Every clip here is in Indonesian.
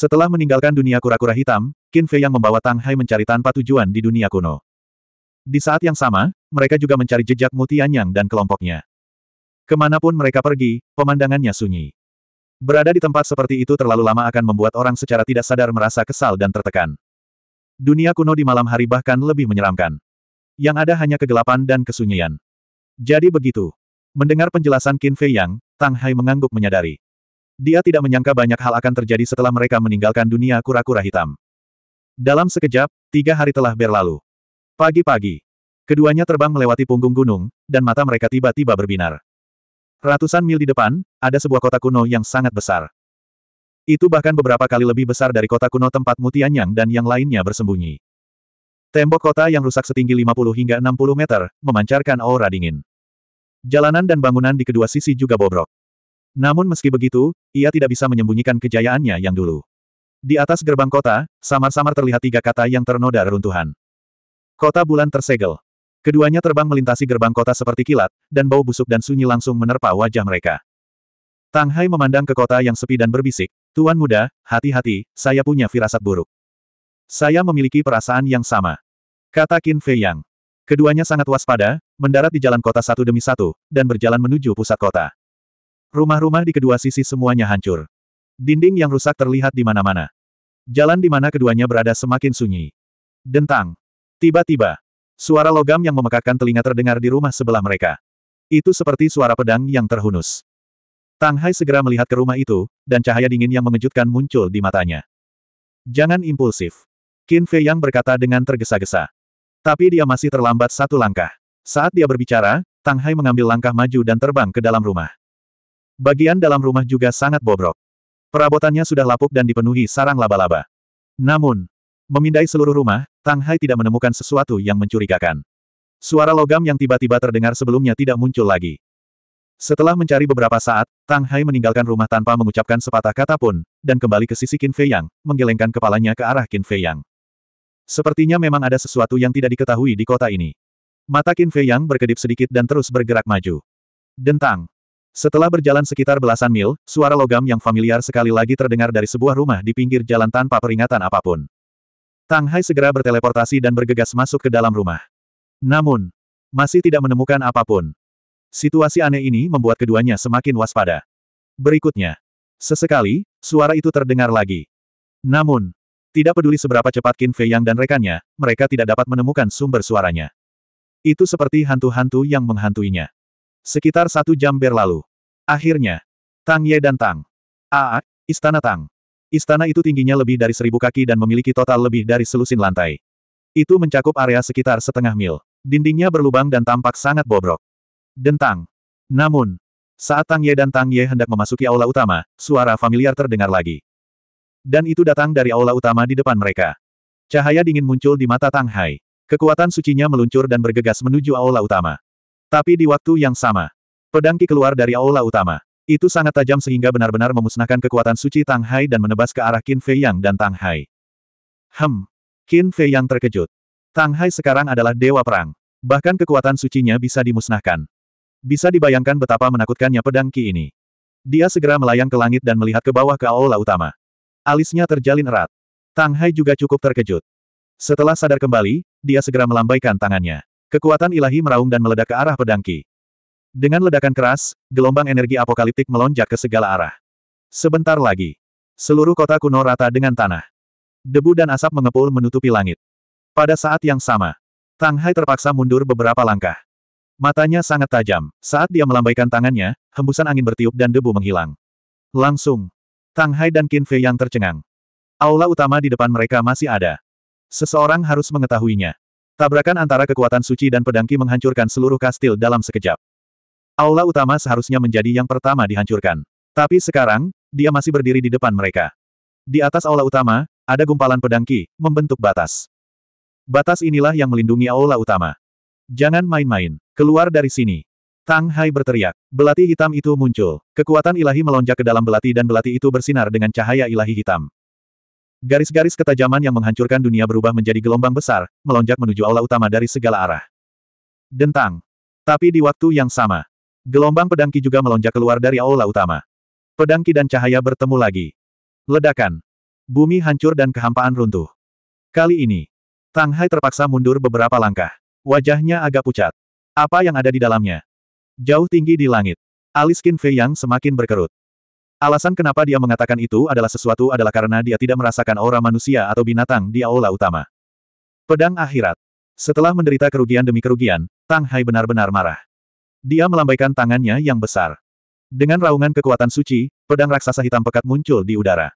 Setelah meninggalkan dunia kura-kura hitam, Qin Fei yang membawa Tang Hai mencari tanpa tujuan di dunia kuno. Di saat yang sama, mereka juga mencari jejak Mu Tianyang dan kelompoknya. Kemanapun mereka pergi, pemandangannya sunyi. Berada di tempat seperti itu terlalu lama akan membuat orang secara tidak sadar merasa kesal dan tertekan. Dunia kuno di malam hari bahkan lebih menyeramkan. Yang ada hanya kegelapan dan kesunyian. Jadi begitu. Mendengar penjelasan Qin Fei Yang, Tang Hai mengangguk menyadari. Dia tidak menyangka banyak hal akan terjadi setelah mereka meninggalkan dunia kura-kura hitam. Dalam sekejap, tiga hari telah berlalu. Pagi-pagi, keduanya terbang melewati punggung gunung, dan mata mereka tiba-tiba berbinar. Ratusan mil di depan, ada sebuah kota kuno yang sangat besar. Itu bahkan beberapa kali lebih besar dari kota kuno tempat Mutianyang dan yang lainnya bersembunyi. Tembok kota yang rusak setinggi 50 hingga 60 meter, memancarkan aura dingin. Jalanan dan bangunan di kedua sisi juga bobrok. Namun meski begitu, ia tidak bisa menyembunyikan kejayaannya yang dulu. Di atas gerbang kota, samar-samar terlihat tiga kata yang ternoda reruntuhan. Kota bulan tersegel. Keduanya terbang melintasi gerbang kota seperti kilat, dan bau busuk dan sunyi langsung menerpa wajah mereka. Tang Hai memandang ke kota yang sepi dan berbisik, Tuan muda, hati-hati, saya punya firasat buruk. Saya memiliki perasaan yang sama. Kata Qin Fei Yang. Keduanya sangat waspada, mendarat di jalan kota satu demi satu, dan berjalan menuju pusat kota. Rumah-rumah di kedua sisi semuanya hancur. Dinding yang rusak terlihat di mana-mana. Jalan di mana keduanya berada semakin sunyi. Dentang. Tiba-tiba, suara logam yang memekakkan telinga terdengar di rumah sebelah mereka. Itu seperti suara pedang yang terhunus. Tang Hai segera melihat ke rumah itu, dan cahaya dingin yang mengejutkan muncul di matanya. Jangan impulsif. Qin Fei Yang berkata dengan tergesa-gesa. Tapi dia masih terlambat satu langkah. Saat dia berbicara, Tang Hai mengambil langkah maju dan terbang ke dalam rumah. Bagian dalam rumah juga sangat bobrok. Perabotannya sudah lapuk dan dipenuhi sarang laba-laba. Namun, memindai seluruh rumah, Tang Hai tidak menemukan sesuatu yang mencurigakan. Suara logam yang tiba-tiba terdengar sebelumnya tidak muncul lagi. Setelah mencari beberapa saat, Tang Hai meninggalkan rumah tanpa mengucapkan sepatah kata pun, dan kembali ke sisi Qin Fei Yang, menggelengkan kepalanya ke arah Qin Fei Yang. Sepertinya memang ada sesuatu yang tidak diketahui di kota ini. Mata Qin Fei Yang berkedip sedikit dan terus bergerak maju. Dentang. Setelah berjalan sekitar belasan mil, suara logam yang familiar sekali lagi terdengar dari sebuah rumah di pinggir jalan tanpa peringatan apapun. Tang Hai segera berteleportasi dan bergegas masuk ke dalam rumah. Namun, masih tidak menemukan apapun. Situasi aneh ini membuat keduanya semakin waspada. Berikutnya, sesekali, suara itu terdengar lagi. Namun, tidak peduli seberapa cepat Qin Fei Yang dan rekannya, mereka tidak dapat menemukan sumber suaranya. Itu seperti hantu-hantu yang menghantuinya. Sekitar satu jam berlalu. Akhirnya, Tang Ye dan Tang. A, ah, ah, Istana Tang. Istana itu tingginya lebih dari seribu kaki dan memiliki total lebih dari selusin lantai. Itu mencakup area sekitar setengah mil. Dindingnya berlubang dan tampak sangat bobrok. Dentang. Namun, saat Tang Ye dan Tang Ye hendak memasuki aula utama, suara familiar terdengar lagi. Dan itu datang dari aula utama di depan mereka. Cahaya dingin muncul di mata Tang Hai. Kekuatan sucinya meluncur dan bergegas menuju aula utama. Tapi di waktu yang sama, pedang Ki keluar dari aula utama. Itu sangat tajam sehingga benar-benar memusnahkan kekuatan suci Tang Hai dan menebas ke arah Qin Fei Yang dan Tang Hai. Hem. Qin Fei Yang terkejut. Tang Hai sekarang adalah dewa perang. Bahkan kekuatan sucinya bisa dimusnahkan. Bisa dibayangkan betapa menakutkannya pedang Ki ini. Dia segera melayang ke langit dan melihat ke bawah ke aula utama. Alisnya terjalin erat. Tang Hai juga cukup terkejut. Setelah sadar kembali, dia segera melambaikan tangannya. Kekuatan ilahi meraung dan meledak ke arah pedang Ki. Dengan ledakan keras, gelombang energi apokaliptik melonjak ke segala arah. Sebentar lagi, seluruh kota kuno rata dengan tanah. Debu dan asap mengepul menutupi langit. Pada saat yang sama, Tang Hai terpaksa mundur beberapa langkah. Matanya sangat tajam. Saat dia melambaikan tangannya, hembusan angin bertiup dan debu menghilang. Langsung, Tang Hai dan Qin Fei yang tercengang. Aula utama di depan mereka masih ada. Seseorang harus mengetahuinya. Tabrakan antara kekuatan suci dan pedangki menghancurkan seluruh kastil dalam sekejap. Aula utama seharusnya menjadi yang pertama dihancurkan. Tapi sekarang, dia masih berdiri di depan mereka. Di atas aula utama, ada gumpalan pedangki, membentuk batas. Batas inilah yang melindungi aula utama. Jangan main-main. Keluar dari sini. Tang Hai berteriak. Belati hitam itu muncul. Kekuatan ilahi melonjak ke dalam belati dan belati itu bersinar dengan cahaya ilahi hitam. Garis-garis ketajaman yang menghancurkan dunia berubah menjadi gelombang besar, melonjak menuju aula utama dari segala arah. Dentang. Tapi di waktu yang sama, gelombang pedangki juga melonjak keluar dari aula utama. Pedangki dan cahaya bertemu lagi. Ledakan. Bumi hancur dan kehampaan runtuh. Kali ini, Tang Hai terpaksa mundur beberapa langkah. Wajahnya agak pucat. Apa yang ada di dalamnya? Jauh tinggi di langit. Alis Qin Fei yang semakin berkerut. Alasan kenapa dia mengatakan itu adalah sesuatu adalah karena dia tidak merasakan aura manusia atau binatang di aula utama. Pedang akhirat. Setelah menderita kerugian demi kerugian, Tang Hai benar-benar marah. Dia melambaikan tangannya yang besar. Dengan raungan kekuatan suci, pedang raksasa hitam pekat muncul di udara.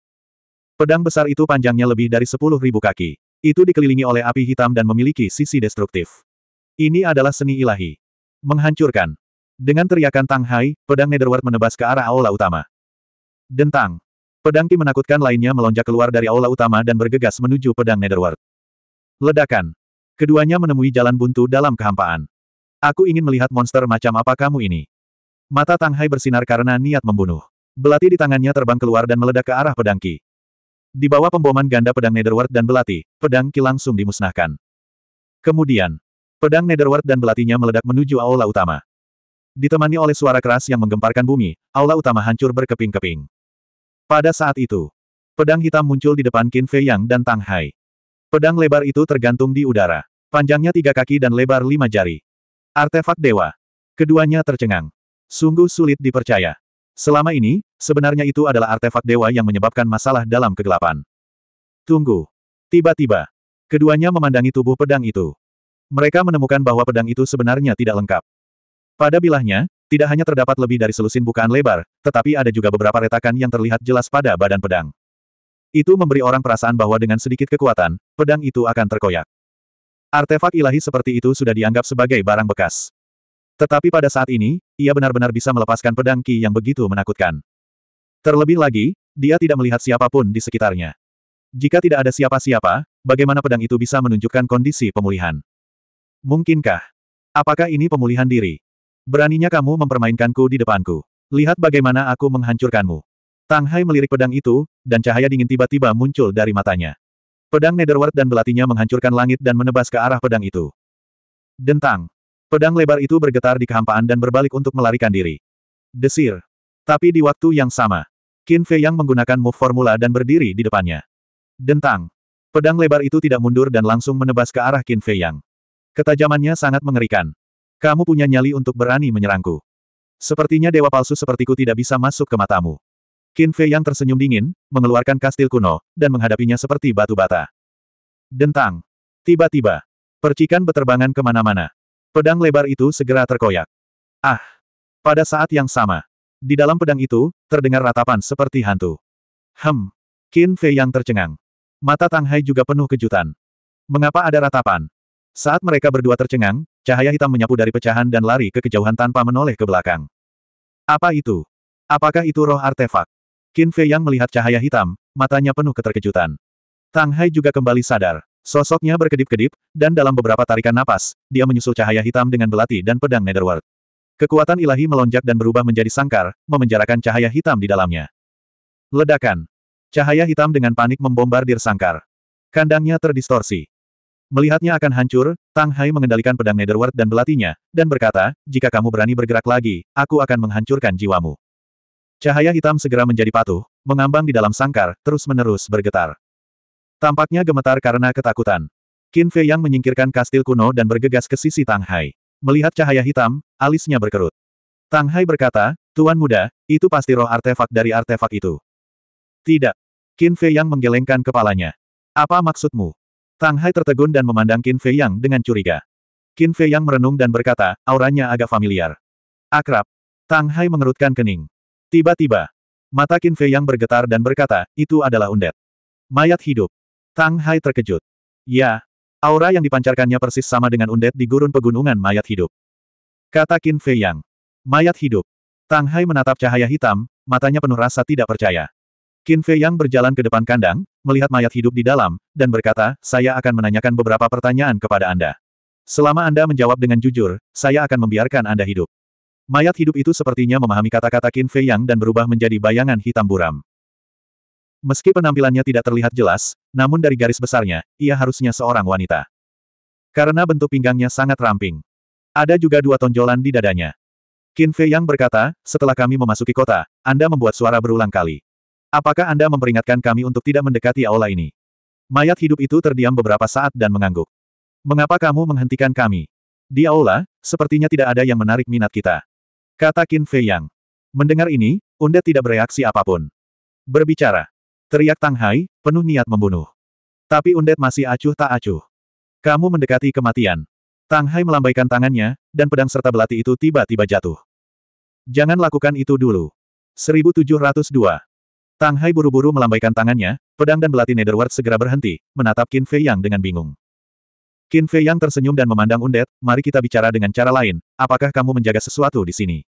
Pedang besar itu panjangnya lebih dari 10.000 kaki. Itu dikelilingi oleh api hitam dan memiliki sisi destruktif. Ini adalah seni ilahi. Menghancurkan. Dengan teriakan Tang Hai, pedang Netherworld menebas ke arah aula utama. Dentang. Pedang Ki menakutkan lainnya melonjak keluar dari aula utama dan bergegas menuju pedang Netherworld. Ledakan. Keduanya menemui jalan buntu dalam kehampaan. Aku ingin melihat monster macam apa kamu ini. Mata Tang Hai bersinar karena niat membunuh. Belati di tangannya terbang keluar dan meledak ke arah pedang Ki. Di bawah pemboman ganda pedang Netherworld dan Belati, pedang Ki langsung dimusnahkan. Kemudian, pedang Netherworld dan belatinya meledak menuju aula utama. Ditemani oleh suara keras yang menggemparkan bumi, aula utama hancur berkeping-keping. Pada saat itu, pedang hitam muncul di depan Qin Fei Yang dan Tang Hai. Pedang lebar itu tergantung di udara. Panjangnya tiga kaki dan lebar lima jari. Artefak dewa. Keduanya tercengang. Sungguh sulit dipercaya. Selama ini, sebenarnya itu adalah artefak dewa yang menyebabkan masalah dalam kegelapan. Tunggu. Tiba-tiba, keduanya memandangi tubuh pedang itu. Mereka menemukan bahwa pedang itu sebenarnya tidak lengkap. Pada bilahnya, tidak hanya terdapat lebih dari selusin bukaan lebar, tetapi ada juga beberapa retakan yang terlihat jelas pada badan pedang. Itu memberi orang perasaan bahwa dengan sedikit kekuatan, pedang itu akan terkoyak. Artefak ilahi seperti itu sudah dianggap sebagai barang bekas. Tetapi pada saat ini, ia benar-benar bisa melepaskan pedang Ki yang begitu menakutkan. Terlebih lagi, dia tidak melihat siapapun di sekitarnya. Jika tidak ada siapa-siapa, bagaimana pedang itu bisa menunjukkan kondisi pemulihan? Mungkinkah? Apakah ini pemulihan diri? Beraninya kamu mempermainkanku di depanku. Lihat bagaimana aku menghancurkanmu. Tang Hai melirik pedang itu, dan cahaya dingin tiba-tiba muncul dari matanya. Pedang Netherward dan belatinya menghancurkan langit dan menebas ke arah pedang itu. Dentang. Pedang lebar itu bergetar di kehampaan dan berbalik untuk melarikan diri. Desir. Tapi di waktu yang sama, Qin Fei yang menggunakan move formula dan berdiri di depannya. Dentang. Pedang lebar itu tidak mundur dan langsung menebas ke arah Qin Fei Yang. Ketajamannya sangat mengerikan. Kamu punya nyali untuk berani menyerangku. Sepertinya dewa palsu sepertiku tidak bisa masuk ke matamu. Qin Fei yang tersenyum dingin, mengeluarkan kastil kuno, dan menghadapinya seperti batu bata. Dentang. Tiba-tiba. Percikan beterbangan kemana-mana. Pedang lebar itu segera terkoyak. Ah! Pada saat yang sama. Di dalam pedang itu, terdengar ratapan seperti hantu. Hem! Qin Fei yang tercengang. Mata Tang Hai juga penuh kejutan. Mengapa ada ratapan? Saat mereka berdua tercengang, cahaya hitam menyapu dari pecahan dan lari ke kejauhan tanpa menoleh ke belakang. Apa itu? Apakah itu roh artefak? Qin Fei yang melihat cahaya hitam, matanya penuh keterkejutan. Tang Hai juga kembali sadar. Sosoknya berkedip-kedip, dan dalam beberapa tarikan napas, dia menyusul cahaya hitam dengan belati dan pedang Netherworld. Kekuatan ilahi melonjak dan berubah menjadi sangkar, memenjarakan cahaya hitam di dalamnya. Ledakan. Cahaya hitam dengan panik membombardir sangkar. Kandangnya terdistorsi. Melihatnya akan hancur, Tang Hai mengendalikan pedang Netherworld dan belatinya, dan berkata, jika kamu berani bergerak lagi, aku akan menghancurkan jiwamu. Cahaya hitam segera menjadi patuh, mengambang di dalam sangkar, terus-menerus bergetar. Tampaknya gemetar karena ketakutan. Qin Fei Yang menyingkirkan kastil kuno dan bergegas ke sisi Tang Hai. Melihat cahaya hitam, alisnya berkerut. Tang Hai berkata, Tuan muda, itu pasti roh artefak dari artefak itu. Tidak. Qin Fei Yang menggelengkan kepalanya. Apa maksudmu? Tang Hai tertegun dan memandang Qin Fei Yang dengan curiga. Qin Fei Yang merenung dan berkata, auranya agak familiar. Akrab. Tang Hai mengerutkan kening. Tiba-tiba, mata Qin Fei Yang bergetar dan berkata, itu adalah undet. Mayat hidup. Tang Hai terkejut. Ya, aura yang dipancarkannya persis sama dengan undet di gurun pegunungan mayat hidup. Kata Qin Fei Yang. Mayat hidup. Tang Hai menatap cahaya hitam, matanya penuh rasa tidak percaya. Qin Fei Yang berjalan ke depan kandang, melihat mayat hidup di dalam, dan berkata, saya akan menanyakan beberapa pertanyaan kepada Anda. Selama Anda menjawab dengan jujur, saya akan membiarkan Anda hidup. Mayat hidup itu sepertinya memahami kata-kata Qin Fei Yang dan berubah menjadi bayangan hitam buram. Meski penampilannya tidak terlihat jelas, namun dari garis besarnya, ia harusnya seorang wanita. Karena bentuk pinggangnya sangat ramping. Ada juga dua tonjolan di dadanya. Qin Fei Yang berkata, setelah kami memasuki kota, Anda membuat suara berulang kali. Apakah Anda memperingatkan kami untuk tidak mendekati aula ini? Mayat hidup itu terdiam beberapa saat dan mengangguk. Mengapa kamu menghentikan kami? Di aula, sepertinya tidak ada yang menarik minat kita. Kata Qin Fei Yang. Mendengar ini, Undet tidak bereaksi apapun. Berbicara. Teriak Tang Hai, penuh niat membunuh. Tapi Undet masih acuh tak acuh. Kamu mendekati kematian. Tang Hai melambaikan tangannya, dan pedang serta belati itu tiba-tiba jatuh. Jangan lakukan itu dulu. 1702. Tang Hai buru-buru melambaikan tangannya, pedang dan belati Netherward segera berhenti, menatap Qin Fei Yang dengan bingung. Qin Fei Yang tersenyum dan memandang Undet, mari kita bicara dengan cara lain, apakah kamu menjaga sesuatu di sini?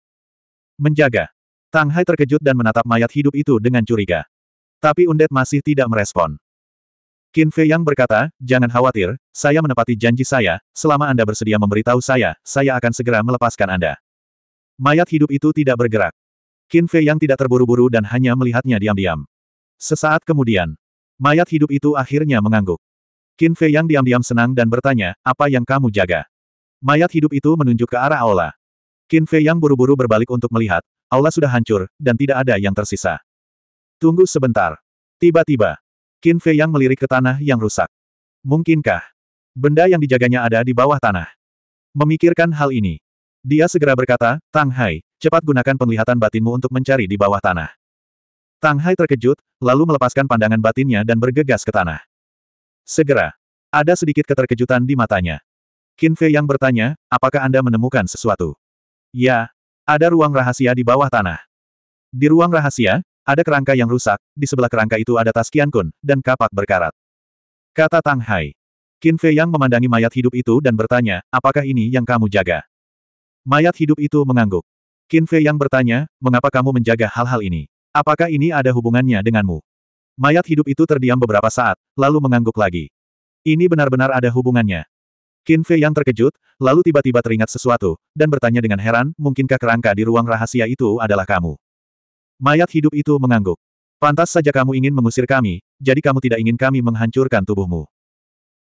Menjaga. Tang Hai terkejut dan menatap mayat hidup itu dengan curiga. Tapi Undet masih tidak merespon. Qin Fei Yang berkata, jangan khawatir, saya menepati janji saya, selama Anda bersedia memberitahu saya, saya akan segera melepaskan Anda. Mayat hidup itu tidak bergerak. Qin Fei yang tidak terburu-buru dan hanya melihatnya diam-diam. Sesaat kemudian, mayat hidup itu akhirnya mengangguk. Qin Fei yang diam-diam senang dan bertanya, apa yang kamu jaga? Mayat hidup itu menunjuk ke arah aula. Qin Fei yang buru-buru berbalik untuk melihat, aula sudah hancur, dan tidak ada yang tersisa. Tunggu sebentar. Tiba-tiba, Qin Fei yang melirik ke tanah yang rusak. Mungkinkah benda yang dijaganya ada di bawah tanah? Memikirkan hal ini, dia segera berkata, Tang Hai, Cepat gunakan penglihatan batinmu untuk mencari di bawah tanah. Tang Hai terkejut, lalu melepaskan pandangan batinnya dan bergegas ke tanah. Segera. Ada sedikit keterkejutan di matanya. Qin Fei yang bertanya, apakah Anda menemukan sesuatu? Ya. Ada ruang rahasia di bawah tanah. Di ruang rahasia, ada kerangka yang rusak, di sebelah kerangka itu ada tas Qian Kun, dan kapak berkarat. Kata Tang Hai. Qin Fei yang memandangi mayat hidup itu dan bertanya, apakah ini yang kamu jaga? Mayat hidup itu mengangguk. Qin Fei yang bertanya, mengapa kamu menjaga hal-hal ini? Apakah ini ada hubungannya denganmu? Mayat hidup itu terdiam beberapa saat, lalu mengangguk lagi. Ini benar-benar ada hubungannya. Qin Fei yang terkejut, lalu tiba-tiba teringat sesuatu, dan bertanya dengan heran, mungkinkah kerangka di ruang rahasia itu adalah kamu? Mayat hidup itu mengangguk. Pantas saja kamu ingin mengusir kami, jadi kamu tidak ingin kami menghancurkan tubuhmu.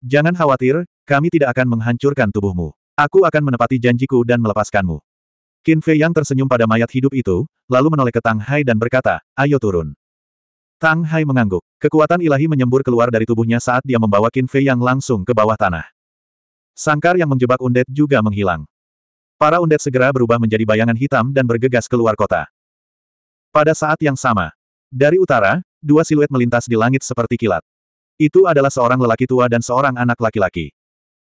Jangan khawatir, kami tidak akan menghancurkan tubuhmu. Aku akan menepati janjiku dan melepaskanmu. Qin Fei Yang tersenyum pada mayat hidup itu, lalu menoleh ke Tang Hai dan berkata, ayo turun. Tang Hai mengangguk. Kekuatan ilahi menyembur keluar dari tubuhnya saat dia membawa Qin Fei Yang langsung ke bawah tanah. Sangkar yang menjebak undet juga menghilang. Para undet segera berubah menjadi bayangan hitam dan bergegas keluar kota. Pada saat yang sama, dari utara, dua siluet melintas di langit seperti kilat. Itu adalah seorang lelaki tua dan seorang anak laki-laki.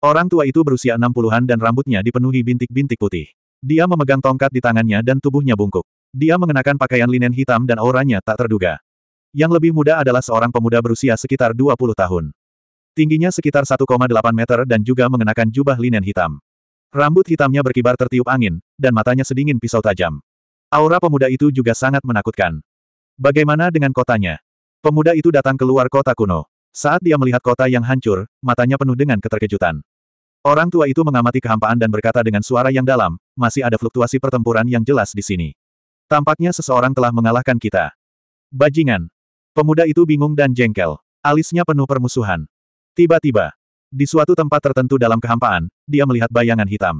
Orang tua itu berusia 60-an dan rambutnya dipenuhi bintik-bintik putih. Dia memegang tongkat di tangannya dan tubuhnya bungkuk. Dia mengenakan pakaian linen hitam dan auranya tak terduga. Yang lebih muda adalah seorang pemuda berusia sekitar 20 tahun. Tingginya sekitar 1,8 meter dan juga mengenakan jubah linen hitam. Rambut hitamnya berkibar tertiup angin, dan matanya sedingin pisau tajam. Aura pemuda itu juga sangat menakutkan. Bagaimana dengan kotanya? Pemuda itu datang keluar kota kuno. Saat dia melihat kota yang hancur, matanya penuh dengan keterkejutan. Orang tua itu mengamati kehampaan dan berkata dengan suara yang dalam, masih ada fluktuasi pertempuran yang jelas di sini. Tampaknya seseorang telah mengalahkan kita. Bajingan. Pemuda itu bingung dan jengkel. Alisnya penuh permusuhan. Tiba-tiba, di suatu tempat tertentu dalam kehampaan, dia melihat bayangan hitam.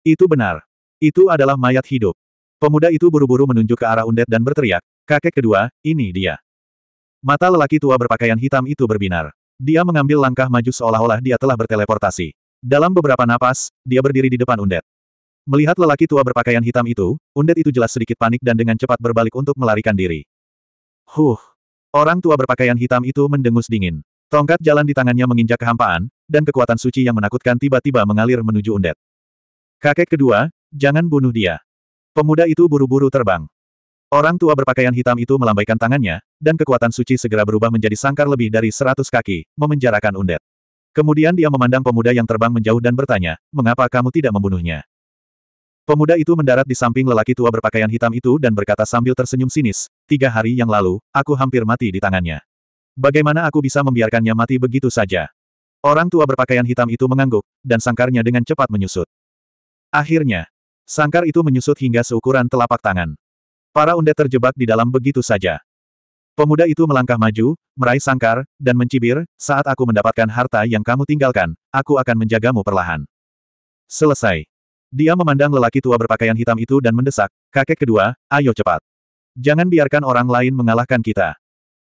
Itu benar. Itu adalah mayat hidup. Pemuda itu buru-buru menunjuk ke arah Undet dan berteriak, kakek kedua, ini dia. Mata lelaki tua berpakaian hitam itu berbinar. Dia mengambil langkah maju seolah-olah dia telah berteleportasi. Dalam beberapa napas, dia berdiri di depan Undet. Melihat lelaki tua berpakaian hitam itu, Undet itu jelas sedikit panik dan dengan cepat berbalik untuk melarikan diri. Huh! Orang tua berpakaian hitam itu mendengus dingin. Tongkat jalan di tangannya menginjak kehampaan, dan kekuatan suci yang menakutkan tiba-tiba mengalir menuju Undet. Kakek kedua, jangan bunuh dia. Pemuda itu buru-buru terbang. Orang tua berpakaian hitam itu melambaikan tangannya, dan kekuatan suci segera berubah menjadi sangkar lebih dari seratus kaki, memenjarakan Undet. Kemudian dia memandang pemuda yang terbang menjauh dan bertanya, mengapa kamu tidak membunuhnya? Pemuda itu mendarat di samping lelaki tua berpakaian hitam itu dan berkata sambil tersenyum sinis, tiga hari yang lalu, aku hampir mati di tangannya. Bagaimana aku bisa membiarkannya mati begitu saja? Orang tua berpakaian hitam itu mengangguk, dan sangkarnya dengan cepat menyusut. Akhirnya, sangkar itu menyusut hingga seukuran telapak tangan. Para undet terjebak di dalam begitu saja. Pemuda itu melangkah maju, meraih sangkar, dan mencibir, saat aku mendapatkan harta yang kamu tinggalkan, aku akan menjagamu perlahan. Selesai. Dia memandang lelaki tua berpakaian hitam itu dan mendesak, kakek kedua, ayo cepat. Jangan biarkan orang lain mengalahkan kita.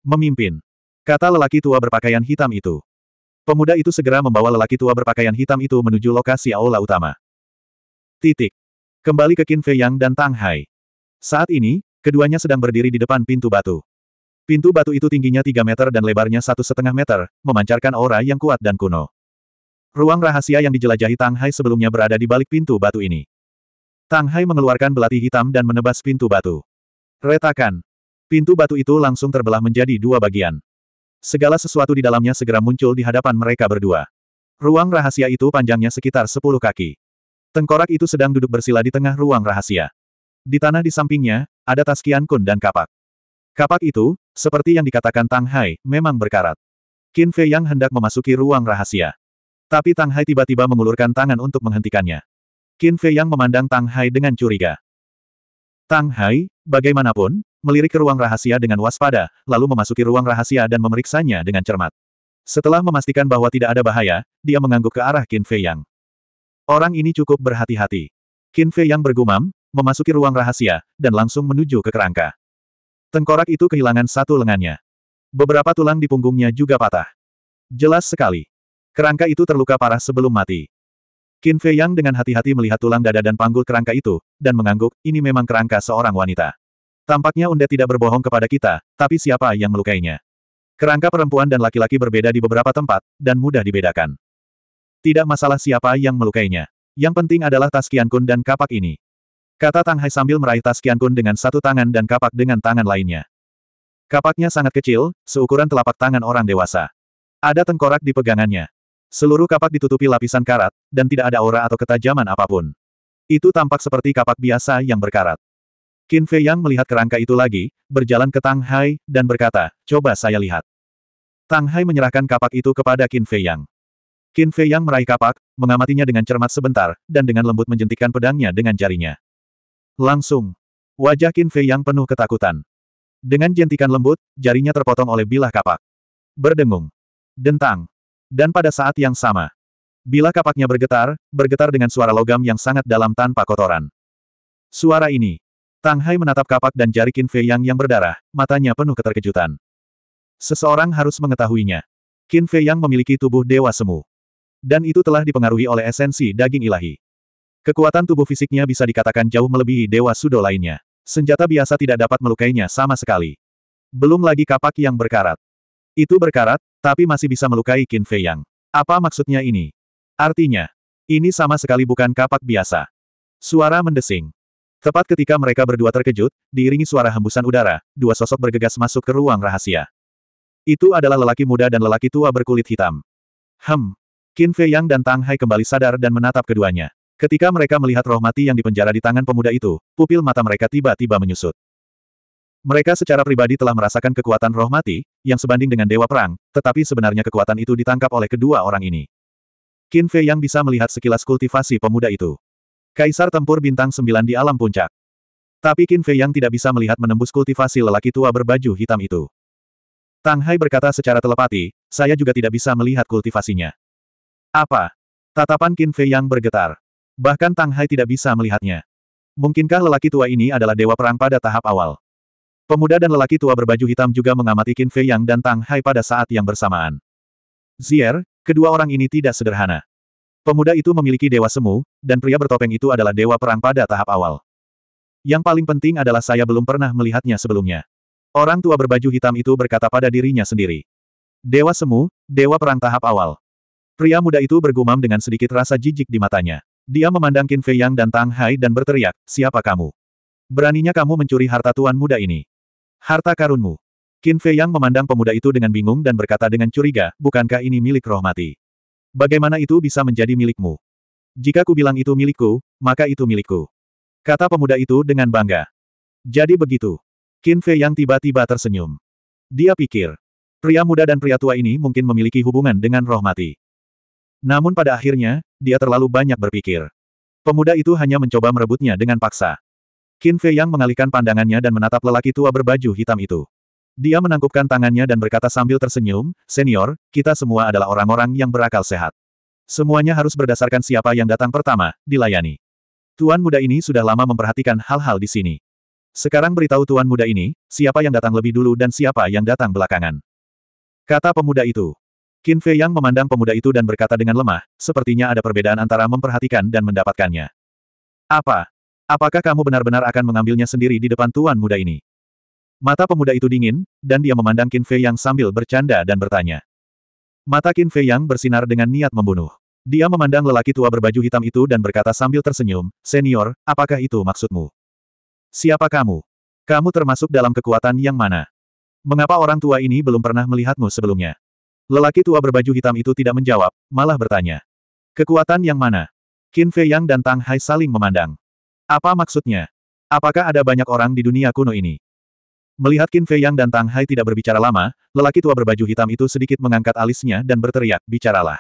Memimpin. Kata lelaki tua berpakaian hitam itu. Pemuda itu segera membawa lelaki tua berpakaian hitam itu menuju lokasi aula utama. Titik. Kembali ke Qin Fei Yang dan Tang Hai. Saat ini, keduanya sedang berdiri di depan pintu batu. Pintu batu itu tingginya 3 meter dan lebarnya satu setengah meter, memancarkan aura yang kuat dan kuno. Ruang rahasia yang dijelajahi Tang Hai sebelumnya berada di balik pintu batu ini. Tang Hai mengeluarkan belati hitam dan menebas pintu batu. Retakan. Pintu batu itu langsung terbelah menjadi dua bagian. Segala sesuatu di dalamnya segera muncul di hadapan mereka berdua. Ruang rahasia itu panjangnya sekitar 10 kaki. Tengkorak itu sedang duduk bersila di tengah ruang rahasia. Di tanah di sampingnya, ada tas Kian Kun dan kapak. Kapak itu, seperti yang dikatakan Tang Hai, memang berkarat. Qin Fei yang hendak memasuki ruang rahasia. Tapi Tang Hai tiba-tiba mengulurkan tangan untuk menghentikannya. Qin Fei yang memandang Tang Hai dengan curiga. Tang Hai, bagaimanapun, melirik ke ruang rahasia dengan waspada, lalu memasuki ruang rahasia dan memeriksanya dengan cermat. Setelah memastikan bahwa tidak ada bahaya, dia mengangguk ke arah Qin Fei Yang. Orang ini cukup berhati-hati. Qin Fei Yang bergumam, memasuki ruang rahasia, dan langsung menuju ke kerangka. Tengkorak itu kehilangan satu lengannya. Beberapa tulang di punggungnya juga patah. Jelas sekali. Kerangka itu terluka parah sebelum mati. Qin Fei Yang dengan hati-hati melihat tulang dada dan panggul kerangka itu, dan mengangguk, ini memang kerangka seorang wanita. Tampaknya Unde tidak berbohong kepada kita, tapi siapa yang melukainya? Kerangka perempuan dan laki-laki berbeda di beberapa tempat, dan mudah dibedakan. Tidak masalah siapa yang melukainya. Yang penting adalah tas Qian Kun dan kapak ini. Kata Tang Hai sambil meraih tas Kian Kun dengan satu tangan dan kapak dengan tangan lainnya. Kapaknya sangat kecil, seukuran telapak tangan orang dewasa. Ada tengkorak di pegangannya. Seluruh kapak ditutupi lapisan karat, dan tidak ada aura atau ketajaman apapun. Itu tampak seperti kapak biasa yang berkarat. Qin Fei Yang melihat kerangka itu lagi, berjalan ke Tang Hai, dan berkata, coba saya lihat. Tang Hai menyerahkan kapak itu kepada Qin Fei Yang. Qin Fei Yang meraih kapak, mengamatinya dengan cermat sebentar, dan dengan lembut menjentikkan pedangnya dengan jarinya. Langsung. Wajah Qin Fei yang penuh ketakutan. Dengan jentikan lembut, jarinya terpotong oleh bilah kapak. Berdengung. Dentang. Dan pada saat yang sama. bilah kapaknya bergetar, bergetar dengan suara logam yang sangat dalam tanpa kotoran. Suara ini. Tang Hai menatap kapak dan jari Qin Fei Yang yang berdarah, matanya penuh keterkejutan. Seseorang harus mengetahuinya. Qin Fei Yang memiliki tubuh dewa semu. Dan itu telah dipengaruhi oleh esensi daging ilahi. Kekuatan tubuh fisiknya bisa dikatakan jauh melebihi Dewa Sudo lainnya. Senjata biasa tidak dapat melukainya sama sekali. Belum lagi kapak yang berkarat. Itu berkarat, tapi masih bisa melukai Qin Fei Yang. Apa maksudnya ini? Artinya, ini sama sekali bukan kapak biasa. Suara mendesing. Tepat ketika mereka berdua terkejut, diiringi suara hembusan udara, dua sosok bergegas masuk ke ruang rahasia. Itu adalah lelaki muda dan lelaki tua berkulit hitam. Hem. Qin Fei Yang dan Tang Hai kembali sadar dan menatap keduanya. Ketika mereka melihat roh mati yang dipenjara di tangan pemuda itu, pupil mata mereka tiba-tiba menyusut. Mereka secara pribadi telah merasakan kekuatan roh mati, yang sebanding dengan dewa perang, tetapi sebenarnya kekuatan itu ditangkap oleh kedua orang ini. Qin Fei yang bisa melihat sekilas kultivasi pemuda itu. Kaisar tempur bintang sembilan di alam puncak. Tapi Qin Fei yang tidak bisa melihat menembus kultivasi lelaki tua berbaju hitam itu. Tang Hai berkata secara telepati, saya juga tidak bisa melihat kultivasinya. Apa? Tatapan Qin Fei yang bergetar. Bahkan Tang Hai tidak bisa melihatnya. Mungkinkah lelaki tua ini adalah dewa perang pada tahap awal? Pemuda dan lelaki tua berbaju hitam juga mengamati Qin Fei Yang dan Tang Hai pada saat yang bersamaan. Zier, kedua orang ini tidak sederhana. Pemuda itu memiliki dewa semu, dan pria bertopeng itu adalah dewa perang pada tahap awal. Yang paling penting adalah saya belum pernah melihatnya sebelumnya. Orang tua berbaju hitam itu berkata pada dirinya sendiri. Dewa semu, dewa perang tahap awal. Pria muda itu bergumam dengan sedikit rasa jijik di matanya. Dia memandang Qin Fei Yang dan Tang Hai dan berteriak, siapa kamu? Beraninya kamu mencuri harta tuan muda ini. Harta karunmu. Qin Fei Yang memandang pemuda itu dengan bingung dan berkata dengan curiga, bukankah ini milik roh mati? Bagaimana itu bisa menjadi milikmu? Jika ku bilang itu milikku, maka itu milikku. Kata pemuda itu dengan bangga. Jadi begitu. Qin Fei Yang tiba-tiba tersenyum. Dia pikir, pria muda dan pria tua ini mungkin memiliki hubungan dengan roh mati. Namun pada akhirnya, dia terlalu banyak berpikir. Pemuda itu hanya mencoba merebutnya dengan paksa. Qin Fei Yang mengalihkan pandangannya dan menatap lelaki tua berbaju hitam itu. Dia menangkupkan tangannya dan berkata sambil tersenyum, Senior, kita semua adalah orang-orang yang berakal sehat. Semuanya harus berdasarkan siapa yang datang pertama, dilayani. Tuan muda ini sudah lama memperhatikan hal-hal di sini. Sekarang beritahu tuan muda ini, siapa yang datang lebih dulu dan siapa yang datang belakangan. Kata pemuda itu. Qin Fei Yang memandang pemuda itu dan berkata dengan lemah, sepertinya ada perbedaan antara memperhatikan dan mendapatkannya. Apa? Apakah kamu benar-benar akan mengambilnya sendiri di depan tuan muda ini? Mata pemuda itu dingin, dan dia memandang Qin Fei Yang sambil bercanda dan bertanya. Mata Qin Fei Yang bersinar dengan niat membunuh. Dia memandang lelaki tua berbaju hitam itu dan berkata sambil tersenyum, Senior, apakah itu maksudmu? Siapa kamu? Kamu termasuk dalam kekuatan yang mana? Mengapa orang tua ini belum pernah melihatmu sebelumnya? Lelaki tua berbaju hitam itu tidak menjawab, malah bertanya. Kekuatan yang mana? Qin Fei Yang dan Tang Hai saling memandang. Apa maksudnya? Apakah ada banyak orang di dunia kuno ini? Melihat Qin Fei Yang dan Tang Hai tidak berbicara lama, lelaki tua berbaju hitam itu sedikit mengangkat alisnya dan berteriak, bicaralah.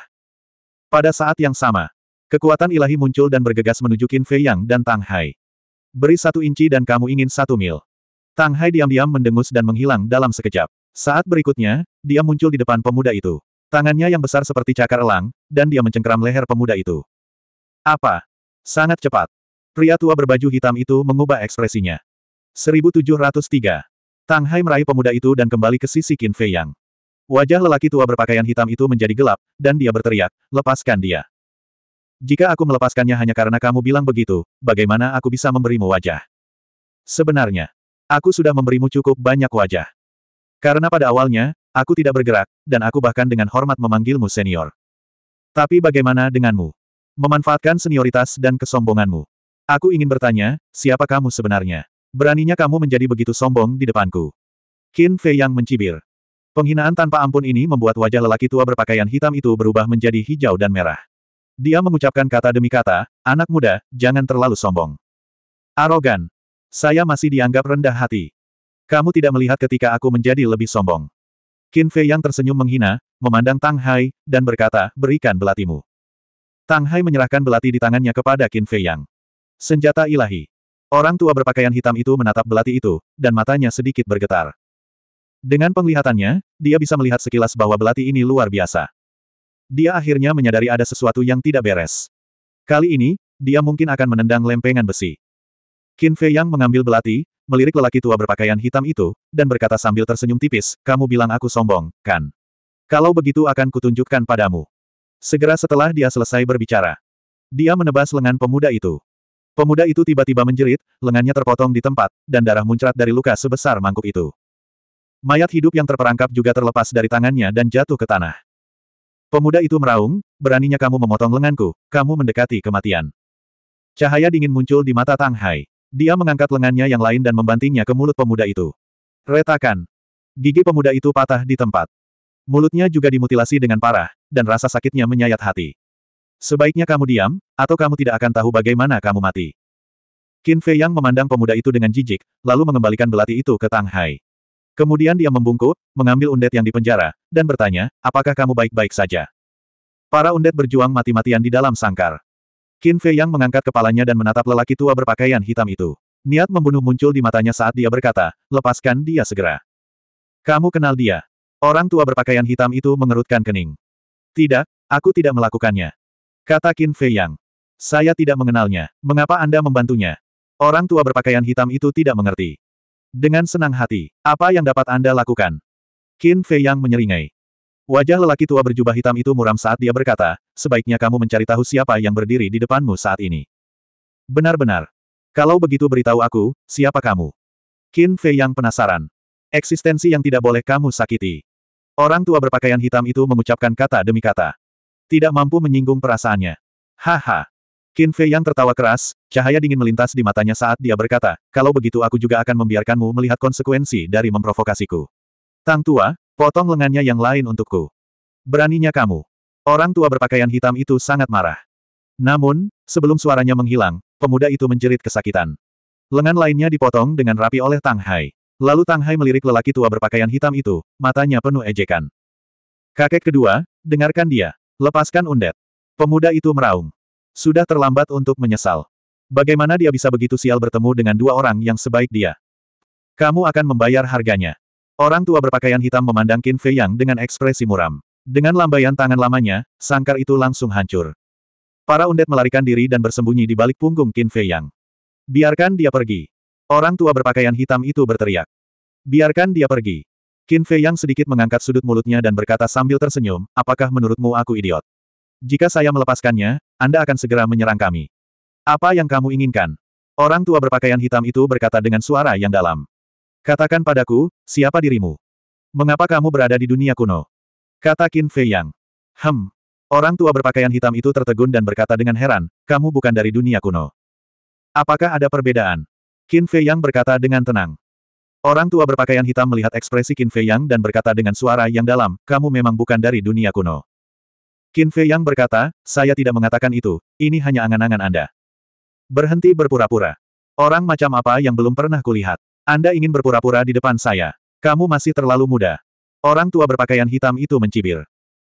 Pada saat yang sama, kekuatan ilahi muncul dan bergegas menuju Qin Fei Yang dan Tang Hai. Beri satu inci dan kamu ingin satu mil. Tang Hai diam-diam mendengus dan menghilang dalam sekejap. Saat berikutnya, dia muncul di depan pemuda itu. Tangannya yang besar seperti cakar elang, dan dia mencengkeram leher pemuda itu. Apa? Sangat cepat. Pria tua berbaju hitam itu mengubah ekspresinya. 1703. Tang Hai meraih pemuda itu dan kembali ke sisi Qin Fei Yang. Wajah lelaki tua berpakaian hitam itu menjadi gelap, dan dia berteriak, lepaskan dia. Jika aku melepaskannya hanya karena kamu bilang begitu, bagaimana aku bisa memberimu wajah? Sebenarnya, aku sudah memberimu cukup banyak wajah. Karena pada awalnya, aku tidak bergerak, dan aku bahkan dengan hormat memanggilmu senior. Tapi bagaimana denganmu? Memanfaatkan senioritas dan kesombonganmu. Aku ingin bertanya, siapa kamu sebenarnya? Beraninya kamu menjadi begitu sombong di depanku. Qin Fei yang mencibir. Penghinaan tanpa ampun ini membuat wajah lelaki tua berpakaian hitam itu berubah menjadi hijau dan merah. Dia mengucapkan kata demi kata, anak muda, jangan terlalu sombong. Arogan. Saya masih dianggap rendah hati. Kamu tidak melihat ketika aku menjadi lebih sombong. Qin Fei yang tersenyum menghina, memandang Tang Hai, dan berkata, berikan belatimu. Tang Hai menyerahkan belati di tangannya kepada Qin Fei Yang. Senjata ilahi. Orang tua berpakaian hitam itu menatap belati itu, dan matanya sedikit bergetar. Dengan penglihatannya, dia bisa melihat sekilas bahwa belati ini luar biasa. Dia akhirnya menyadari ada sesuatu yang tidak beres. Kali ini, dia mungkin akan menendang lempengan besi. Qin Fei Yang mengambil belati, melirik lelaki tua berpakaian hitam itu, dan berkata sambil tersenyum tipis, kamu bilang aku sombong, kan? Kalau begitu akan kutunjukkan padamu. Segera setelah dia selesai berbicara. Dia menebas lengan pemuda itu. Pemuda itu tiba-tiba menjerit, lengannya terpotong di tempat, dan darah muncrat dari luka sebesar mangkuk itu. Mayat hidup yang terperangkap juga terlepas dari tangannya dan jatuh ke tanah. Pemuda itu meraung, beraninya kamu memotong lenganku, kamu mendekati kematian. Cahaya dingin muncul di mata Tang Hai. Dia mengangkat lengannya yang lain dan membantingnya ke mulut pemuda itu. Retakan. Gigi pemuda itu patah di tempat. Mulutnya juga dimutilasi dengan parah, dan rasa sakitnya menyayat hati. Sebaiknya kamu diam, atau kamu tidak akan tahu bagaimana kamu mati. Qin Fei Yang memandang pemuda itu dengan jijik, lalu mengembalikan belati itu ke Tang Hai. Kemudian dia membungkuk, mengambil undet yang dipenjara, dan bertanya, apakah kamu baik-baik saja? Para undet berjuang mati-matian di dalam sangkar. Qin Fei Yang mengangkat kepalanya dan menatap lelaki tua berpakaian hitam itu. Niat membunuh muncul di matanya saat dia berkata, lepaskan dia segera. Kamu kenal dia. Orang tua berpakaian hitam itu mengerutkan kening. Tidak, aku tidak melakukannya. Kata Qin Fei Yang. Saya tidak mengenalnya. Mengapa Anda membantunya? Orang tua berpakaian hitam itu tidak mengerti. Dengan senang hati, apa yang dapat Anda lakukan? Qin Fei Yang menyeringai. Wajah lelaki tua berjubah hitam itu muram saat dia berkata, sebaiknya kamu mencari tahu siapa yang berdiri di depanmu saat ini. Benar-benar. Kalau begitu beritahu aku, siapa kamu? Qin Fei yang penasaran. Eksistensi yang tidak boleh kamu sakiti. Orang tua berpakaian hitam itu mengucapkan kata demi kata. Tidak mampu menyinggung perasaannya. Haha. Qin Fei yang tertawa keras, cahaya dingin melintas di matanya saat dia berkata, kalau begitu aku juga akan membiarkanmu melihat konsekuensi dari memprovokasiku. Tang tua, potong lengannya yang lain untukku. Beraninya kamu. Orang tua berpakaian hitam itu sangat marah. Namun, sebelum suaranya menghilang, pemuda itu menjerit kesakitan. Lengan lainnya dipotong dengan rapi oleh Tang Hai. Lalu Tang Hai melirik lelaki tua berpakaian hitam itu, matanya penuh ejekan. Kakek kedua, dengarkan dia. Lepaskan undet. Pemuda itu meraung. Sudah terlambat untuk menyesal. Bagaimana dia bisa begitu sial bertemu dengan dua orang yang sebaik dia? Kamu akan membayar harganya. Orang tua berpakaian hitam memandang Qin Fei Yang dengan ekspresi muram. Dengan lambaian tangan lamanya, sangkar itu langsung hancur. Para undet melarikan diri dan bersembunyi di balik punggung Qin Fei Yang. Biarkan dia pergi. Orang tua berpakaian hitam itu berteriak. Biarkan dia pergi. Qin Fei Yang sedikit mengangkat sudut mulutnya dan berkata sambil tersenyum, apakah menurutmu aku idiot? Jika saya melepaskannya, Anda akan segera menyerang kami. Apa yang kamu inginkan? Orang tua berpakaian hitam itu berkata dengan suara yang dalam. Katakan padaku, siapa dirimu? Mengapa kamu berada di dunia kuno? Kata Qin Fei Yang. Hem. Orang tua berpakaian hitam itu tertegun dan berkata dengan heran, kamu bukan dari dunia kuno. Apakah ada perbedaan? Qin Fei Yang berkata dengan tenang. Orang tua berpakaian hitam melihat ekspresi Qin Fei Yang dan berkata dengan suara yang dalam, kamu memang bukan dari dunia kuno. Qin Fei Yang berkata, saya tidak mengatakan itu, ini hanya angan-angan Anda. Berhenti berpura-pura. Orang macam apa yang belum pernah kulihat? Anda ingin berpura-pura di depan saya. Kamu masih terlalu muda. Orang tua berpakaian hitam itu mencibir.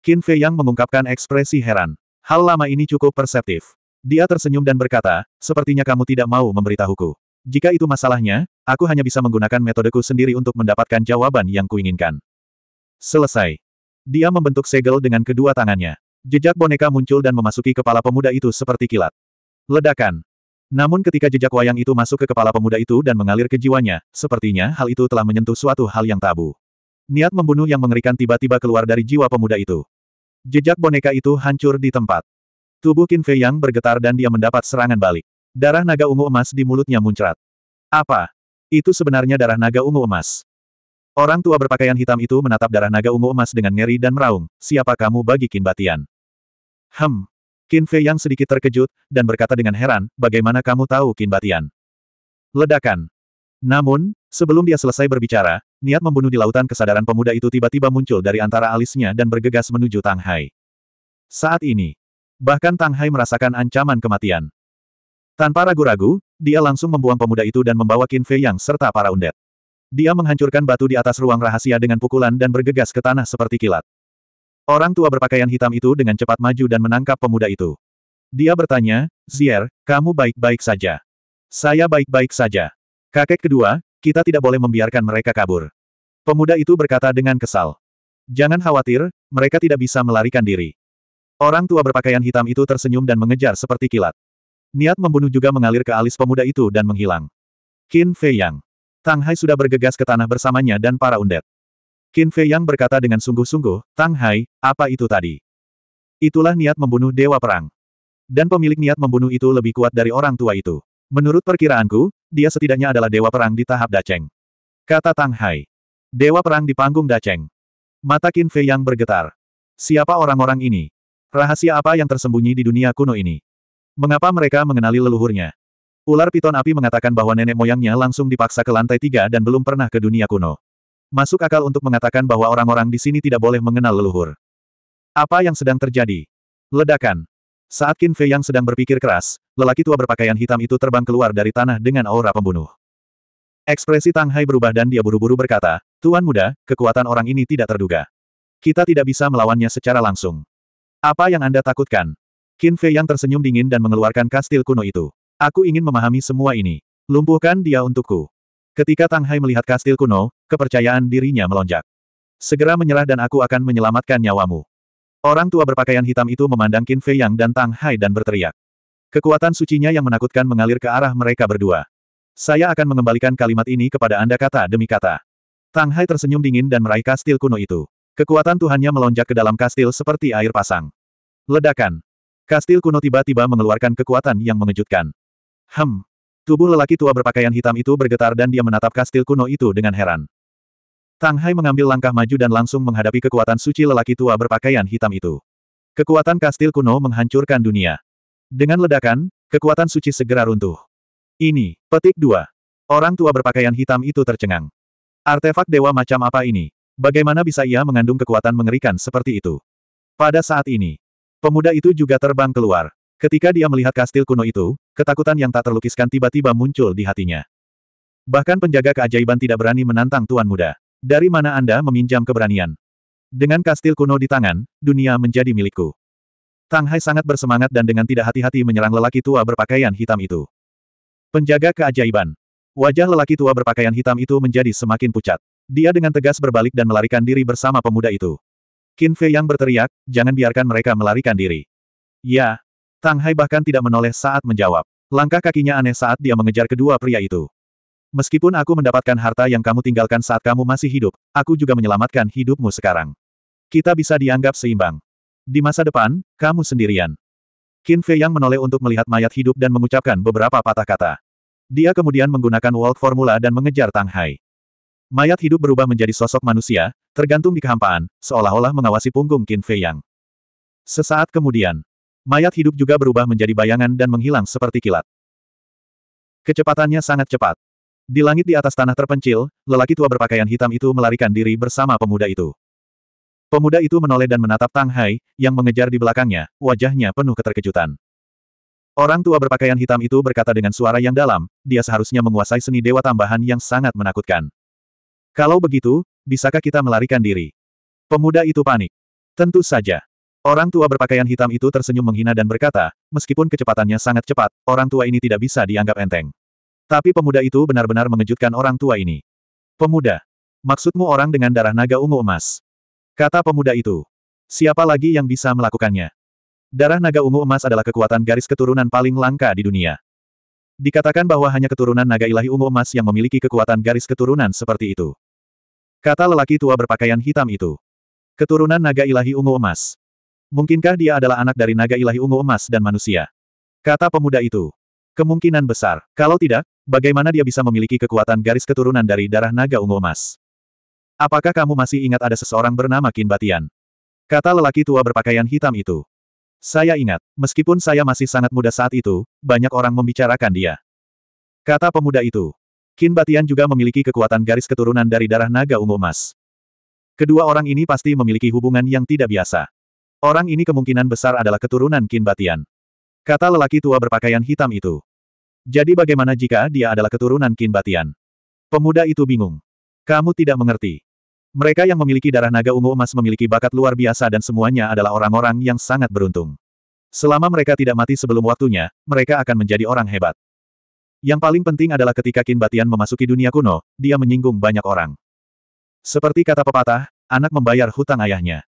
Qin Fei Yang mengungkapkan ekspresi heran. Hal lama ini cukup perseptif. Dia tersenyum dan berkata, sepertinya kamu tidak mau memberitahuku. Jika itu masalahnya, aku hanya bisa menggunakan metodeku sendiri untuk mendapatkan jawaban yang kuinginkan. Selesai. Dia membentuk segel dengan kedua tangannya. Jejak boneka muncul dan memasuki kepala pemuda itu seperti kilat. Ledakan. Namun ketika jejak wayang itu masuk ke kepala pemuda itu dan mengalir ke jiwanya, sepertinya hal itu telah menyentuh suatu hal yang tabu. Niat membunuh yang mengerikan tiba-tiba keluar dari jiwa pemuda itu. Jejak boneka itu hancur di tempat. Tubuh Qin Fei Yang bergetar dan dia mendapat serangan balik. Darah naga ungu emas di mulutnya muncrat. Apa? Itu sebenarnya darah naga ungu emas. Orang tua berpakaian hitam itu menatap darah naga ungu emas dengan ngeri dan meraung, siapa kamu bagi Qin Batian? Hem. Qin Fei Yang sedikit terkejut, dan berkata dengan heran, bagaimana kamu tahu Qin Batian? Ledakan. Namun, Sebelum dia selesai berbicara, niat membunuh di lautan kesadaran pemuda itu tiba-tiba muncul dari antara alisnya dan bergegas menuju Tang Hai. Saat ini, bahkan Tang Hai merasakan ancaman kematian. Tanpa ragu-ragu, dia langsung membuang pemuda itu dan membawa Qin Fei Yang serta para undet. Dia menghancurkan batu di atas ruang rahasia dengan pukulan dan bergegas ke tanah seperti kilat. Orang tua berpakaian hitam itu dengan cepat maju dan menangkap pemuda itu. Dia bertanya, Zier, kamu baik-baik saja. Saya baik-baik saja. Kakek kedua, kita tidak boleh membiarkan mereka kabur. Pemuda itu berkata dengan kesal. Jangan khawatir, mereka tidak bisa melarikan diri. Orang tua berpakaian hitam itu tersenyum dan mengejar seperti kilat. Niat membunuh juga mengalir ke alis pemuda itu dan menghilang. Qin Fei Yang. Tang Hai sudah bergegas ke tanah bersamanya dan para undet. Qin Fei Yang berkata dengan sungguh-sungguh, Tang Hai, apa itu tadi? Itulah niat membunuh dewa perang. Dan pemilik niat membunuh itu lebih kuat dari orang tua itu. Menurut perkiraanku, dia setidaknya adalah dewa perang di tahap Daceng. Kata Tang Hai. Dewa perang di panggung Daceng. Mata Qin Fei yang bergetar. Siapa orang-orang ini? Rahasia apa yang tersembunyi di dunia kuno ini? Mengapa mereka mengenali leluhurnya? Ular piton api mengatakan bahwa nenek moyangnya langsung dipaksa ke lantai tiga dan belum pernah ke dunia kuno. Masuk akal untuk mengatakan bahwa orang-orang di sini tidak boleh mengenal leluhur. Apa yang sedang terjadi? Ledakan. Saat Qin Fei yang sedang berpikir keras, lelaki tua berpakaian hitam itu terbang keluar dari tanah dengan aura pembunuh. Ekspresi Tang Hai berubah dan dia buru-buru berkata, Tuan muda, kekuatan orang ini tidak terduga. Kita tidak bisa melawannya secara langsung. Apa yang Anda takutkan? Qin Fei yang tersenyum dingin dan mengeluarkan kastil kuno itu. Aku ingin memahami semua ini. Lumpuhkan dia untukku. Ketika Tang Hai melihat kastil kuno, kepercayaan dirinya melonjak. Segera menyerah dan aku akan menyelamatkan nyawamu. Orang tua berpakaian hitam itu memandang Qin Fei Yang dan Tang Hai dan berteriak. Kekuatan sucinya yang menakutkan mengalir ke arah mereka berdua. Saya akan mengembalikan kalimat ini kepada Anda kata demi kata. Tang Hai tersenyum dingin dan meraih kastil kuno itu. Kekuatan Tuhannya melonjak ke dalam kastil seperti air pasang. Ledakan. Kastil kuno tiba-tiba mengeluarkan kekuatan yang mengejutkan. Hem. Tubuh lelaki tua berpakaian hitam itu bergetar dan dia menatap kastil kuno itu dengan heran. Tang Hai mengambil langkah maju dan langsung menghadapi kekuatan suci lelaki tua berpakaian hitam itu. Kekuatan kastil kuno menghancurkan dunia. Dengan ledakan, kekuatan suci segera runtuh. Ini, petik dua. Orang tua berpakaian hitam itu tercengang. Artefak dewa macam apa ini? Bagaimana bisa ia mengandung kekuatan mengerikan seperti itu? Pada saat ini, pemuda itu juga terbang keluar. Ketika dia melihat kastil kuno itu, ketakutan yang tak terlukiskan tiba-tiba muncul di hatinya. Bahkan penjaga keajaiban tidak berani menantang tuan muda. Dari mana Anda meminjam keberanian? Dengan kastil kuno di tangan, dunia menjadi milikku. Tang Hai sangat bersemangat dan dengan tidak hati-hati menyerang lelaki tua berpakaian hitam itu. Penjaga keajaiban. Wajah lelaki tua berpakaian hitam itu menjadi semakin pucat. Dia dengan tegas berbalik dan melarikan diri bersama pemuda itu. Qin Fei yang berteriak, jangan biarkan mereka melarikan diri. Ya. Tang Hai bahkan tidak menoleh saat menjawab. Langkah kakinya aneh saat dia mengejar kedua pria itu. Meskipun aku mendapatkan harta yang kamu tinggalkan saat kamu masih hidup, aku juga menyelamatkan hidupmu sekarang. Kita bisa dianggap seimbang. Di masa depan, kamu sendirian. Qin Fei yang menoleh untuk melihat mayat hidup dan mengucapkan beberapa patah kata. Dia kemudian menggunakan World Formula dan mengejar Tang Hai. Mayat hidup berubah menjadi sosok manusia, tergantung di kehampaan, seolah-olah mengawasi punggung Qin Fei yang. Sesaat kemudian, mayat hidup juga berubah menjadi bayangan dan menghilang seperti kilat. Kecepatannya sangat cepat. Di langit di atas tanah terpencil, lelaki tua berpakaian hitam itu melarikan diri bersama pemuda itu. Pemuda itu menoleh dan menatap Tang Hai, yang mengejar di belakangnya, wajahnya penuh keterkejutan. Orang tua berpakaian hitam itu berkata dengan suara yang dalam, dia seharusnya menguasai seni dewa tambahan yang sangat menakutkan. Kalau begitu, bisakah kita melarikan diri? Pemuda itu panik. Tentu saja. Orang tua berpakaian hitam itu tersenyum menghina dan berkata, meskipun kecepatannya sangat cepat, orang tua ini tidak bisa dianggap enteng. Tapi pemuda itu benar-benar mengejutkan orang tua ini. Pemuda. Maksudmu orang dengan darah naga ungu emas? Kata pemuda itu. Siapa lagi yang bisa melakukannya? Darah naga ungu emas adalah kekuatan garis keturunan paling langka di dunia. Dikatakan bahwa hanya keturunan naga ilahi ungu emas yang memiliki kekuatan garis keturunan seperti itu. Kata lelaki tua berpakaian hitam itu. Keturunan naga ilahi ungu emas. Mungkinkah dia adalah anak dari naga ilahi ungu emas dan manusia? Kata pemuda itu. Kemungkinan besar. Kalau tidak, Bagaimana dia bisa memiliki kekuatan garis keturunan dari darah naga ungu emas? Apakah kamu masih ingat ada seseorang bernama Kinbatian? Batian? Kata lelaki tua berpakaian hitam itu. Saya ingat, meskipun saya masih sangat muda saat itu, banyak orang membicarakan dia. Kata pemuda itu. Kinbatian Batian juga memiliki kekuatan garis keturunan dari darah naga ungu emas. Kedua orang ini pasti memiliki hubungan yang tidak biasa. Orang ini kemungkinan besar adalah keturunan Kinbatian. Batian. Kata lelaki tua berpakaian hitam itu. Jadi bagaimana jika dia adalah keturunan Kin Batian? Pemuda itu bingung. Kamu tidak mengerti. Mereka yang memiliki darah naga ungu emas memiliki bakat luar biasa dan semuanya adalah orang-orang yang sangat beruntung. Selama mereka tidak mati sebelum waktunya, mereka akan menjadi orang hebat. Yang paling penting adalah ketika Kin Batian memasuki dunia kuno, dia menyinggung banyak orang. Seperti kata pepatah, anak membayar hutang ayahnya.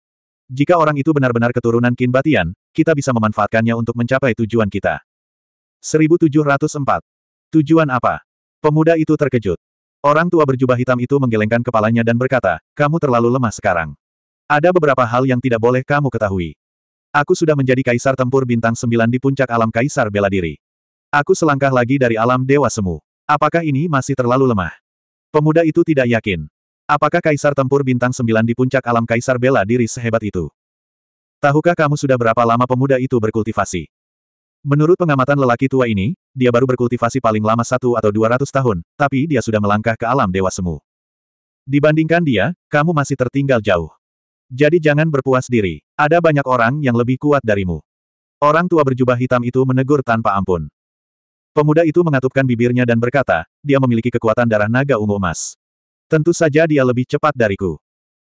Jika orang itu benar-benar keturunan Kin Batian, kita bisa memanfaatkannya untuk mencapai tujuan kita. 1704. Tujuan apa? Pemuda itu terkejut. Orang tua berjubah hitam itu menggelengkan kepalanya dan berkata, kamu terlalu lemah sekarang. Ada beberapa hal yang tidak boleh kamu ketahui. Aku sudah menjadi kaisar tempur bintang Sembilan di puncak alam kaisar bela diri. Aku selangkah lagi dari alam dewa semu. Apakah ini masih terlalu lemah? Pemuda itu tidak yakin. Apakah kaisar tempur bintang Sembilan di puncak alam kaisar bela diri sehebat itu? Tahukah kamu sudah berapa lama pemuda itu berkultivasi? Menurut pengamatan lelaki tua ini, dia baru berkultivasi paling lama satu atau dua ratus tahun, tapi dia sudah melangkah ke alam dewa semu. Dibandingkan dia, kamu masih tertinggal jauh. Jadi jangan berpuas diri, ada banyak orang yang lebih kuat darimu. Orang tua berjubah hitam itu menegur tanpa ampun. Pemuda itu mengatupkan bibirnya dan berkata, dia memiliki kekuatan darah naga ungu emas. Tentu saja dia lebih cepat dariku.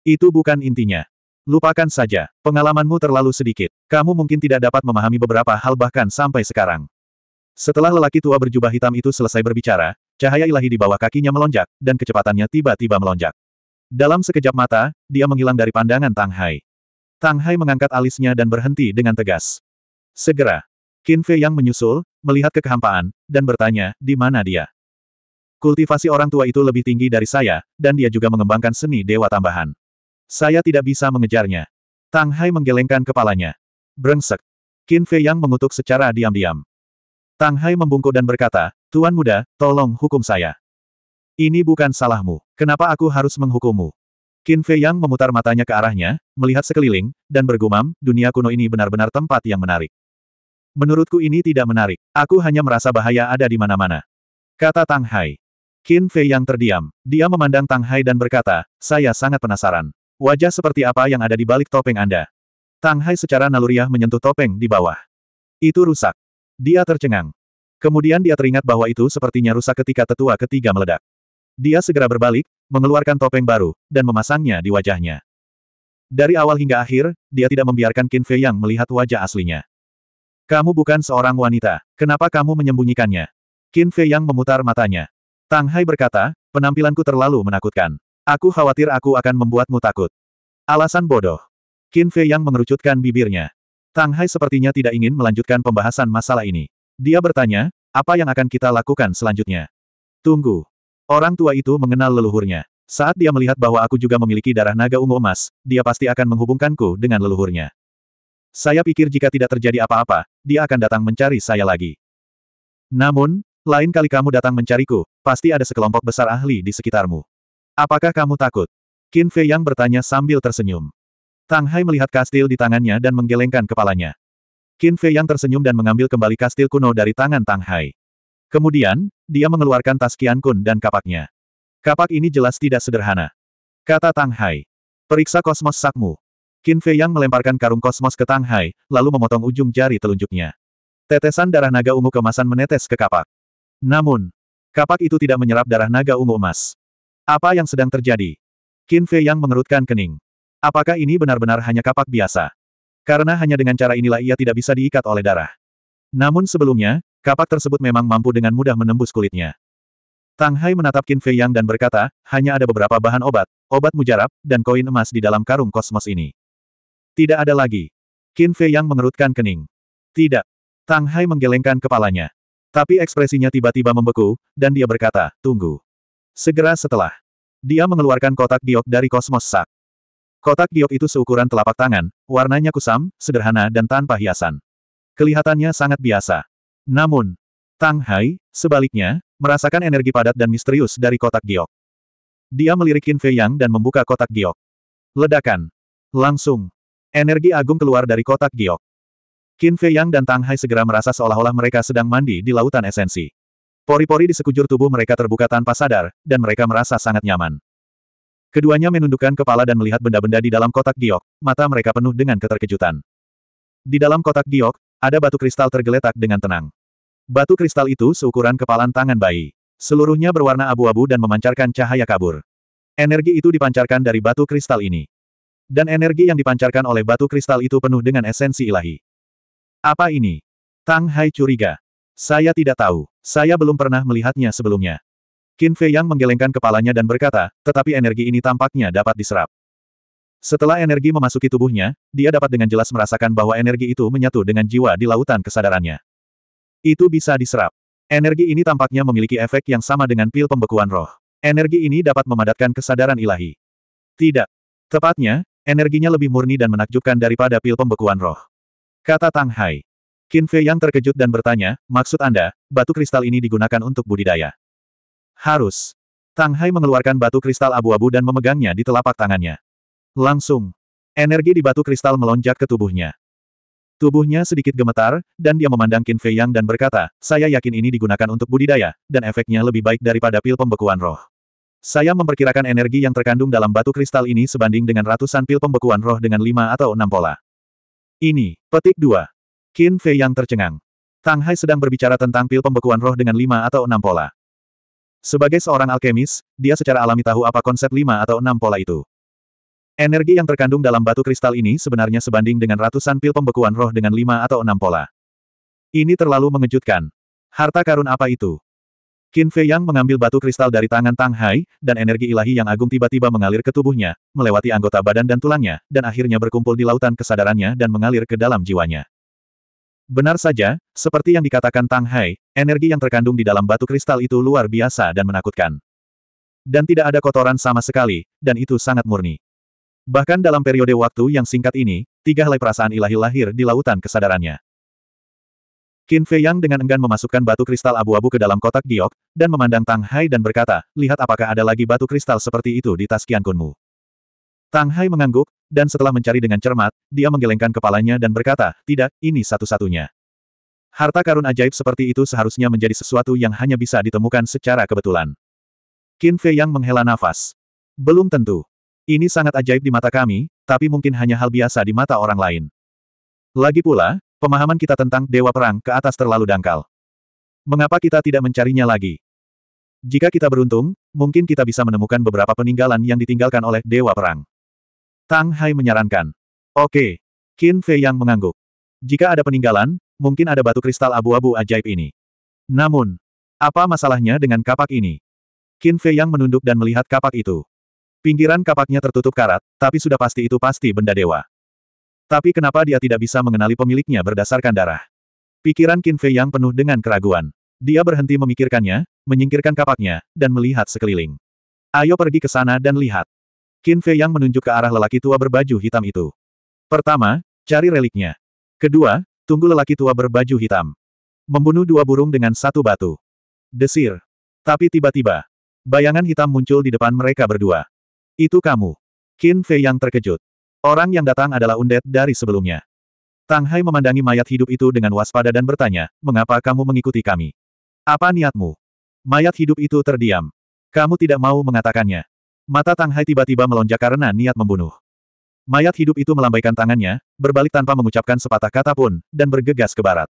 Itu bukan intinya. Lupakan saja, pengalamanmu terlalu sedikit. Kamu mungkin tidak dapat memahami beberapa hal bahkan sampai sekarang. Setelah lelaki tua berjubah hitam itu selesai berbicara, cahaya ilahi di bawah kakinya melonjak, dan kecepatannya tiba-tiba melonjak. Dalam sekejap mata, dia menghilang dari pandangan Tang Hai. Tang Hai mengangkat alisnya dan berhenti dengan tegas. Segera, Qin Fei yang menyusul, melihat kekehampaan, dan bertanya, di mana dia? Kultivasi orang tua itu lebih tinggi dari saya, dan dia juga mengembangkan seni dewa tambahan. Saya tidak bisa mengejarnya. Tang Hai menggelengkan kepalanya. Brengsek. Qin Fei Yang mengutuk secara diam-diam. Tang Hai membungkuk dan berkata, Tuan muda, tolong hukum saya. Ini bukan salahmu. Kenapa aku harus menghukummu? Qin Fei Yang memutar matanya ke arahnya, melihat sekeliling, dan bergumam, dunia kuno ini benar-benar tempat yang menarik. Menurutku ini tidak menarik. Aku hanya merasa bahaya ada di mana-mana. Kata Tang Hai. Qin Fei Yang terdiam. Dia memandang Tang Hai dan berkata, saya sangat penasaran. Wajah seperti apa yang ada di balik topeng Anda? Tang Hai secara naluriah menyentuh topeng di bawah. Itu rusak. Dia tercengang. Kemudian dia teringat bahwa itu sepertinya rusak ketika tetua ketiga meledak. Dia segera berbalik, mengeluarkan topeng baru, dan memasangnya di wajahnya. Dari awal hingga akhir, dia tidak membiarkan Qin Fei yang melihat wajah aslinya. Kamu bukan seorang wanita, kenapa kamu menyembunyikannya? Qin Fei yang memutar matanya. Tang Hai berkata, penampilanku terlalu menakutkan. Aku khawatir aku akan membuatmu takut. Alasan bodoh. Qin Fei yang mengerucutkan bibirnya. Tang Hai sepertinya tidak ingin melanjutkan pembahasan masalah ini. Dia bertanya, apa yang akan kita lakukan selanjutnya? Tunggu. Orang tua itu mengenal leluhurnya. Saat dia melihat bahwa aku juga memiliki darah naga ungu emas, dia pasti akan menghubungkanku dengan leluhurnya. Saya pikir jika tidak terjadi apa-apa, dia akan datang mencari saya lagi. Namun, lain kali kamu datang mencariku, pasti ada sekelompok besar ahli di sekitarmu. Apakah kamu takut? Qin Fei Yang bertanya sambil tersenyum. Tang Hai melihat kastil di tangannya dan menggelengkan kepalanya. Qin Fei yang tersenyum dan mengambil kembali kastil kuno dari tangan Tang Hai. Kemudian, dia mengeluarkan tas Qian Kun dan kapaknya. Kapak ini jelas tidak sederhana. Kata Tang Hai. Periksa kosmos sakmu. Qin Fei yang melemparkan karung kosmos ke Tang Hai, lalu memotong ujung jari telunjuknya. Tetesan darah naga ungu kemasan menetes ke kapak. Namun, kapak itu tidak menyerap darah naga ungu emas. Apa yang sedang terjadi? Qin Fei yang mengerutkan kening. Apakah ini benar-benar hanya kapak biasa? Karena hanya dengan cara inilah ia tidak bisa diikat oleh darah. Namun sebelumnya, kapak tersebut memang mampu dengan mudah menembus kulitnya. Tang Hai menatap Qin Fei Yang dan berkata, hanya ada beberapa bahan obat, obat mujarab, dan koin emas di dalam karung kosmos ini. Tidak ada lagi. Qin Fei Yang mengerutkan kening. Tidak. Tang Hai menggelengkan kepalanya. Tapi ekspresinya tiba-tiba membeku, dan dia berkata, tunggu. Segera setelah. Dia mengeluarkan kotak giok dari kosmos sak. Kotak giok itu seukuran telapak tangan, warnanya kusam, sederhana dan tanpa hiasan. Kelihatannya sangat biasa. Namun, Tang Hai, sebaliknya, merasakan energi padat dan misterius dari kotak giok. Dia melirik Qin Fei Yang dan membuka kotak giok. Ledakan. Langsung. Energi agung keluar dari kotak giok. Qin Fei Yang dan Tang Hai segera merasa seolah-olah mereka sedang mandi di lautan esensi. Pori-pori di sekujur tubuh mereka terbuka tanpa sadar, dan mereka merasa sangat nyaman. Keduanya menundukkan kepala dan melihat benda-benda di dalam kotak giok, mata mereka penuh dengan keterkejutan. Di dalam kotak giok, ada batu kristal tergeletak dengan tenang. Batu kristal itu seukuran kepalan tangan bayi. Seluruhnya berwarna abu-abu dan memancarkan cahaya kabur. Energi itu dipancarkan dari batu kristal ini. Dan energi yang dipancarkan oleh batu kristal itu penuh dengan esensi ilahi. Apa ini? Tang Hai curiga. Saya tidak tahu. Saya belum pernah melihatnya sebelumnya. Qin Fei Yang menggelengkan kepalanya dan berkata, tetapi energi ini tampaknya dapat diserap. Setelah energi memasuki tubuhnya, dia dapat dengan jelas merasakan bahwa energi itu menyatu dengan jiwa di lautan kesadarannya. Itu bisa diserap. Energi ini tampaknya memiliki efek yang sama dengan pil pembekuan roh. Energi ini dapat memadatkan kesadaran ilahi. Tidak. Tepatnya, energinya lebih murni dan menakjubkan daripada pil pembekuan roh. Kata Tang Hai. Qin Fei yang terkejut dan bertanya, maksud Anda, batu kristal ini digunakan untuk budidaya? Harus. Tang Hai mengeluarkan batu kristal abu-abu dan memegangnya di telapak tangannya. Langsung. Energi di batu kristal melonjak ke tubuhnya. Tubuhnya sedikit gemetar, dan dia memandang Qin Fei Yang dan berkata, saya yakin ini digunakan untuk budidaya, dan efeknya lebih baik daripada pil pembekuan roh. Saya memperkirakan energi yang terkandung dalam batu kristal ini sebanding dengan ratusan pil pembekuan roh dengan lima atau enam pola. Ini, petik dua. Qin Fei Yang tercengang. Tang Hai sedang berbicara tentang pil pembekuan roh dengan lima atau enam pola. Sebagai seorang alkemis, dia secara alami tahu apa konsep lima atau enam pola itu. Energi yang terkandung dalam batu kristal ini sebenarnya sebanding dengan ratusan pil pembekuan roh dengan lima atau enam pola. Ini terlalu mengejutkan. Harta karun apa itu? Qin Fei Yang mengambil batu kristal dari tangan Tang Hai, dan energi ilahi yang agung tiba-tiba mengalir ke tubuhnya, melewati anggota badan dan tulangnya, dan akhirnya berkumpul di lautan kesadarannya dan mengalir ke dalam jiwanya. Benar saja, seperti yang dikatakan Tang Hai, energi yang terkandung di dalam batu kristal itu luar biasa dan menakutkan. Dan tidak ada kotoran sama sekali, dan itu sangat murni. Bahkan dalam periode waktu yang singkat ini, tiga helai perasaan ilahi lahir di lautan kesadarannya. Qin Fei Yang dengan enggan memasukkan batu kristal abu-abu ke dalam kotak giok, dan memandang Tang Hai dan berkata, lihat apakah ada lagi batu kristal seperti itu di tas Qian Kunmu. Tang Hai mengangguk, dan setelah mencari dengan cermat, dia menggelengkan kepalanya dan berkata, tidak, ini satu-satunya. Harta karun ajaib seperti itu seharusnya menjadi sesuatu yang hanya bisa ditemukan secara kebetulan. Qin Fei yang menghela nafas. Belum tentu. Ini sangat ajaib di mata kami, tapi mungkin hanya hal biasa di mata orang lain. Lagi pula, pemahaman kita tentang Dewa Perang ke atas terlalu dangkal. Mengapa kita tidak mencarinya lagi? Jika kita beruntung, mungkin kita bisa menemukan beberapa peninggalan yang ditinggalkan oleh Dewa Perang. Tang Hai menyarankan. Oke. Qin Fei yang mengangguk. Jika ada peninggalan, mungkin ada batu kristal abu-abu ajaib ini. Namun, apa masalahnya dengan kapak ini? Qin Fei yang menunduk dan melihat kapak itu. Pinggiran kapaknya tertutup karat, tapi sudah pasti itu pasti benda dewa. Tapi kenapa dia tidak bisa mengenali pemiliknya berdasarkan darah? Pikiran Qin Fei yang penuh dengan keraguan. Dia berhenti memikirkannya, menyingkirkan kapaknya, dan melihat sekeliling. Ayo pergi ke sana dan lihat. Qin Fei Yang menunjuk ke arah lelaki tua berbaju hitam itu. Pertama, cari reliknya. Kedua, tunggu lelaki tua berbaju hitam. Membunuh dua burung dengan satu batu. Desir. Tapi tiba-tiba, bayangan hitam muncul di depan mereka berdua. Itu kamu. Qin Fei Yang terkejut. Orang yang datang adalah undet dari sebelumnya. Tang Hai memandangi mayat hidup itu dengan waspada dan bertanya, mengapa kamu mengikuti kami? Apa niatmu? Mayat hidup itu terdiam. Kamu tidak mau mengatakannya. Mata Tang Hai tiba-tiba melonjak karena niat membunuh. Mayat hidup itu melambaikan tangannya, berbalik tanpa mengucapkan sepatah kata pun, dan bergegas ke barat.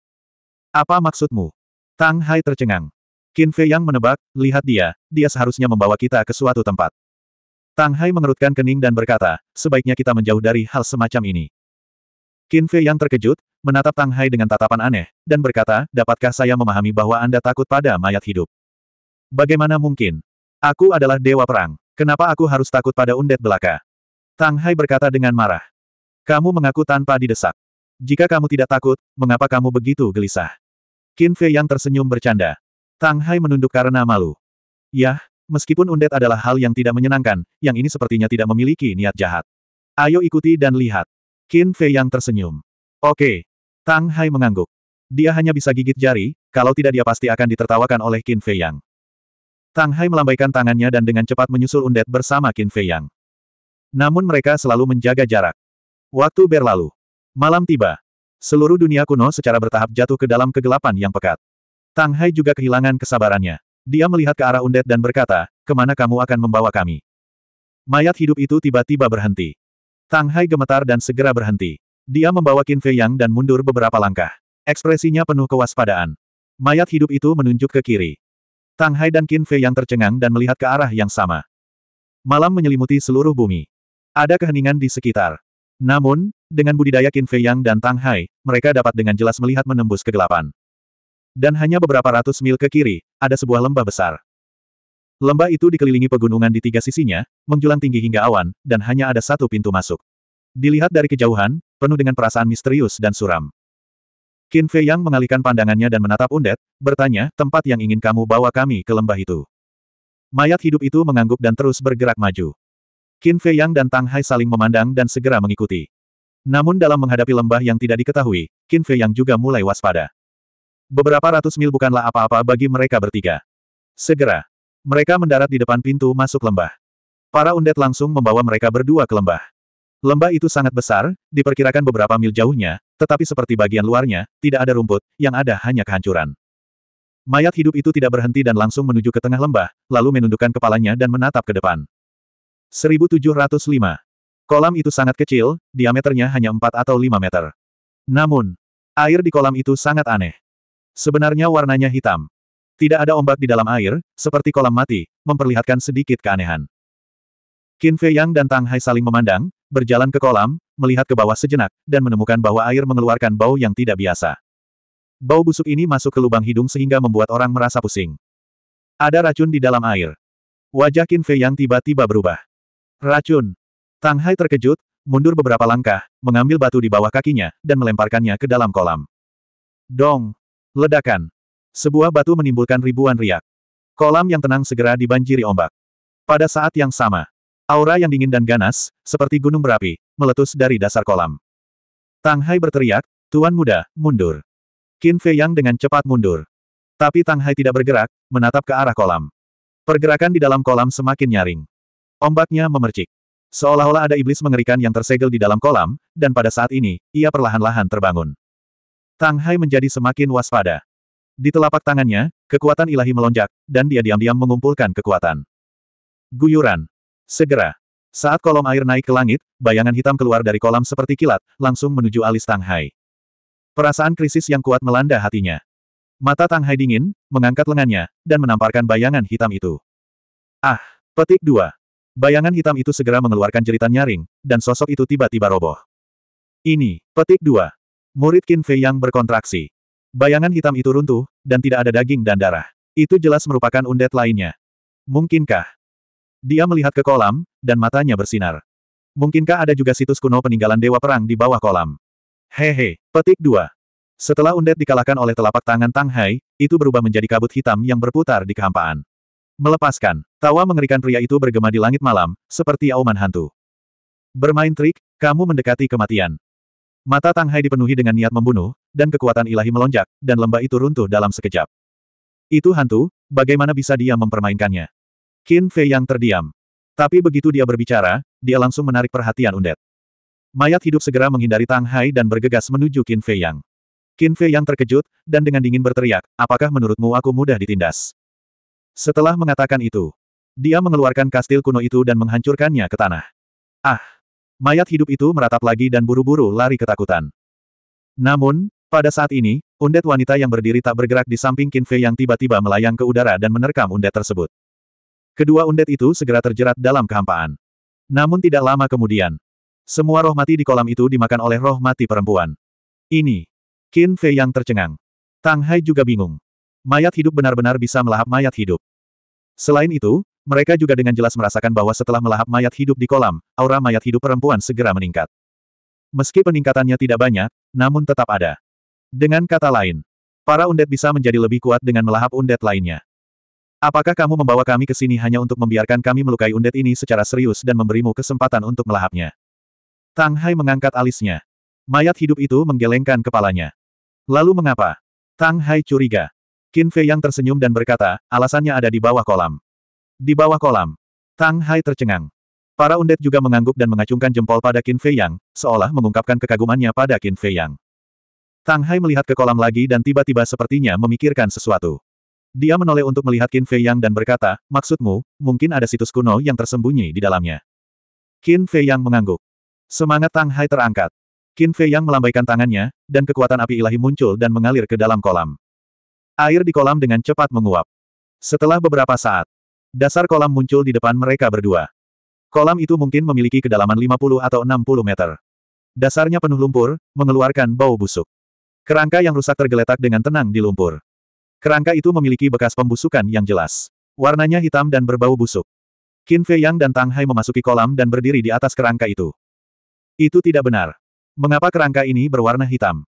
Apa maksudmu? Tang Hai tercengang. Qin Fei yang menebak, lihat dia, dia seharusnya membawa kita ke suatu tempat. Tang Hai mengerutkan kening dan berkata, sebaiknya kita menjauh dari hal semacam ini. Qin Fei yang terkejut, menatap Tang Hai dengan tatapan aneh, dan berkata, dapatkah saya memahami bahwa Anda takut pada mayat hidup? Bagaimana mungkin? Aku adalah dewa perang. Kenapa aku harus takut pada undet belaka? Tang Hai berkata dengan marah. Kamu mengaku tanpa didesak. Jika kamu tidak takut, mengapa kamu begitu gelisah? Qin Fei yang tersenyum bercanda. Tang Hai menunduk karena malu. Yah, meskipun undet adalah hal yang tidak menyenangkan, yang ini sepertinya tidak memiliki niat jahat. Ayo ikuti dan lihat. Qin Fei yang tersenyum. Oke. Tang Hai mengangguk. Dia hanya bisa gigit jari, kalau tidak dia pasti akan ditertawakan oleh Qin Fei Yang. Tang Hai melambaikan tangannya dan dengan cepat menyusul Undet bersama Qin Fei Yang. Namun mereka selalu menjaga jarak. Waktu berlalu. Malam tiba. Seluruh dunia kuno secara bertahap jatuh ke dalam kegelapan yang pekat. Tang Hai juga kehilangan kesabarannya. Dia melihat ke arah Undet dan berkata, kemana kamu akan membawa kami? Mayat hidup itu tiba-tiba berhenti. Tang Hai gemetar dan segera berhenti. Dia membawa Qin Fei Yang dan mundur beberapa langkah. Ekspresinya penuh kewaspadaan. Mayat hidup itu menunjuk ke kiri. Tang Hai dan Qin Fei yang tercengang dan melihat ke arah yang sama. Malam menyelimuti seluruh bumi. Ada keheningan di sekitar. Namun, dengan budidaya Qin Fei Yang dan Tang Hai, mereka dapat dengan jelas melihat menembus kegelapan. Dan hanya beberapa ratus mil ke kiri, ada sebuah lembah besar. Lembah itu dikelilingi pegunungan di tiga sisinya, menjulang tinggi hingga awan, dan hanya ada satu pintu masuk. Dilihat dari kejauhan, penuh dengan perasaan misterius dan suram. Qin Fei Yang mengalihkan pandangannya dan menatap Undet, bertanya, tempat yang ingin kamu bawa kami ke lembah itu. Mayat hidup itu mengangguk dan terus bergerak maju. Qin Fei Yang dan Tang Hai saling memandang dan segera mengikuti. Namun dalam menghadapi lembah yang tidak diketahui, Qin Fei Yang juga mulai waspada. Beberapa ratus mil bukanlah apa-apa bagi mereka bertiga. Segera, mereka mendarat di depan pintu masuk lembah. Para undet langsung membawa mereka berdua ke lembah. Lembah itu sangat besar, diperkirakan beberapa mil jauhnya, tetapi seperti bagian luarnya, tidak ada rumput, yang ada hanya kehancuran. Mayat hidup itu tidak berhenti dan langsung menuju ke tengah lembah, lalu menundukkan kepalanya dan menatap ke depan. 1705. Kolam itu sangat kecil, diameternya hanya 4 atau 5 meter. Namun, air di kolam itu sangat aneh. Sebenarnya warnanya hitam. Tidak ada ombak di dalam air, seperti kolam mati, memperlihatkan sedikit keanehan. Qin Fei Yang dan Tang Hai saling memandang, berjalan ke kolam, melihat ke bawah sejenak, dan menemukan bahwa air mengeluarkan bau yang tidak biasa. Bau busuk ini masuk ke lubang hidung sehingga membuat orang merasa pusing. Ada racun di dalam air. Wajah Qin Fei Yang tiba-tiba berubah. Racun. Tang Hai terkejut, mundur beberapa langkah, mengambil batu di bawah kakinya, dan melemparkannya ke dalam kolam. Dong. Ledakan. Sebuah batu menimbulkan ribuan riak. Kolam yang tenang segera dibanjiri ombak. Pada saat yang sama, Aura yang dingin dan ganas, seperti gunung berapi, meletus dari dasar kolam. Tang Hai berteriak, Tuan Muda, mundur. Qin Fei Yang dengan cepat mundur. Tapi Tang Hai tidak bergerak, menatap ke arah kolam. Pergerakan di dalam kolam semakin nyaring. Ombaknya memercik. Seolah-olah ada iblis mengerikan yang tersegel di dalam kolam, dan pada saat ini, ia perlahan-lahan terbangun. Tang Hai menjadi semakin waspada. Di telapak tangannya, kekuatan ilahi melonjak, dan dia diam-diam mengumpulkan kekuatan. Guyuran. Segera. Saat kolom air naik ke langit, bayangan hitam keluar dari kolam seperti kilat, langsung menuju alis Tang Hai. Perasaan krisis yang kuat melanda hatinya. Mata Tang Hai dingin, mengangkat lengannya, dan menamparkan bayangan hitam itu. Ah! Petik dua, Bayangan hitam itu segera mengeluarkan jeritan nyaring, dan sosok itu tiba-tiba roboh. Ini, petik dua, Murid Qin Fei yang berkontraksi. Bayangan hitam itu runtuh, dan tidak ada daging dan darah. Itu jelas merupakan undet lainnya. Mungkinkah? Dia melihat ke kolam, dan matanya bersinar. Mungkinkah ada juga situs kuno peninggalan Dewa Perang di bawah kolam? Hehe, petik 2. Setelah Undet dikalahkan oleh telapak tangan Tang Hai, itu berubah menjadi kabut hitam yang berputar di kehampaan. Melepaskan, tawa mengerikan pria itu bergema di langit malam, seperti auman hantu. Bermain trik, kamu mendekati kematian. Mata Tang Hai dipenuhi dengan niat membunuh, dan kekuatan ilahi melonjak, dan lembah itu runtuh dalam sekejap. Itu hantu, bagaimana bisa dia mempermainkannya? Qin Fei yang terdiam. Tapi begitu dia berbicara, dia langsung menarik perhatian Undet. Mayat hidup segera menghindari Tang Hai dan bergegas menuju Qin Fei Yang. Qin Fei Yang terkejut, dan dengan dingin berteriak, apakah menurutmu aku mudah ditindas? Setelah mengatakan itu, dia mengeluarkan kastil kuno itu dan menghancurkannya ke tanah. Ah! Mayat hidup itu meratap lagi dan buru-buru lari ketakutan. Namun, pada saat ini, undet wanita yang berdiri tak bergerak di samping Qin Fei yang tiba-tiba melayang ke udara dan menerkam undet tersebut. Kedua undet itu segera terjerat dalam kehampaan. Namun tidak lama kemudian, semua roh mati di kolam itu dimakan oleh roh mati perempuan. Ini, Qin Fei yang tercengang. Tang Hai juga bingung. Mayat hidup benar-benar bisa melahap mayat hidup. Selain itu, mereka juga dengan jelas merasakan bahwa setelah melahap mayat hidup di kolam, aura mayat hidup perempuan segera meningkat. Meski peningkatannya tidak banyak, namun tetap ada. Dengan kata lain, para undet bisa menjadi lebih kuat dengan melahap undet lainnya. Apakah kamu membawa kami ke sini hanya untuk membiarkan kami melukai undet ini secara serius dan memberimu kesempatan untuk melahapnya? Tang Hai mengangkat alisnya. Mayat hidup itu menggelengkan kepalanya. Lalu mengapa? Tang Hai curiga. Qin Fei yang tersenyum dan berkata, alasannya ada di bawah kolam. Di bawah kolam. Tang Hai tercengang. Para undet juga mengangguk dan mengacungkan jempol pada Qin Fei Yang, seolah mengungkapkan kekagumannya pada Qin Fei Yang. Tang Hai melihat ke kolam lagi dan tiba-tiba sepertinya memikirkan sesuatu. Dia menoleh untuk melihat Qin Fei Yang dan berkata, maksudmu, mungkin ada situs kuno yang tersembunyi di dalamnya. Qin Fei Yang mengangguk. Semangat Tang Hai terangkat. Qin Fei Yang melambaikan tangannya, dan kekuatan api ilahi muncul dan mengalir ke dalam kolam. Air di kolam dengan cepat menguap. Setelah beberapa saat, dasar kolam muncul di depan mereka berdua. Kolam itu mungkin memiliki kedalaman 50 atau 60 meter. Dasarnya penuh lumpur, mengeluarkan bau busuk. Kerangka yang rusak tergeletak dengan tenang di lumpur. Kerangka itu memiliki bekas pembusukan yang jelas. Warnanya hitam dan berbau busuk. Qin Fei Yang dan Tang Hai memasuki kolam dan berdiri di atas kerangka itu. Itu tidak benar. Mengapa kerangka ini berwarna hitam?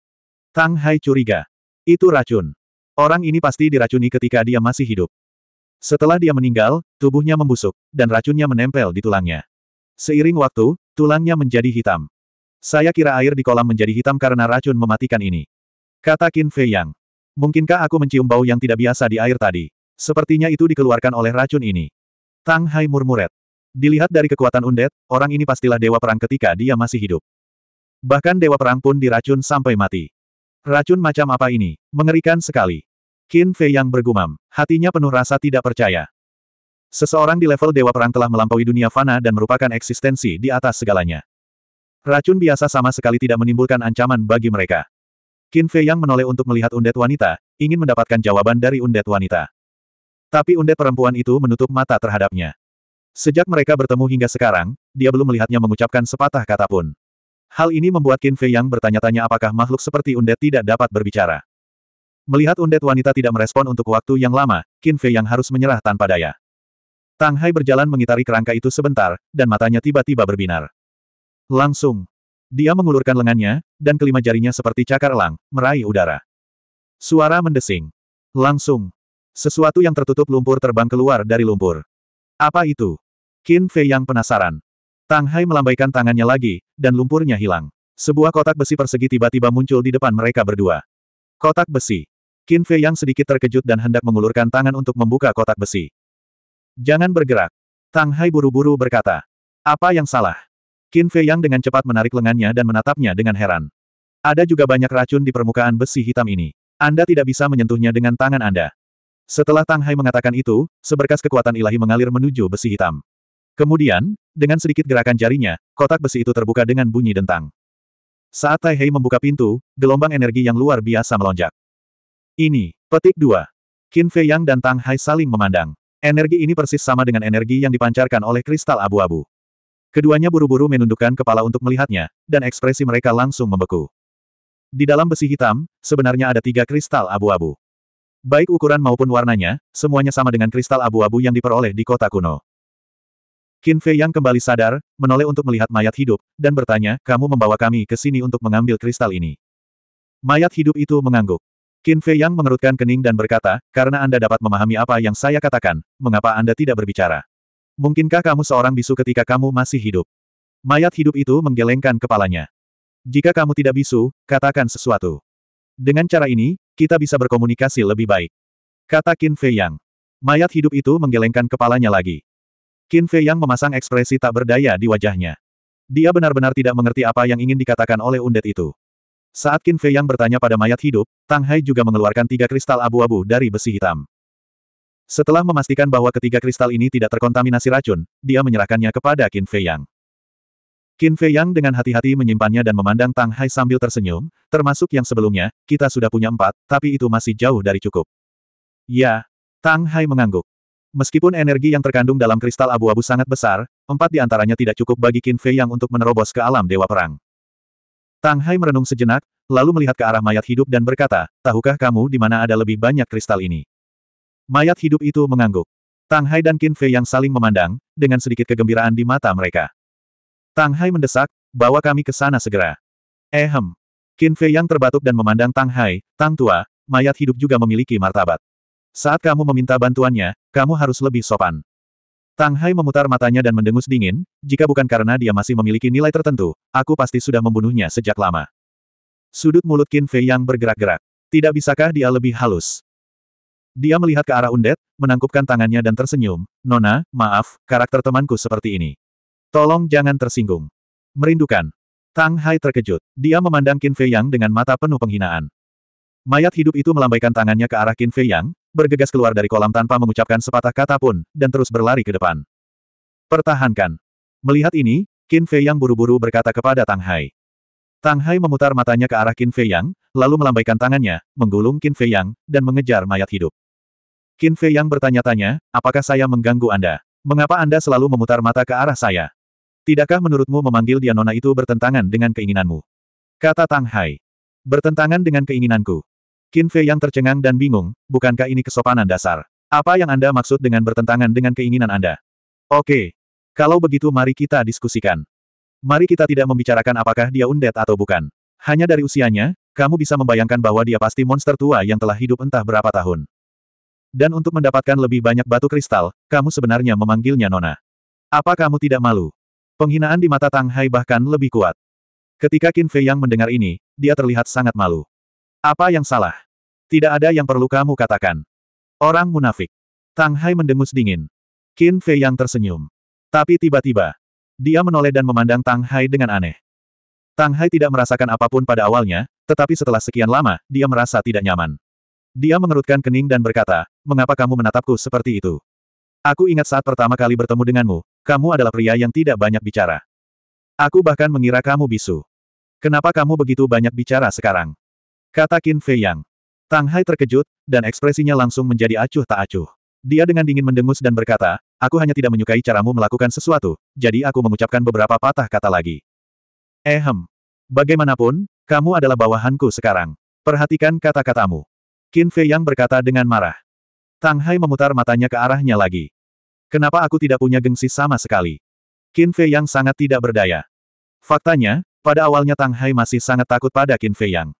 Tang Hai curiga. Itu racun. Orang ini pasti diracuni ketika dia masih hidup. Setelah dia meninggal, tubuhnya membusuk, dan racunnya menempel di tulangnya. Seiring waktu, tulangnya menjadi hitam. Saya kira air di kolam menjadi hitam karena racun mematikan ini. Kata Qin Fei Yang. Mungkinkah aku mencium bau yang tidak biasa di air tadi? Sepertinya itu dikeluarkan oleh racun ini. Tang Hai murmuret. Dilihat dari kekuatan undet, orang ini pastilah dewa perang ketika dia masih hidup. Bahkan dewa perang pun diracun sampai mati. Racun macam apa ini? Mengerikan sekali. Qin Fei yang bergumam, hatinya penuh rasa tidak percaya. Seseorang di level dewa perang telah melampaui dunia fana dan merupakan eksistensi di atas segalanya. Racun biasa sama sekali tidak menimbulkan ancaman bagi mereka. Qin Fei yang menoleh untuk melihat undet wanita, ingin mendapatkan jawaban dari undet wanita. Tapi undet perempuan itu menutup mata terhadapnya. Sejak mereka bertemu hingga sekarang, dia belum melihatnya mengucapkan sepatah kata pun. Hal ini membuat Qin Fei yang bertanya-tanya apakah makhluk seperti undet tidak dapat berbicara. Melihat undet wanita tidak merespon untuk waktu yang lama, Qin Fei yang harus menyerah tanpa daya. Tang Hai berjalan mengitari kerangka itu sebentar, dan matanya tiba-tiba berbinar. Langsung, dia mengulurkan lengannya, dan kelima jarinya seperti cakar elang, meraih udara. Suara mendesing. Langsung. Sesuatu yang tertutup lumpur terbang keluar dari lumpur. Apa itu? Qin Fei yang penasaran. Tang Hai melambaikan tangannya lagi, dan lumpurnya hilang. Sebuah kotak besi persegi tiba-tiba muncul di depan mereka berdua. Kotak besi. Qin Fei yang sedikit terkejut dan hendak mengulurkan tangan untuk membuka kotak besi. Jangan bergerak. Tang Hai buru-buru berkata. Apa yang salah? Qin Fei Yang dengan cepat menarik lengannya dan menatapnya dengan heran. Ada juga banyak racun di permukaan besi hitam ini. Anda tidak bisa menyentuhnya dengan tangan Anda. Setelah Tang Hai mengatakan itu, seberkas kekuatan ilahi mengalir menuju besi hitam. Kemudian, dengan sedikit gerakan jarinya, kotak besi itu terbuka dengan bunyi dentang. Saat Tai Hai membuka pintu, gelombang energi yang luar biasa melonjak. Ini, petik 2. Qin Fei Yang dan Tang Hai saling memandang. Energi ini persis sama dengan energi yang dipancarkan oleh kristal abu-abu. Keduanya buru-buru menundukkan kepala untuk melihatnya, dan ekspresi mereka langsung membeku. Di dalam besi hitam, sebenarnya ada tiga kristal abu-abu. Baik ukuran maupun warnanya, semuanya sama dengan kristal abu-abu yang diperoleh di kota kuno. Qin Fei yang kembali sadar, menoleh untuk melihat mayat hidup, dan bertanya, kamu membawa kami ke sini untuk mengambil kristal ini. Mayat hidup itu mengangguk. Qin Fei yang mengerutkan kening dan berkata, karena Anda dapat memahami apa yang saya katakan, mengapa Anda tidak berbicara? Mungkinkah kamu seorang bisu ketika kamu masih hidup? Mayat hidup itu menggelengkan kepalanya. Jika kamu tidak bisu, katakan sesuatu. Dengan cara ini, kita bisa berkomunikasi lebih baik. Kata Qin Fei Yang. Mayat hidup itu menggelengkan kepalanya lagi. Qin Fei Yang memasang ekspresi tak berdaya di wajahnya. Dia benar-benar tidak mengerti apa yang ingin dikatakan oleh undet itu. Saat Qin Fei Yang bertanya pada mayat hidup, Tang Hai juga mengeluarkan tiga kristal abu-abu dari besi hitam. Setelah memastikan bahwa ketiga kristal ini tidak terkontaminasi racun, dia menyerahkannya kepada Qin Fei Yang. Qin Fei Yang dengan hati-hati menyimpannya dan memandang Tang Hai sambil tersenyum, termasuk yang sebelumnya, kita sudah punya empat, tapi itu masih jauh dari cukup. Ya, Tang Hai mengangguk. Meskipun energi yang terkandung dalam kristal abu-abu sangat besar, empat di antaranya tidak cukup bagi Qin Fei Yang untuk menerobos ke alam Dewa Perang. Tang Hai merenung sejenak, lalu melihat ke arah mayat hidup dan berkata, tahukah kamu di mana ada lebih banyak kristal ini? Mayat hidup itu mengangguk. Tang Hai dan Qin Fei yang saling memandang, dengan sedikit kegembiraan di mata mereka. Tang Hai mendesak, bawa kami ke sana segera. Ehem. Eh, Qin Fei yang terbatuk dan memandang Tang Hai, Tang Tua, mayat hidup juga memiliki martabat. Saat kamu meminta bantuannya, kamu harus lebih sopan. Tang Hai memutar matanya dan mendengus dingin, jika bukan karena dia masih memiliki nilai tertentu, aku pasti sudah membunuhnya sejak lama. Sudut mulut Qin Fei yang bergerak-gerak. Tidak bisakah dia lebih halus? Dia melihat ke arah Undet, menangkupkan tangannya dan tersenyum. Nona, maaf, karakter temanku seperti ini. Tolong jangan tersinggung. Merindukan. Tang Hai terkejut. Dia memandang Qin Fei Yang dengan mata penuh penghinaan. Mayat hidup itu melambaikan tangannya ke arah Qin Fei Yang, bergegas keluar dari kolam tanpa mengucapkan sepatah kata pun, dan terus berlari ke depan. Pertahankan. Melihat ini, Qin Fei Yang buru-buru berkata kepada Tang Hai. Tang Hai memutar matanya ke arah Qin Fei Yang, lalu melambaikan tangannya, menggulung Qin Fei Yang, dan mengejar mayat hidup. Qin Fei yang bertanya-tanya, apakah saya mengganggu Anda? Mengapa Anda selalu memutar mata ke arah saya? Tidakkah menurutmu memanggil dia nona itu bertentangan dengan keinginanmu? Kata Tang Hai. Bertentangan dengan keinginanku. Qin Fei yang tercengang dan bingung, bukankah ini kesopanan dasar? Apa yang Anda maksud dengan bertentangan dengan keinginan Anda? Oke. Kalau begitu mari kita diskusikan. Mari kita tidak membicarakan apakah dia undet atau bukan. Hanya dari usianya, kamu bisa membayangkan bahwa dia pasti monster tua yang telah hidup entah berapa tahun. Dan untuk mendapatkan lebih banyak batu kristal, kamu sebenarnya memanggilnya Nona. Apa kamu tidak malu? Penghinaan di mata Tang Hai bahkan lebih kuat. Ketika Qin Fei Yang mendengar ini, dia terlihat sangat malu. Apa yang salah? Tidak ada yang perlu kamu katakan. Orang munafik. Tang Hai mendengus dingin. Qin Fei Yang tersenyum. Tapi tiba-tiba, dia menoleh dan memandang Tang Hai dengan aneh. Tang Hai tidak merasakan apapun pada awalnya, tetapi setelah sekian lama, dia merasa tidak nyaman. Dia mengerutkan kening dan berkata, mengapa kamu menatapku seperti itu? Aku ingat saat pertama kali bertemu denganmu, kamu adalah pria yang tidak banyak bicara. Aku bahkan mengira kamu bisu. Kenapa kamu begitu banyak bicara sekarang? Kata Qin Fei Yang. Tang Hai terkejut, dan ekspresinya langsung menjadi acuh tak acuh. Dia dengan dingin mendengus dan berkata, aku hanya tidak menyukai caramu melakukan sesuatu, jadi aku mengucapkan beberapa patah kata lagi. Ehem. Bagaimanapun, kamu adalah bawahanku sekarang. Perhatikan kata-katamu. Qin Fei Yang berkata dengan marah. Tang Hai memutar matanya ke arahnya lagi. Kenapa aku tidak punya gengsi sama sekali? Qin Fei Yang sangat tidak berdaya. Faktanya, pada awalnya Tang Hai masih sangat takut pada Qin Fei Yang.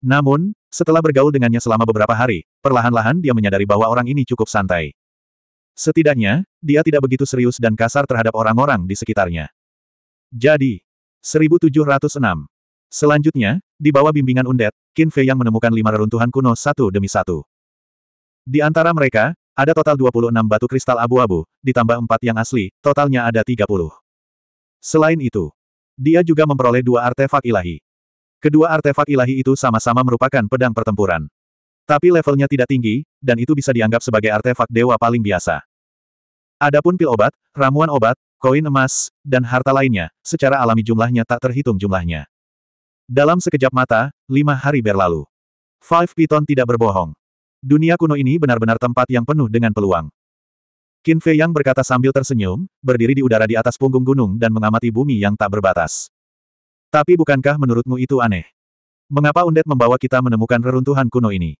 Namun, setelah bergaul dengannya selama beberapa hari, perlahan-lahan dia menyadari bahwa orang ini cukup santai. Setidaknya, dia tidak begitu serius dan kasar terhadap orang-orang di sekitarnya. Jadi, 1706. Selanjutnya, di bawah bimbingan Undet, Qin Fei yang menemukan lima reruntuhan kuno satu demi satu. Di antara mereka, ada total 26 batu kristal abu-abu, ditambah empat yang asli, totalnya ada 30. Selain itu, dia juga memperoleh dua artefak ilahi. Kedua artefak ilahi itu sama-sama merupakan pedang pertempuran. Tapi levelnya tidak tinggi, dan itu bisa dianggap sebagai artefak dewa paling biasa. Adapun pil obat, ramuan obat, koin emas, dan harta lainnya, secara alami jumlahnya tak terhitung jumlahnya. Dalam sekejap mata, lima hari berlalu. Five Piton tidak berbohong. Dunia kuno ini benar-benar tempat yang penuh dengan peluang. Qin Fei Yang berkata sambil tersenyum, berdiri di udara di atas punggung gunung dan mengamati bumi yang tak berbatas. Tapi bukankah menurutmu itu aneh? Mengapa Undet membawa kita menemukan reruntuhan kuno ini?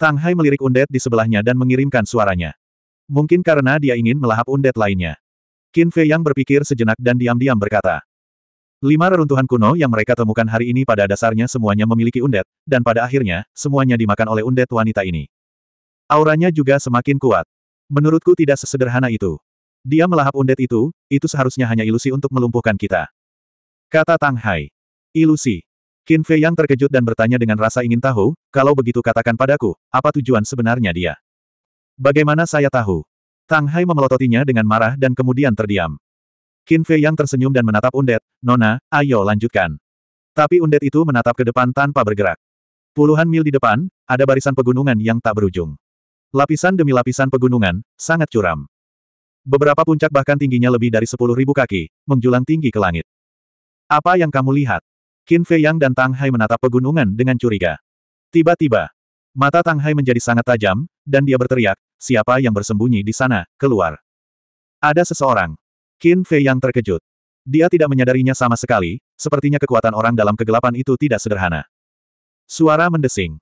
Tang Hai melirik Undet di sebelahnya dan mengirimkan suaranya. Mungkin karena dia ingin melahap Undet lainnya. Qin Fei Yang berpikir sejenak dan diam-diam berkata, Lima reruntuhan kuno yang mereka temukan hari ini pada dasarnya semuanya memiliki undet, dan pada akhirnya, semuanya dimakan oleh undet wanita ini. Auranya juga semakin kuat. Menurutku tidak sesederhana itu. Dia melahap undet itu, itu seharusnya hanya ilusi untuk melumpuhkan kita. Kata Tang Hai. Ilusi. Qin Fei yang terkejut dan bertanya dengan rasa ingin tahu, kalau begitu katakan padaku, apa tujuan sebenarnya dia? Bagaimana saya tahu? Tang Hai memelototinya dengan marah dan kemudian terdiam. Qin Fei yang tersenyum dan menatap Undet, Nona, ayo lanjutkan. Tapi Undet itu menatap ke depan tanpa bergerak. Puluhan mil di depan, ada barisan pegunungan yang tak berujung. Lapisan demi lapisan pegunungan, sangat curam. Beberapa puncak bahkan tingginya lebih dari 10.000 kaki, menjulang tinggi ke langit. Apa yang kamu lihat? Qin Fei Yang dan Tang Hai menatap pegunungan dengan curiga. Tiba-tiba, mata Tang Hai menjadi sangat tajam, dan dia berteriak, siapa yang bersembunyi di sana, keluar. Ada seseorang. Qin Fei yang terkejut. Dia tidak menyadarinya sama sekali, sepertinya kekuatan orang dalam kegelapan itu tidak sederhana. Suara mendesing.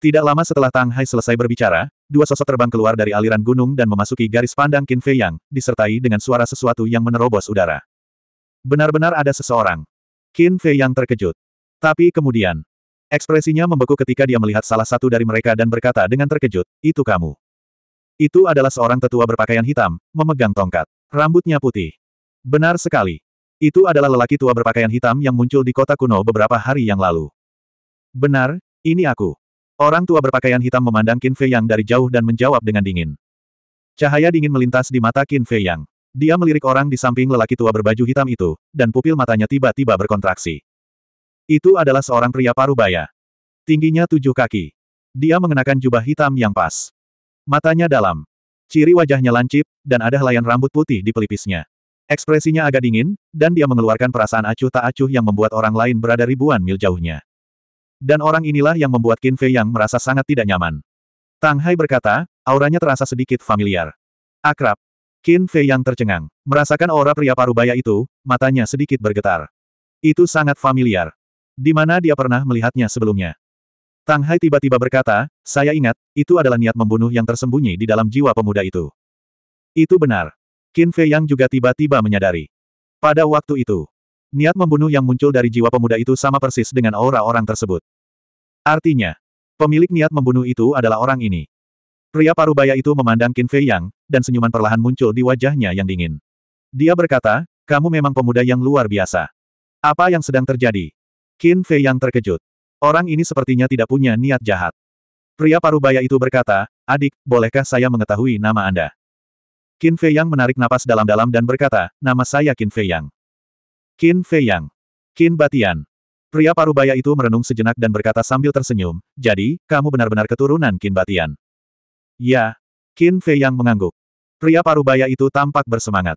Tidak lama setelah Tang Hai selesai berbicara, dua sosok terbang keluar dari aliran gunung dan memasuki garis pandang Qin Fei Yang, disertai dengan suara sesuatu yang menerobos udara. Benar-benar ada seseorang. Qin Fei Yang terkejut. Tapi kemudian, ekspresinya membeku ketika dia melihat salah satu dari mereka dan berkata dengan terkejut, itu kamu. Itu adalah seorang tetua berpakaian hitam, memegang tongkat. Rambutnya putih. Benar sekali. Itu adalah lelaki tua berpakaian hitam yang muncul di kota kuno beberapa hari yang lalu. Benar, ini aku. Orang tua berpakaian hitam memandang Qin Fei Yang dari jauh dan menjawab dengan dingin. Cahaya dingin melintas di mata Qin Fei Yang. Dia melirik orang di samping lelaki tua berbaju hitam itu, dan pupil matanya tiba-tiba berkontraksi. Itu adalah seorang pria parubaya. Tingginya tujuh kaki. Dia mengenakan jubah hitam yang pas. Matanya dalam. Ciri wajahnya lancip, dan ada helaian rambut putih di pelipisnya. Ekspresinya agak dingin, dan dia mengeluarkan perasaan acuh tak acuh yang membuat orang lain berada ribuan mil jauhnya. Dan orang inilah yang membuat Qin Fei yang merasa sangat tidak nyaman. Tang Hai berkata, auranya terasa sedikit familiar. Akrab. Qin Fei yang tercengang. Merasakan aura pria parubaya itu, matanya sedikit bergetar. Itu sangat familiar. Di mana dia pernah melihatnya sebelumnya. Tang Hai tiba-tiba berkata, saya ingat, itu adalah niat membunuh yang tersembunyi di dalam jiwa pemuda itu. Itu benar. Qin Fei Yang juga tiba-tiba menyadari. Pada waktu itu, niat membunuh yang muncul dari jiwa pemuda itu sama persis dengan aura orang tersebut. Artinya, pemilik niat membunuh itu adalah orang ini. Pria parubaya itu memandang Qin Fei Yang, dan senyuman perlahan muncul di wajahnya yang dingin. Dia berkata, kamu memang pemuda yang luar biasa. Apa yang sedang terjadi? Qin Fei Yang terkejut. Orang ini sepertinya tidak punya niat jahat. Pria parubaya itu berkata, adik, bolehkah saya mengetahui nama Anda? Qin Fei Yang menarik napas dalam-dalam dan berkata, nama saya Qin Fei Yang. Qin Fei Yang. Qin Batian. Pria parubaya itu merenung sejenak dan berkata sambil tersenyum, jadi, kamu benar-benar keturunan Qin Batian. Ya. Qin Fei Yang mengangguk. Pria parubaya itu tampak bersemangat.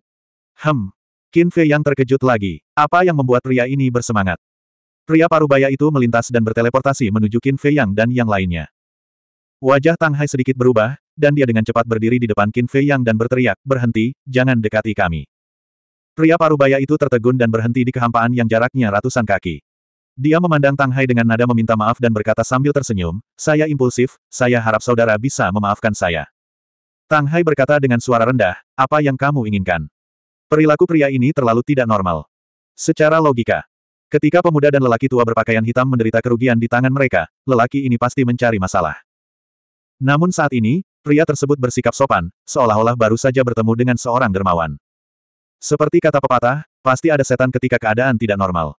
Hem. Qin Fei Yang terkejut lagi. Apa yang membuat pria ini bersemangat? Pria parubaya itu melintas dan berteleportasi menuju Qin Fei Yang dan yang lainnya. Wajah Tang Hai sedikit berubah, dan dia dengan cepat berdiri di depan Qin Fei Yang dan berteriak, berhenti, jangan dekati kami. Pria parubaya itu tertegun dan berhenti di kehampaan yang jaraknya ratusan kaki. Dia memandang Tang Hai dengan nada meminta maaf dan berkata sambil tersenyum, saya impulsif, saya harap saudara bisa memaafkan saya. Tang Hai berkata dengan suara rendah, apa yang kamu inginkan? Perilaku pria ini terlalu tidak normal. Secara logika, Ketika pemuda dan lelaki tua berpakaian hitam menderita kerugian di tangan mereka, lelaki ini pasti mencari masalah. Namun saat ini, pria tersebut bersikap sopan, seolah-olah baru saja bertemu dengan seorang dermawan. Seperti kata pepatah, pasti ada setan ketika keadaan tidak normal.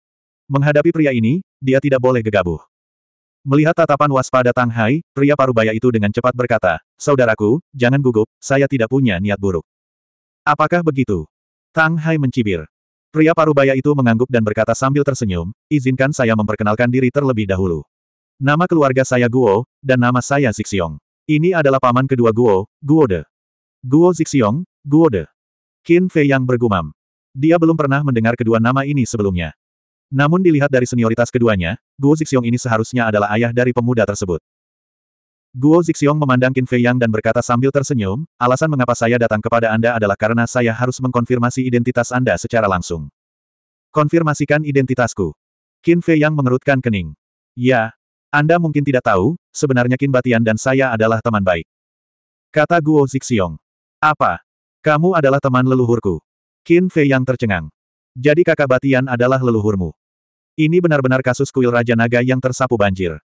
Menghadapi pria ini, dia tidak boleh gegabah. Melihat tatapan waspada Tang Hai, pria parubaya itu dengan cepat berkata, Saudaraku, jangan gugup, saya tidak punya niat buruk. Apakah begitu? Tang Hai mencibir. Pria parubaya itu mengangguk dan berkata sambil tersenyum, izinkan saya memperkenalkan diri terlebih dahulu. Nama keluarga saya Guo, dan nama saya Zixiong. Ini adalah paman kedua Guo, Guo De. Guo Zixiong, Guo De. Qin Fei yang bergumam. Dia belum pernah mendengar kedua nama ini sebelumnya. Namun dilihat dari senioritas keduanya, Guo Zixiong ini seharusnya adalah ayah dari pemuda tersebut. Guo Zixiong memandang Qin Fei Yang dan berkata sambil tersenyum, alasan mengapa saya datang kepada Anda adalah karena saya harus mengkonfirmasi identitas Anda secara langsung. Konfirmasikan identitasku. Qin Fei Yang mengerutkan kening. Ya, Anda mungkin tidak tahu, sebenarnya Qin Batian dan saya adalah teman baik. Kata Guo Zixiong. Apa? Kamu adalah teman leluhurku. Qin Fei Yang tercengang. Jadi kakak Batian adalah leluhurmu. Ini benar-benar kasus kuil Raja Naga yang tersapu banjir.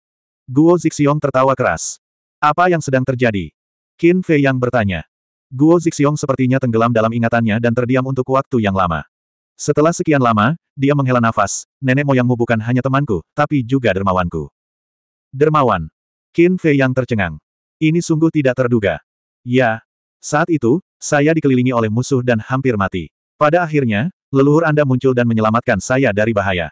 Guo Zixiong tertawa keras. Apa yang sedang terjadi? Qin Fei yang bertanya. Guo Zixiong sepertinya tenggelam dalam ingatannya dan terdiam untuk waktu yang lama. Setelah sekian lama, dia menghela nafas, nenek moyangmu bukan hanya temanku, tapi juga dermawanku. Dermawan. Qin Fei yang tercengang. Ini sungguh tidak terduga. Ya. Saat itu, saya dikelilingi oleh musuh dan hampir mati. Pada akhirnya, leluhur Anda muncul dan menyelamatkan saya dari bahaya.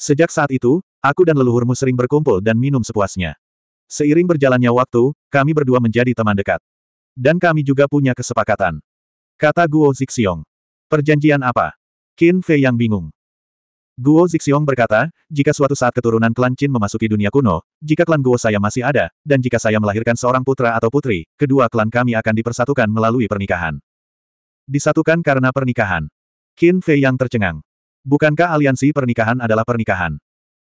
Sejak saat itu, aku dan leluhurmu sering berkumpul dan minum sepuasnya. Seiring berjalannya waktu, kami berdua menjadi teman dekat. Dan kami juga punya kesepakatan. Kata Guo Zixiong. Perjanjian apa? Qin Fei yang bingung. Guo Zixiong berkata, jika suatu saat keturunan klan Qin memasuki dunia kuno, jika klan Guo saya masih ada, dan jika saya melahirkan seorang putra atau putri, kedua klan kami akan dipersatukan melalui pernikahan. Disatukan karena pernikahan. Qin Fei yang tercengang. Bukankah aliansi pernikahan adalah pernikahan?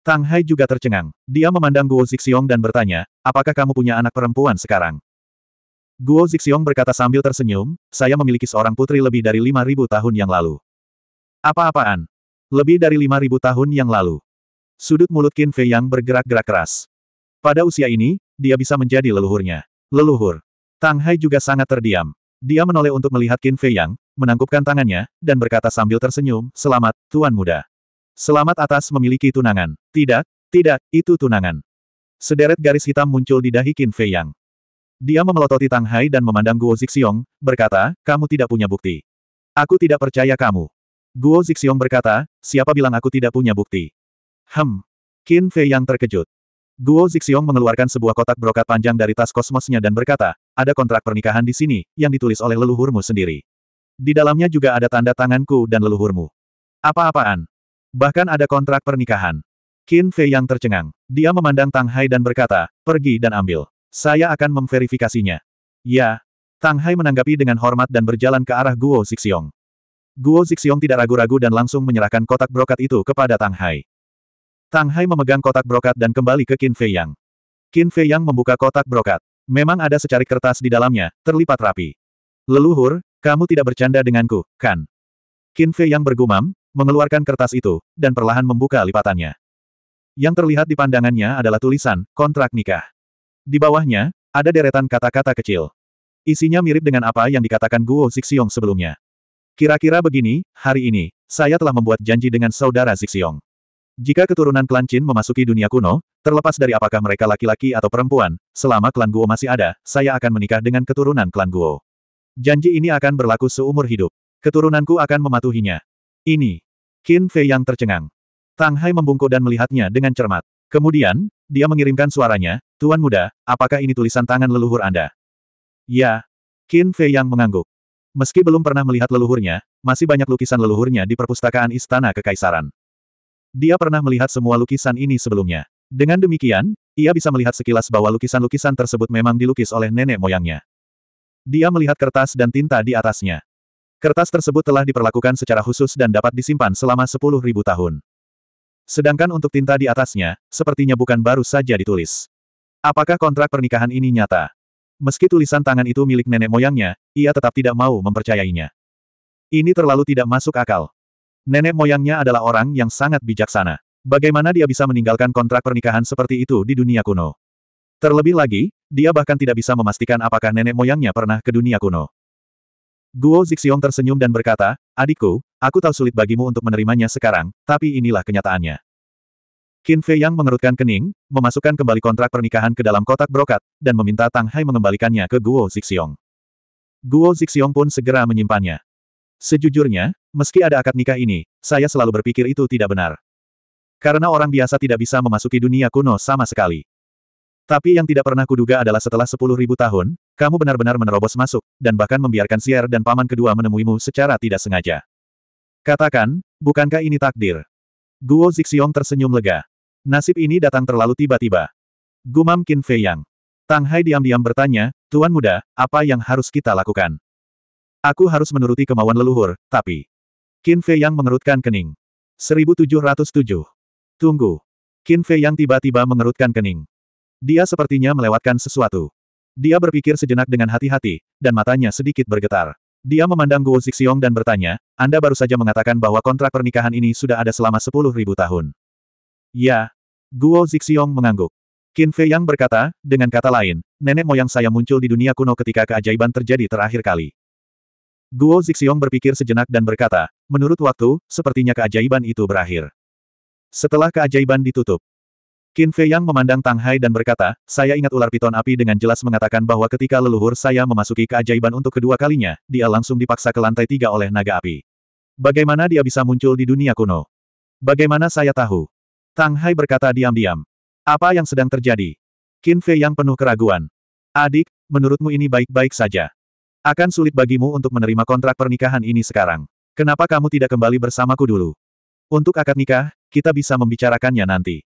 Tang Hai juga tercengang. Dia memandang Guo Zixiong dan bertanya, apakah kamu punya anak perempuan sekarang? Guo Zixiong berkata sambil tersenyum, saya memiliki seorang putri lebih dari 5.000 tahun yang lalu. Apa-apaan? Lebih dari 5.000 tahun yang lalu. Sudut mulut Qin Fei yang bergerak-gerak keras. Pada usia ini, dia bisa menjadi leluhurnya. Leluhur. Tang Hai juga sangat terdiam. Dia menoleh untuk melihat Qin Fei Yang, menangkupkan tangannya, dan berkata sambil tersenyum, Selamat, Tuan Muda. Selamat atas memiliki tunangan. Tidak, tidak, itu tunangan. Sederet garis hitam muncul di dahi Qin Fei Yang. Dia memelototi Tang Hai dan memandang Guo Zixiong, berkata, kamu tidak punya bukti. Aku tidak percaya kamu. Guo Zixiong berkata, siapa bilang aku tidak punya bukti? Hem. Qin Fei Yang terkejut. Guo Zixiong mengeluarkan sebuah kotak brokat panjang dari tas kosmosnya dan berkata, ada kontrak pernikahan di sini, yang ditulis oleh leluhurmu sendiri. Di dalamnya juga ada tanda tanganku dan leluhurmu. Apa-apaan? Bahkan ada kontrak pernikahan. Qin Fei yang tercengang. Dia memandang Tang Hai dan berkata, pergi dan ambil. Saya akan memverifikasinya. Ya. Tang Hai menanggapi dengan hormat dan berjalan ke arah Guo Zixiong. Guo Zixiong tidak ragu-ragu dan langsung menyerahkan kotak brokat itu kepada Tang Hai. Tang Hai memegang kotak brokat dan kembali ke Qin Fei Yang. Qin Fei Yang membuka kotak brokat. Memang ada secari kertas di dalamnya, terlipat rapi. Leluhur, kamu tidak bercanda denganku, kan? Qin Fei Yang bergumam, mengeluarkan kertas itu, dan perlahan membuka lipatannya. Yang terlihat di pandangannya adalah tulisan, kontrak nikah. Di bawahnya, ada deretan kata-kata kecil. Isinya mirip dengan apa yang dikatakan Guo Zixiong sebelumnya. Kira-kira begini, hari ini, saya telah membuat janji dengan saudara Zixiong. Jika keturunan klan Qin memasuki dunia kuno, terlepas dari apakah mereka laki-laki atau perempuan, selama klan Guo masih ada, saya akan menikah dengan keturunan klan Guo. Janji ini akan berlaku seumur hidup. Keturunanku akan mematuhinya. Ini Qin Fei yang tercengang. Tang Hai membungkuk dan melihatnya dengan cermat. Kemudian, dia mengirimkan suaranya, Tuan Muda, apakah ini tulisan tangan leluhur Anda? Ya. Qin Fei yang mengangguk. Meski belum pernah melihat leluhurnya, masih banyak lukisan leluhurnya di perpustakaan Istana Kekaisaran. Dia pernah melihat semua lukisan ini sebelumnya. Dengan demikian, ia bisa melihat sekilas bahwa lukisan-lukisan tersebut memang dilukis oleh nenek moyangnya. Dia melihat kertas dan tinta di atasnya. Kertas tersebut telah diperlakukan secara khusus dan dapat disimpan selama 10.000 tahun. Sedangkan untuk tinta di atasnya, sepertinya bukan baru saja ditulis. Apakah kontrak pernikahan ini nyata? Meski tulisan tangan itu milik nenek moyangnya, ia tetap tidak mau mempercayainya. Ini terlalu tidak masuk akal. Nenek moyangnya adalah orang yang sangat bijaksana. Bagaimana dia bisa meninggalkan kontrak pernikahan seperti itu di dunia kuno? Terlebih lagi, dia bahkan tidak bisa memastikan apakah nenek moyangnya pernah ke dunia kuno. Guo Zixiong tersenyum dan berkata, adikku, aku tahu sulit bagimu untuk menerimanya sekarang, tapi inilah kenyataannya. Qin Fei Yang mengerutkan kening, memasukkan kembali kontrak pernikahan ke dalam kotak brokat, dan meminta Tang Hai mengembalikannya ke Guo Zixiong. Guo Zixiong pun segera menyimpannya. Sejujurnya, meski ada akad nikah ini, saya selalu berpikir itu tidak benar. Karena orang biasa tidak bisa memasuki dunia kuno sama sekali. Tapi yang tidak pernah kuduga adalah setelah sepuluh ribu tahun, kamu benar-benar menerobos masuk, dan bahkan membiarkan Sier dan paman kedua menemuimu secara tidak sengaja. Katakan, bukankah ini takdir? Guo Zixiong tersenyum lega. Nasib ini datang terlalu tiba-tiba. Gumam Qin Fei Yang. Tang Hai diam-diam bertanya, Tuan Muda, apa yang harus kita lakukan? Aku harus menuruti kemauan leluhur, tapi... Qin Fei Yang mengerutkan kening. 1707. Tunggu. Qin Fei Yang tiba-tiba mengerutkan kening. Dia sepertinya melewatkan sesuatu. Dia berpikir sejenak dengan hati-hati, dan matanya sedikit bergetar. Dia memandang Guo Zixiong dan bertanya, Anda baru saja mengatakan bahwa kontrak pernikahan ini sudah ada selama sepuluh ribu tahun. Ya. Guo Zixiong mengangguk. Qin Fei Yang berkata, dengan kata lain, nenek moyang saya muncul di dunia kuno ketika keajaiban terjadi terakhir kali. Guo Zixiong berpikir sejenak dan berkata, menurut waktu, sepertinya keajaiban itu berakhir. Setelah keajaiban ditutup, Qin Fei Yang memandang Tang Hai dan berkata, saya ingat ular piton api dengan jelas mengatakan bahwa ketika leluhur saya memasuki keajaiban untuk kedua kalinya, dia langsung dipaksa ke lantai tiga oleh naga api. Bagaimana dia bisa muncul di dunia kuno? Bagaimana saya tahu? Tang Hai berkata diam-diam. Apa yang sedang terjadi? Qin Fei Yang penuh keraguan. Adik, menurutmu ini baik-baik saja? Akan sulit bagimu untuk menerima kontrak pernikahan ini sekarang. Kenapa kamu tidak kembali bersamaku dulu? Untuk akad nikah, kita bisa membicarakannya nanti.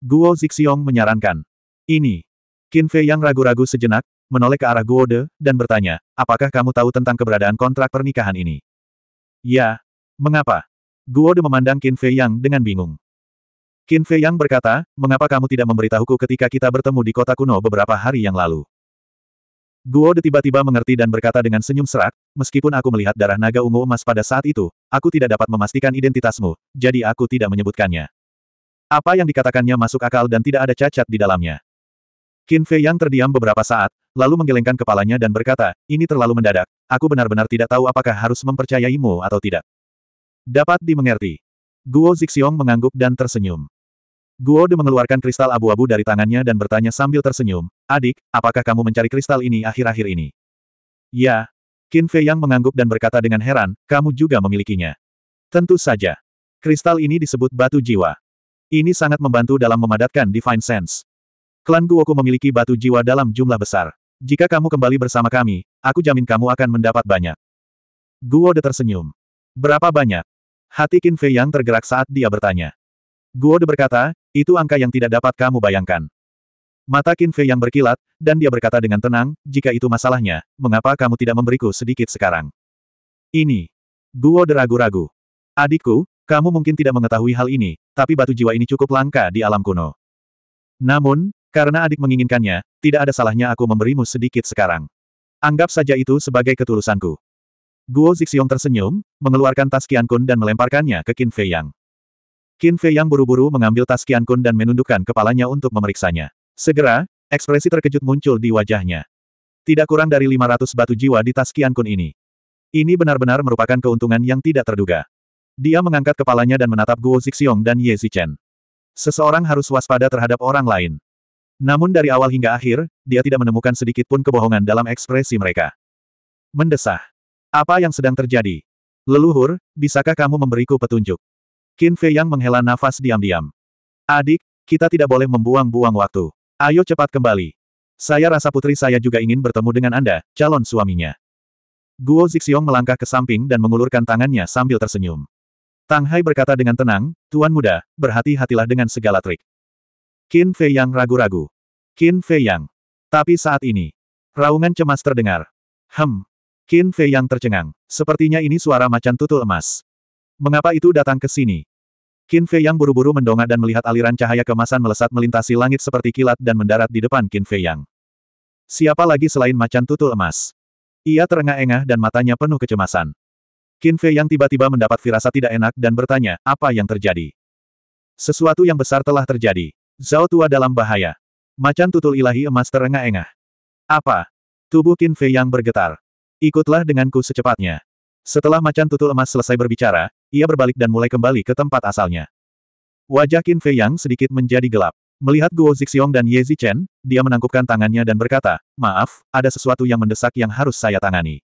Guo Zixiong menyarankan. Ini. Qin Fei yang ragu-ragu sejenak, menoleh ke arah Guo De, dan bertanya, apakah kamu tahu tentang keberadaan kontrak pernikahan ini? Ya. Mengapa? Guo De memandang Qin Fei yang dengan bingung. Qin Fei yang berkata, mengapa kamu tidak memberitahuku ketika kita bertemu di kota kuno beberapa hari yang lalu? Guo De tiba-tiba mengerti dan berkata dengan senyum serak, meskipun aku melihat darah naga ungu emas pada saat itu, aku tidak dapat memastikan identitasmu, jadi aku tidak menyebutkannya. Apa yang dikatakannya masuk akal dan tidak ada cacat di dalamnya. Qin Fei yang terdiam beberapa saat, lalu menggelengkan kepalanya dan berkata, ini terlalu mendadak, aku benar-benar tidak tahu apakah harus mempercayaimu atau tidak. Dapat dimengerti. Guo Zixiong mengangguk dan tersenyum. Guo De mengeluarkan kristal abu-abu dari tangannya dan bertanya sambil tersenyum, adik, apakah kamu mencari kristal ini akhir-akhir ini? Ya. Qin Fei yang mengangguk dan berkata dengan heran, kamu juga memilikinya. Tentu saja. Kristal ini disebut batu jiwa. Ini sangat membantu dalam memadatkan Divine Sense. Klan Guoku memiliki batu jiwa dalam jumlah besar. Jika kamu kembali bersama kami, aku jamin kamu akan mendapat banyak. Guo De tersenyum. Berapa banyak? Hati Qin Fei yang tergerak saat dia bertanya. Guo De berkata, itu angka yang tidak dapat kamu bayangkan. Mata Qin Fei yang berkilat, dan dia berkata dengan tenang, jika itu masalahnya, mengapa kamu tidak memberiku sedikit sekarang? Ini. Guo De ragu-ragu. Adikku, kamu mungkin tidak mengetahui hal ini, tapi batu jiwa ini cukup langka di alam kuno. Namun, karena adik menginginkannya, tidak ada salahnya aku memberimu sedikit sekarang. Anggap saja itu sebagai ketulusanku. Guo Zixiong tersenyum, mengeluarkan tas Qian Kun dan melemparkannya ke Qin Fei Yang. Qin Fei Yang buru-buru mengambil tas Qian Kun dan menundukkan kepalanya untuk memeriksanya. Segera, ekspresi terkejut muncul di wajahnya. Tidak kurang dari 500 batu jiwa di tas Qian Kun ini. Ini benar-benar merupakan keuntungan yang tidak terduga. Dia mengangkat kepalanya dan menatap Guo Zixiong dan Ye Zichen. Seseorang harus waspada terhadap orang lain. Namun dari awal hingga akhir, dia tidak menemukan sedikit pun kebohongan dalam ekspresi mereka. Mendesah. Apa yang sedang terjadi? Leluhur, bisakah kamu memberiku petunjuk? Qin Fei yang menghela nafas diam-diam. Adik, kita tidak boleh membuang-buang waktu. Ayo cepat kembali. Saya rasa putri saya juga ingin bertemu dengan Anda, calon suaminya. Guo Zixiong melangkah ke samping dan mengulurkan tangannya sambil tersenyum. Tang Hai berkata dengan tenang, Tuan Muda, berhati-hatilah dengan segala trik. Qin Fei Yang ragu-ragu. Qin Fei Yang. Tapi saat ini, raungan cemas terdengar. Hem. Qin Fei Yang tercengang. Sepertinya ini suara macan tutul emas. Mengapa itu datang ke sini? Qin Fei Yang buru-buru mendongak dan melihat aliran cahaya kemasan melesat melintasi langit seperti kilat dan mendarat di depan Qin Fei Yang. Siapa lagi selain macan tutul emas? Ia terengah-engah dan matanya penuh kecemasan. Qin Fei yang tiba-tiba mendapat firasat tidak enak dan bertanya, apa yang terjadi? Sesuatu yang besar telah terjadi. Zhao Tua dalam bahaya. Macan tutul ilahi emas terengah-engah. Apa? Tubuh Qin Fei yang bergetar. Ikutlah denganku secepatnya. Setelah macan tutul emas selesai berbicara, ia berbalik dan mulai kembali ke tempat asalnya. Wajah Qin Fei yang sedikit menjadi gelap. Melihat Guo Zixiong dan Ye Zichen, dia menangkupkan tangannya dan berkata, Maaf, ada sesuatu yang mendesak yang harus saya tangani.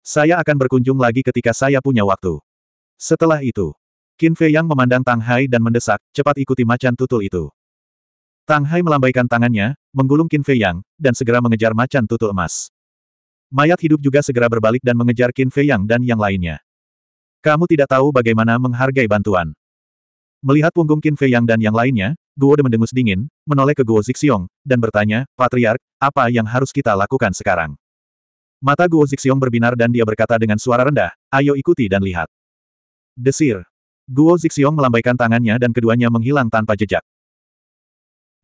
Saya akan berkunjung lagi ketika saya punya waktu. Setelah itu, Qin Fei Yang memandang Tang Hai dan mendesak, cepat ikuti macan tutul itu. Tang Hai melambaikan tangannya, menggulung Qin Fei Yang, dan segera mengejar macan tutul emas. Mayat hidup juga segera berbalik dan mengejar Qin Fei Yang dan yang lainnya. Kamu tidak tahu bagaimana menghargai bantuan. Melihat punggung Qin Fei Yang dan yang lainnya, Guo De mendengus dingin, menoleh ke Guo Zixiong, dan bertanya, Patriark, apa yang harus kita lakukan sekarang? Mata Guo Zixiong berbinar dan dia berkata dengan suara rendah, ayo ikuti dan lihat. Desir. Guo Zixiong melambaikan tangannya dan keduanya menghilang tanpa jejak.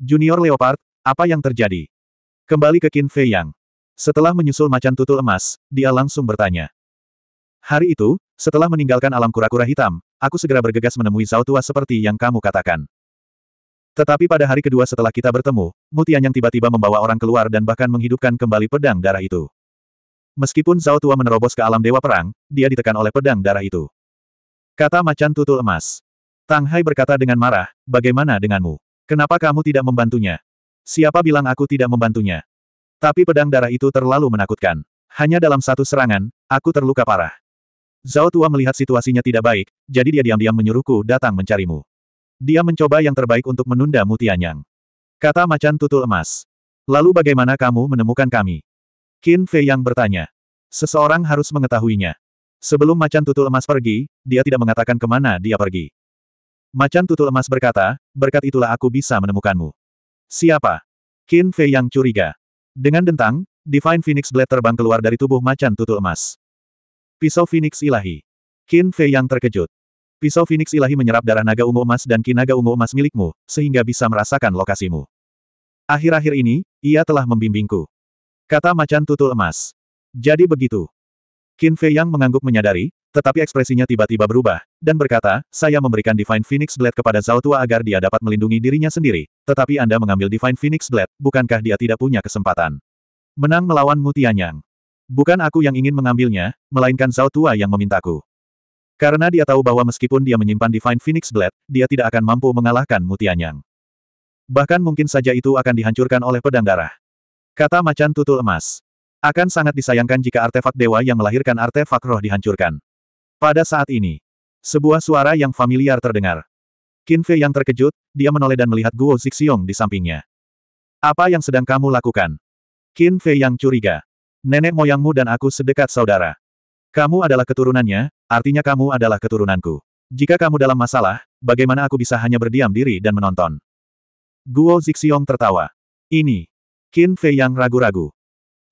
Junior Leopard, apa yang terjadi? Kembali ke Qin Fei Yang. Setelah menyusul macan tutul emas, dia langsung bertanya. Hari itu, setelah meninggalkan alam kura-kura hitam, aku segera bergegas menemui Zhao Tua seperti yang kamu katakan. Tetapi pada hari kedua setelah kita bertemu, Mutian yang tiba-tiba membawa orang keluar dan bahkan menghidupkan kembali pedang darah itu. Meskipun Zhao Tua menerobos ke alam dewa perang, dia ditekan oleh pedang darah itu. Kata macan tutul emas. Tang Hai berkata dengan marah, bagaimana denganmu? Kenapa kamu tidak membantunya? Siapa bilang aku tidak membantunya? Tapi pedang darah itu terlalu menakutkan. Hanya dalam satu serangan, aku terluka parah. Zhao Tua melihat situasinya tidak baik, jadi dia diam-diam menyuruhku datang mencarimu. Dia mencoba yang terbaik untuk menunda Mutianyang. Kata macan tutul emas. Lalu bagaimana kamu menemukan kami? Qin Fei yang bertanya. Seseorang harus mengetahuinya. Sebelum macan tutul emas pergi, dia tidak mengatakan kemana dia pergi. Macan tutul emas berkata, berkat itulah aku bisa menemukanmu. Siapa? Qin Fei yang curiga. Dengan dentang, Divine Phoenix Blade terbang keluar dari tubuh macan tutul emas. Pisau Phoenix Ilahi. Qin Fei yang terkejut. Pisau Phoenix Ilahi menyerap darah naga ungu emas dan kinaga ungu emas milikmu, sehingga bisa merasakan lokasimu. Akhir-akhir ini, ia telah membimbingku. Kata macan tutul emas. Jadi begitu. Qin Fei Yang mengangguk menyadari, tetapi ekspresinya tiba-tiba berubah, dan berkata, saya memberikan Divine Phoenix Blade kepada Zhao Tua agar dia dapat melindungi dirinya sendiri, tetapi Anda mengambil Divine Phoenix Blade, bukankah dia tidak punya kesempatan? Menang melawan Mutianyang. Bukan aku yang ingin mengambilnya, melainkan Zhao Tua yang memintaku. Karena dia tahu bahwa meskipun dia menyimpan Divine Phoenix Blade, dia tidak akan mampu mengalahkan Mutianyang. Bahkan mungkin saja itu akan dihancurkan oleh pedang darah. Kata macan tutul emas. Akan sangat disayangkan jika artefak dewa yang melahirkan artefak roh dihancurkan. Pada saat ini, sebuah suara yang familiar terdengar. Qin Fei yang terkejut, dia menoleh dan melihat Guo Zixiong di sampingnya. Apa yang sedang kamu lakukan? Qin Fei yang curiga. Nenek moyangmu dan aku sedekat saudara. Kamu adalah keturunannya, artinya kamu adalah keturunanku. Jika kamu dalam masalah, bagaimana aku bisa hanya berdiam diri dan menonton? Guo Zixiong tertawa. Ini, Qin Fei yang ragu-ragu.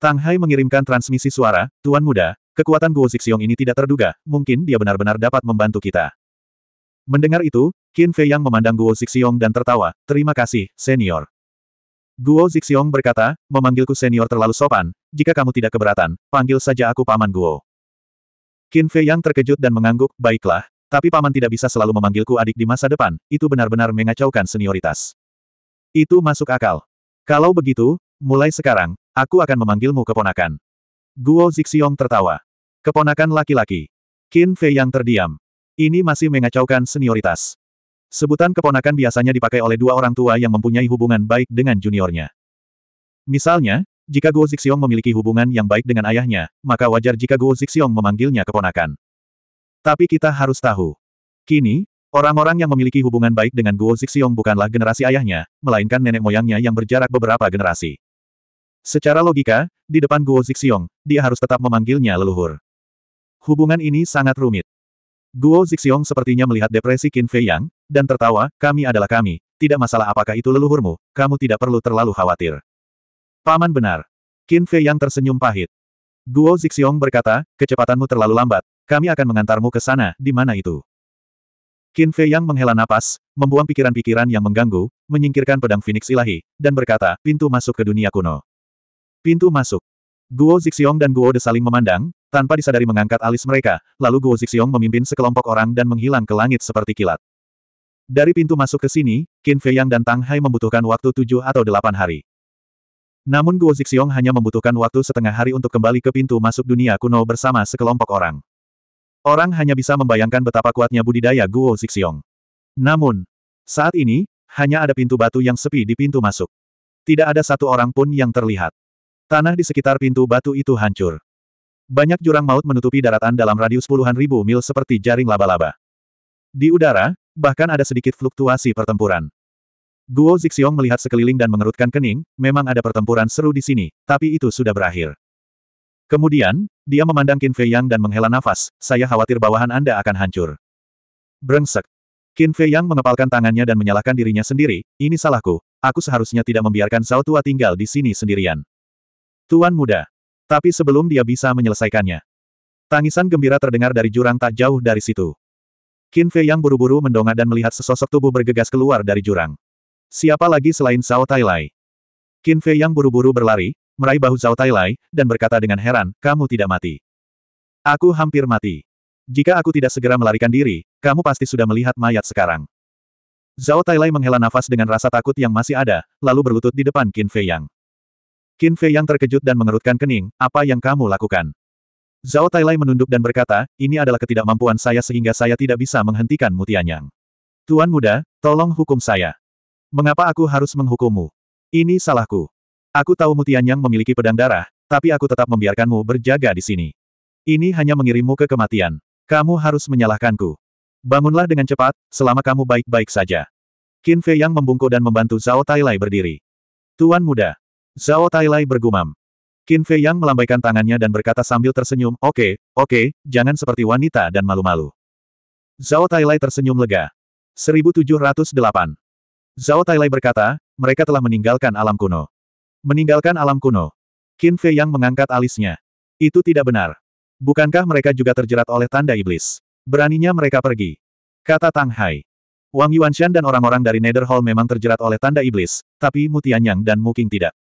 Tang Hai mengirimkan transmisi suara, Tuan Muda, kekuatan Guo Zixiong ini tidak terduga, mungkin dia benar-benar dapat membantu kita. Mendengar itu, Qin Fei yang memandang Guo Zixiong dan tertawa, terima kasih, senior. Guo Zixiong berkata, memanggilku senior terlalu sopan, jika kamu tidak keberatan, panggil saja aku Paman Guo. Qin Fei yang terkejut dan mengangguk, baiklah, tapi Paman tidak bisa selalu memanggilku adik di masa depan, itu benar-benar mengacaukan senioritas. Itu masuk akal. Kalau begitu, Mulai sekarang, aku akan memanggilmu keponakan. Guo Zixiong tertawa. Keponakan laki-laki. Qin Fei yang terdiam. Ini masih mengacaukan senioritas. Sebutan keponakan biasanya dipakai oleh dua orang tua yang mempunyai hubungan baik dengan juniornya. Misalnya, jika Guo Zixiong memiliki hubungan yang baik dengan ayahnya, maka wajar jika Guo Zixiong memanggilnya keponakan. Tapi kita harus tahu. Kini, orang-orang yang memiliki hubungan baik dengan Guo Zixiong bukanlah generasi ayahnya, melainkan nenek moyangnya yang berjarak beberapa generasi. Secara logika, di depan Guo Zixiong, dia harus tetap memanggilnya leluhur. Hubungan ini sangat rumit. Guo Zixiong sepertinya melihat depresi Qin Fei Yang, dan tertawa, kami adalah kami, tidak masalah apakah itu leluhurmu, kamu tidak perlu terlalu khawatir. Paman benar. Qin Fei Yang tersenyum pahit. Guo Zixiong berkata, kecepatanmu terlalu lambat, kami akan mengantarmu ke sana, di mana itu. Qin Fei Yang menghela napas, membuang pikiran-pikiran yang mengganggu, menyingkirkan pedang Phoenix ilahi, dan berkata, pintu masuk ke dunia kuno. Pintu masuk. Guo Zixiong dan Guo De saling memandang, tanpa disadari mengangkat alis mereka, lalu Guo Zixiong memimpin sekelompok orang dan menghilang ke langit seperti kilat. Dari pintu masuk ke sini, Qin Fei Yang dan Tang Hai membutuhkan waktu tujuh atau delapan hari. Namun Guo Zixiong hanya membutuhkan waktu setengah hari untuk kembali ke pintu masuk dunia kuno bersama sekelompok orang. Orang hanya bisa membayangkan betapa kuatnya budidaya Guo Zixiong. Namun, saat ini, hanya ada pintu batu yang sepi di pintu masuk. Tidak ada satu orang pun yang terlihat. Tanah di sekitar pintu batu itu hancur. Banyak jurang maut menutupi daratan dalam radius puluhan ribu mil seperti jaring laba-laba. Di udara, bahkan ada sedikit fluktuasi pertempuran. Guo Zixiong melihat sekeliling dan mengerutkan kening, memang ada pertempuran seru di sini, tapi itu sudah berakhir. Kemudian, dia memandang Qin Fei Yang dan menghela nafas, saya khawatir bawahan Anda akan hancur. Brengsek. Qin Fei Yang mengepalkan tangannya dan menyalahkan dirinya sendiri, ini salahku, aku seharusnya tidak membiarkan Zhao Tua tinggal di sini sendirian. Tuan muda. Tapi sebelum dia bisa menyelesaikannya. Tangisan gembira terdengar dari jurang tak jauh dari situ. Qin Fei yang buru-buru mendongak dan melihat sesosok tubuh bergegas keluar dari jurang. Siapa lagi selain Zhao Tailai? Qin Fei yang buru-buru berlari, meraih bahu Zhao Tailai, dan berkata dengan heran, kamu tidak mati. Aku hampir mati. Jika aku tidak segera melarikan diri, kamu pasti sudah melihat mayat sekarang. Zhao Tailai menghela nafas dengan rasa takut yang masih ada, lalu berlutut di depan Qin Fei Yang. Qin Fei yang terkejut dan mengerutkan kening, apa yang kamu lakukan? Zhao Tailai menunduk dan berkata, ini adalah ketidakmampuan saya sehingga saya tidak bisa menghentikan Mutianyang. Tuan muda, tolong hukum saya. Mengapa aku harus menghukummu? Ini salahku. Aku tahu Mutianyang memiliki pedang darah, tapi aku tetap membiarkanmu berjaga di sini. Ini hanya mengirimmu ke kematian. Kamu harus menyalahkanku. Bangunlah dengan cepat, selama kamu baik-baik saja. Qin Fei Yang membungkuk dan membantu Zhao Tailai berdiri. Tuan muda, Zhao Tailai bergumam. Qin Fei Yang melambaikan tangannya dan berkata sambil tersenyum, oke, okay, oke, okay, jangan seperti wanita dan malu-malu. Zhao Tailai tersenyum lega. 1708. Zhao Tailai berkata, mereka telah meninggalkan alam kuno. Meninggalkan alam kuno. Qin Fei Yang mengangkat alisnya. Itu tidak benar. Bukankah mereka juga terjerat oleh tanda iblis? Beraninya mereka pergi. Kata Tang Hai. Wang Yuanshan dan orang-orang dari Nether Hall memang terjerat oleh tanda iblis, tapi Mutianyang dan Muking tidak.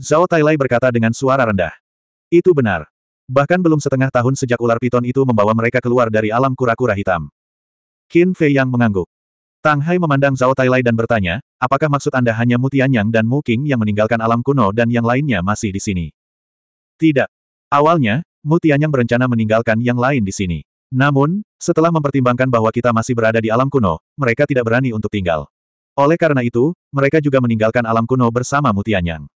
Zhao Tailai berkata dengan suara rendah. Itu benar. Bahkan belum setengah tahun sejak ular piton itu membawa mereka keluar dari alam kura-kura hitam. Qin Fei yang mengangguk. Tang Hai memandang Zhao Tailai dan bertanya, apakah maksud Anda hanya Mu Tianyang dan Mu King yang meninggalkan alam kuno dan yang lainnya masih di sini? Tidak. Awalnya, Mu Tianyang berencana meninggalkan yang lain di sini. Namun, setelah mempertimbangkan bahwa kita masih berada di alam kuno, mereka tidak berani untuk tinggal. Oleh karena itu, mereka juga meninggalkan alam kuno bersama Mutianyang.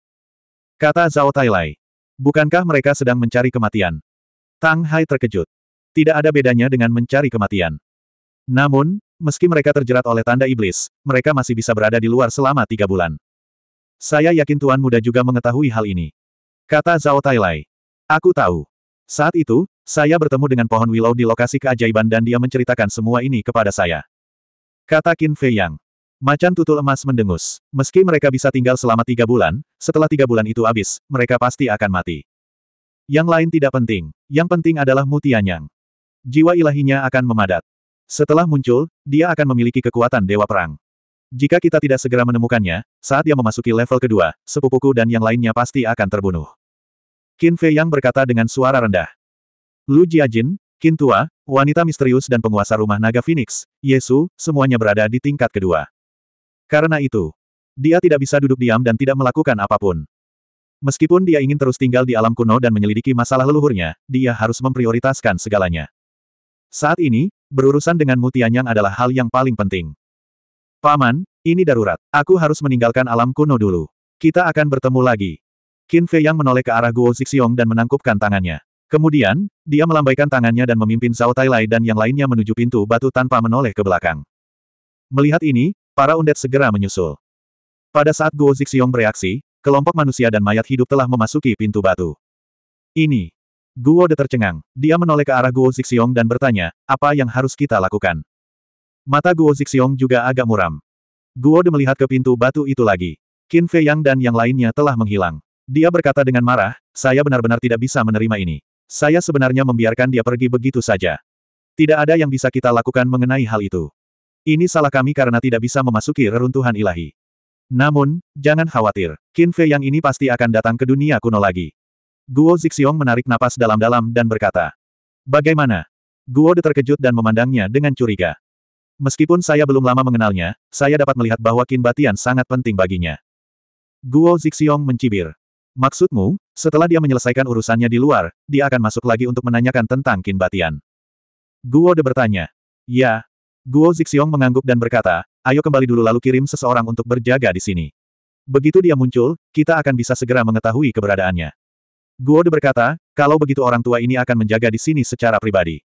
Kata Zhao Tailai. Bukankah mereka sedang mencari kematian? Tang Hai terkejut. Tidak ada bedanya dengan mencari kematian. Namun, meski mereka terjerat oleh tanda iblis, mereka masih bisa berada di luar selama tiga bulan. Saya yakin Tuan Muda juga mengetahui hal ini. Kata Zhao Tailai. Aku tahu. Saat itu, saya bertemu dengan pohon willow di lokasi keajaiban dan dia menceritakan semua ini kepada saya. Kata Qin Fei Yang. Macan tutul emas mendengus. Meski mereka bisa tinggal selama tiga bulan, setelah tiga bulan itu habis, mereka pasti akan mati. Yang lain tidak penting. Yang penting adalah mutianyang. Jiwa ilahinya akan memadat. Setelah muncul, dia akan memiliki kekuatan dewa perang. Jika kita tidak segera menemukannya, saat dia memasuki level kedua, sepupuku dan yang lainnya pasti akan terbunuh. Qin Fei Yang berkata dengan suara rendah. Lu Jiajin, Qin Tua, wanita misterius dan penguasa rumah naga Phoenix, Yesu, semuanya berada di tingkat kedua. Karena itu, dia tidak bisa duduk diam dan tidak melakukan apapun. Meskipun dia ingin terus tinggal di alam kuno dan menyelidiki masalah leluhurnya, dia harus memprioritaskan segalanya. Saat ini, berurusan dengan Mutianyang adalah hal yang paling penting. Paman, ini darurat. Aku harus meninggalkan alam kuno dulu. Kita akan bertemu lagi. Qin Fei Yang menoleh ke arah Guo Zixiong dan menangkupkan tangannya. Kemudian, dia melambaikan tangannya dan memimpin Zhao Tailai dan yang lainnya menuju pintu batu tanpa menoleh ke belakang. Melihat ini, Para undet segera menyusul. Pada saat Guo Zixiong bereaksi, kelompok manusia dan mayat hidup telah memasuki pintu batu. Ini. Guo De tercengang. Dia menoleh ke arah Guo Zixiong dan bertanya, apa yang harus kita lakukan? Mata Guo Zixiong juga agak muram. Guo De melihat ke pintu batu itu lagi. Qin Fei Yang dan yang lainnya telah menghilang. Dia berkata dengan marah, saya benar-benar tidak bisa menerima ini. Saya sebenarnya membiarkan dia pergi begitu saja. Tidak ada yang bisa kita lakukan mengenai hal itu. Ini salah kami karena tidak bisa memasuki reruntuhan ilahi. Namun, jangan khawatir, Qin Fei yang ini pasti akan datang ke dunia kuno lagi. Guo Zixiong menarik napas dalam-dalam dan berkata, Bagaimana? Guo De terkejut dan memandangnya dengan curiga. Meskipun saya belum lama mengenalnya, saya dapat melihat bahwa Qin Batian sangat penting baginya. Guo Zixiong mencibir. Maksudmu, setelah dia menyelesaikan urusannya di luar, dia akan masuk lagi untuk menanyakan tentang Qin Batian. Guo De bertanya. Ya, Guo Zixiong mengangguk dan berkata, ayo kembali dulu lalu kirim seseorang untuk berjaga di sini. Begitu dia muncul, kita akan bisa segera mengetahui keberadaannya. Guo De berkata, kalau begitu orang tua ini akan menjaga di sini secara pribadi.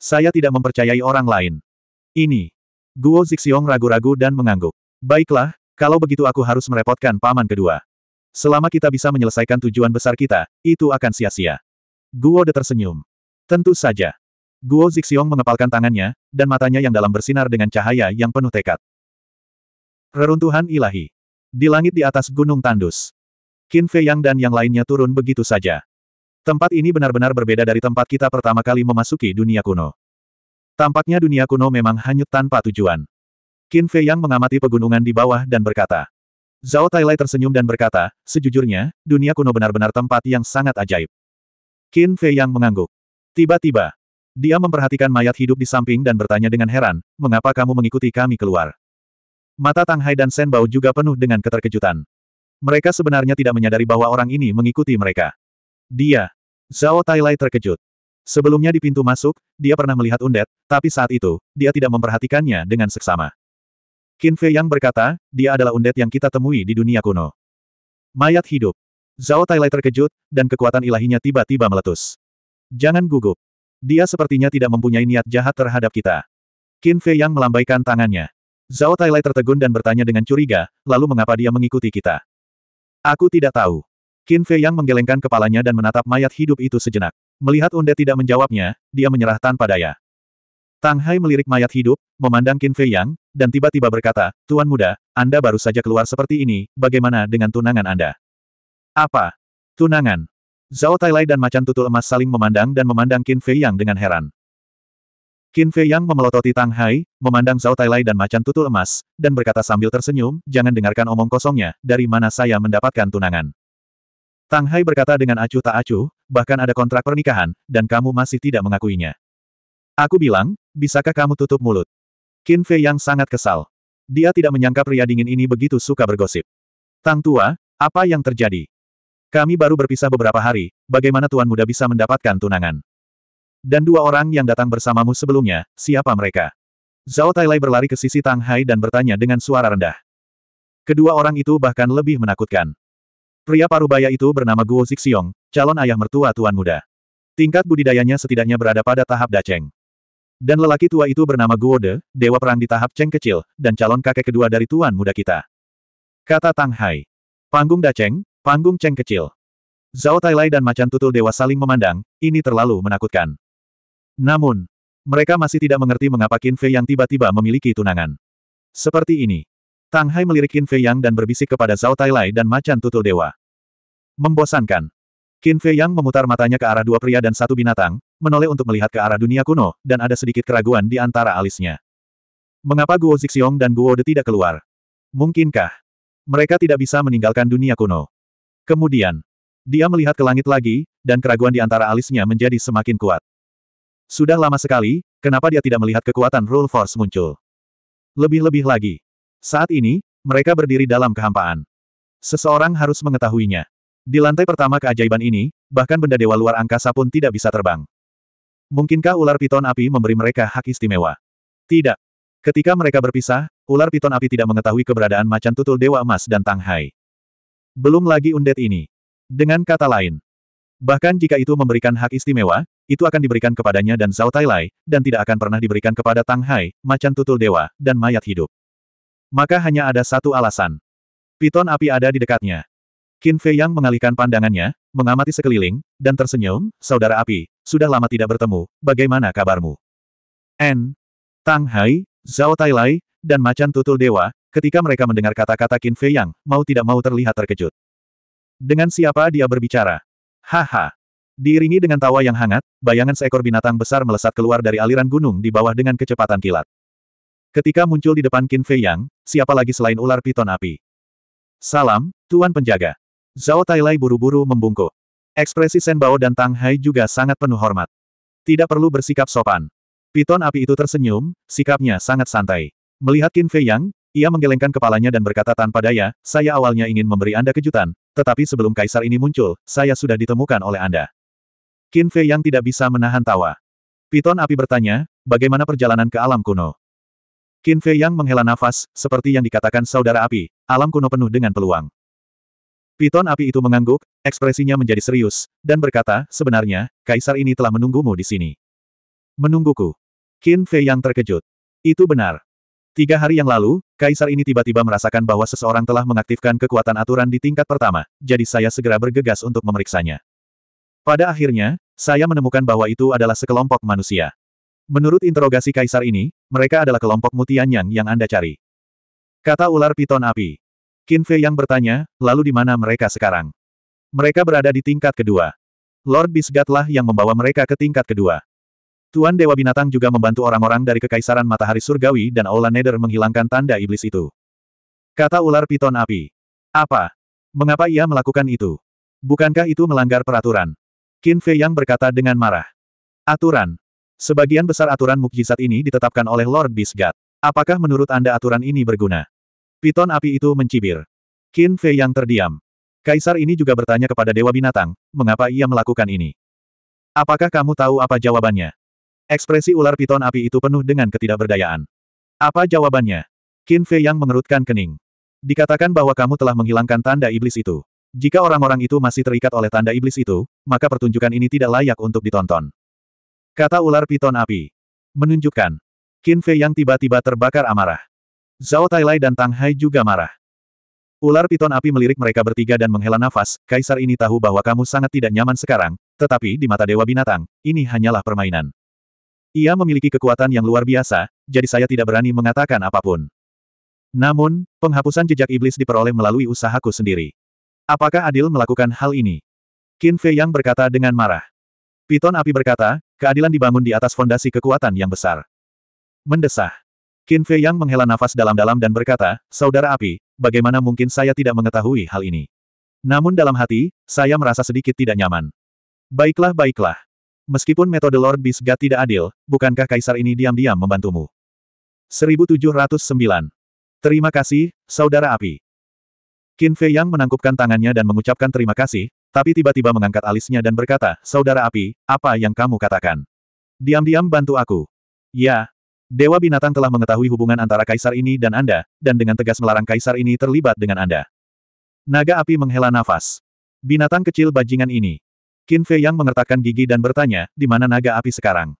Saya tidak mempercayai orang lain. Ini. Guo Zixiong ragu-ragu dan mengangguk. Baiklah, kalau begitu aku harus merepotkan paman kedua. Selama kita bisa menyelesaikan tujuan besar kita, itu akan sia-sia. Guo De tersenyum. Tentu saja. Guo Zixiong mengepalkan tangannya, dan matanya yang dalam bersinar dengan cahaya yang penuh tekad. Reruntuhan ilahi. Di langit di atas Gunung Tandus. Qin Fei Yang dan yang lainnya turun begitu saja. Tempat ini benar-benar berbeda dari tempat kita pertama kali memasuki dunia kuno. Tampaknya dunia kuno memang hanyut tanpa tujuan. Qin Fei Yang mengamati pegunungan di bawah dan berkata. Zhao Tailai tersenyum dan berkata, sejujurnya, dunia kuno benar-benar tempat yang sangat ajaib. Qin Fei Yang mengangguk. Tiba-tiba, dia memperhatikan mayat hidup di samping dan bertanya dengan heran, mengapa kamu mengikuti kami keluar? Mata Tang Hai dan Sen Bao juga penuh dengan keterkejutan. Mereka sebenarnya tidak menyadari bahwa orang ini mengikuti mereka. Dia. Zhao Tailai terkejut. Sebelumnya di pintu masuk, dia pernah melihat Undet, tapi saat itu, dia tidak memperhatikannya dengan seksama. Qin Fei yang berkata, dia adalah Undet yang kita temui di dunia kuno. Mayat hidup. Zhao Tailai terkejut, dan kekuatan ilahinya tiba-tiba meletus. Jangan gugup. Dia sepertinya tidak mempunyai niat jahat terhadap kita. Qin Fei Yang melambaikan tangannya. Zhao Tailai tertegun dan bertanya dengan curiga, lalu mengapa dia mengikuti kita? Aku tidak tahu. Qin Fei Yang menggelengkan kepalanya dan menatap mayat hidup itu sejenak. Melihat Unde tidak menjawabnya, dia menyerah tanpa daya. Tang Hai melirik mayat hidup, memandang Qin Fei Yang, dan tiba-tiba berkata, Tuan muda, Anda baru saja keluar seperti ini, bagaimana dengan tunangan Anda? Apa? Tunangan? Zhao Tailai dan macan tutul emas saling memandang dan memandang Qin Fei Yang dengan heran. Qin Fei Yang memelototi Tang Hai, memandang Zhao Tailai dan macan tutul emas, dan berkata sambil tersenyum, jangan dengarkan omong kosongnya, dari mana saya mendapatkan tunangan. Tang Hai berkata dengan acuh tak acuh, bahkan ada kontrak pernikahan, dan kamu masih tidak mengakuinya. Aku bilang, bisakah kamu tutup mulut? Qin Fei Yang sangat kesal. Dia tidak menyangka pria dingin ini begitu suka bergosip. Tang Tua, apa yang terjadi? Kami baru berpisah beberapa hari, bagaimana tuan muda bisa mendapatkan tunangan? Dan dua orang yang datang bersamamu sebelumnya, siapa mereka? Zhao Tailai berlari ke sisi Tang Hai dan bertanya dengan suara rendah. Kedua orang itu bahkan lebih menakutkan. Pria parubaya itu bernama Guo Zixiong, calon ayah mertua tuan muda. Tingkat budidayanya setidaknya berada pada tahap Daceng. Dan lelaki tua itu bernama Guo De, dewa perang di tahap Cheng kecil, dan calon kakek kedua dari tuan muda kita. Kata Tang Hai. Panggung Daceng, Panggung Cheng kecil. Zhao Tailai dan macan tutul dewa saling memandang, ini terlalu menakutkan. Namun, mereka masih tidak mengerti mengapa Qin Fei yang tiba-tiba memiliki tunangan. Seperti ini. Tang Hai melirik Qin Fei Yang dan berbisik kepada Zhao Tailai dan macan tutul dewa. Membosankan. Qin Fei Yang memutar matanya ke arah dua pria dan satu binatang, menoleh untuk melihat ke arah dunia kuno, dan ada sedikit keraguan di antara alisnya. Mengapa Guo Zixiong dan Guo De tidak keluar? Mungkinkah? Mereka tidak bisa meninggalkan dunia kuno. Kemudian, dia melihat ke langit lagi, dan keraguan di antara alisnya menjadi semakin kuat. Sudah lama sekali, kenapa dia tidak melihat kekuatan Rule Force muncul? Lebih-lebih lagi. Saat ini, mereka berdiri dalam kehampaan. Seseorang harus mengetahuinya. Di lantai pertama keajaiban ini, bahkan benda dewa luar angkasa pun tidak bisa terbang. Mungkinkah ular piton api memberi mereka hak istimewa? Tidak. Ketika mereka berpisah, ular piton api tidak mengetahui keberadaan macan tutul Dewa Emas dan Tanghai. Belum lagi undet ini. Dengan kata lain, bahkan jika itu memberikan hak istimewa, itu akan diberikan kepadanya dan Zhao Tailai, dan tidak akan pernah diberikan kepada Tang Hai, macan tutul dewa, dan mayat hidup. Maka hanya ada satu alasan. Piton api ada di dekatnya. Qin Fei Yang mengalihkan pandangannya, mengamati sekeliling, dan tersenyum, Saudara api, sudah lama tidak bertemu, bagaimana kabarmu? N. Tang Hai, Zhao Tailai, dan macan tutul dewa, Ketika mereka mendengar kata-kata Qin Fei Yang, mau tidak mau terlihat terkejut. Dengan siapa dia berbicara? Haha. Diiringi dengan tawa yang hangat, bayangan seekor binatang besar melesat keluar dari aliran gunung di bawah dengan kecepatan kilat. Ketika muncul di depan Qin Fei Yang, siapa lagi selain ular piton api? Salam, Tuan Penjaga. Zhao Tailai buru-buru membungkuk. Ekspresi Sen Bao dan Tang Hai juga sangat penuh hormat. Tidak perlu bersikap sopan. Piton api itu tersenyum, sikapnya sangat santai. Melihat Qin Fei Yang, ia menggelengkan kepalanya dan berkata tanpa daya, saya awalnya ingin memberi Anda kejutan, tetapi sebelum kaisar ini muncul, saya sudah ditemukan oleh Anda. Qin Fei yang tidak bisa menahan tawa. Piton api bertanya, bagaimana perjalanan ke alam kuno? Qin Fei yang menghela nafas, seperti yang dikatakan saudara api, alam kuno penuh dengan peluang. Piton api itu mengangguk, ekspresinya menjadi serius, dan berkata, sebenarnya, kaisar ini telah menunggumu di sini. Menungguku. Qin Fei yang terkejut. Itu benar. Tiga hari yang lalu, kaisar ini tiba-tiba merasakan bahwa seseorang telah mengaktifkan kekuatan aturan di tingkat pertama, jadi saya segera bergegas untuk memeriksanya. Pada akhirnya, saya menemukan bahwa itu adalah sekelompok manusia. Menurut interogasi kaisar ini, mereka adalah kelompok mutianyan yang Anda cari. Kata ular piton api. Qin Fei yang bertanya, lalu di mana mereka sekarang? Mereka berada di tingkat kedua. Lord Bisgatlah yang membawa mereka ke tingkat kedua. Tuan Dewa Binatang juga membantu orang-orang dari Kekaisaran Matahari Surgawi dan Aula Nether menghilangkan tanda iblis itu. Kata ular piton api. Apa? Mengapa ia melakukan itu? Bukankah itu melanggar peraturan? Qin Fei Yang berkata dengan marah. Aturan. Sebagian besar aturan mukjizat ini ditetapkan oleh Lord Bisgat. Apakah menurut Anda aturan ini berguna? Piton api itu mencibir. Qin Fei Yang terdiam. Kaisar ini juga bertanya kepada Dewa Binatang, mengapa ia melakukan ini? Apakah kamu tahu apa jawabannya? Ekspresi ular piton api itu penuh dengan ketidakberdayaan. Apa jawabannya? Qin Fei yang mengerutkan kening. Dikatakan bahwa kamu telah menghilangkan tanda iblis itu. Jika orang-orang itu masih terikat oleh tanda iblis itu, maka pertunjukan ini tidak layak untuk ditonton. Kata ular piton api. Menunjukkan. Qin Fei yang tiba-tiba terbakar amarah. Zhao Tailai dan Tang Hai juga marah. Ular piton api melirik mereka bertiga dan menghela nafas, kaisar ini tahu bahwa kamu sangat tidak nyaman sekarang, tetapi di mata Dewa Binatang, ini hanyalah permainan. Ia memiliki kekuatan yang luar biasa, jadi saya tidak berani mengatakan apapun. Namun, penghapusan jejak iblis diperoleh melalui usahaku sendiri. Apakah adil melakukan hal ini? Qin Fei Yang berkata dengan marah. Piton api berkata, keadilan dibangun di atas fondasi kekuatan yang besar. Mendesah. Qin Fei Yang menghela nafas dalam-dalam dan berkata, Saudara api, bagaimana mungkin saya tidak mengetahui hal ini? Namun dalam hati, saya merasa sedikit tidak nyaman. Baiklah baiklah. Meskipun metode Lord Bisga tidak adil, bukankah kaisar ini diam-diam membantumu? 1709. Terima kasih, Saudara Api. Qin Fei Yang menangkupkan tangannya dan mengucapkan terima kasih, tapi tiba-tiba mengangkat alisnya dan berkata, Saudara Api, apa yang kamu katakan? Diam-diam bantu aku. Ya. Dewa Binatang telah mengetahui hubungan antara kaisar ini dan Anda, dan dengan tegas melarang kaisar ini terlibat dengan Anda. Naga api menghela nafas. Binatang kecil bajingan ini. Qin Fei Yang mengertakkan gigi dan bertanya, di mana naga api sekarang?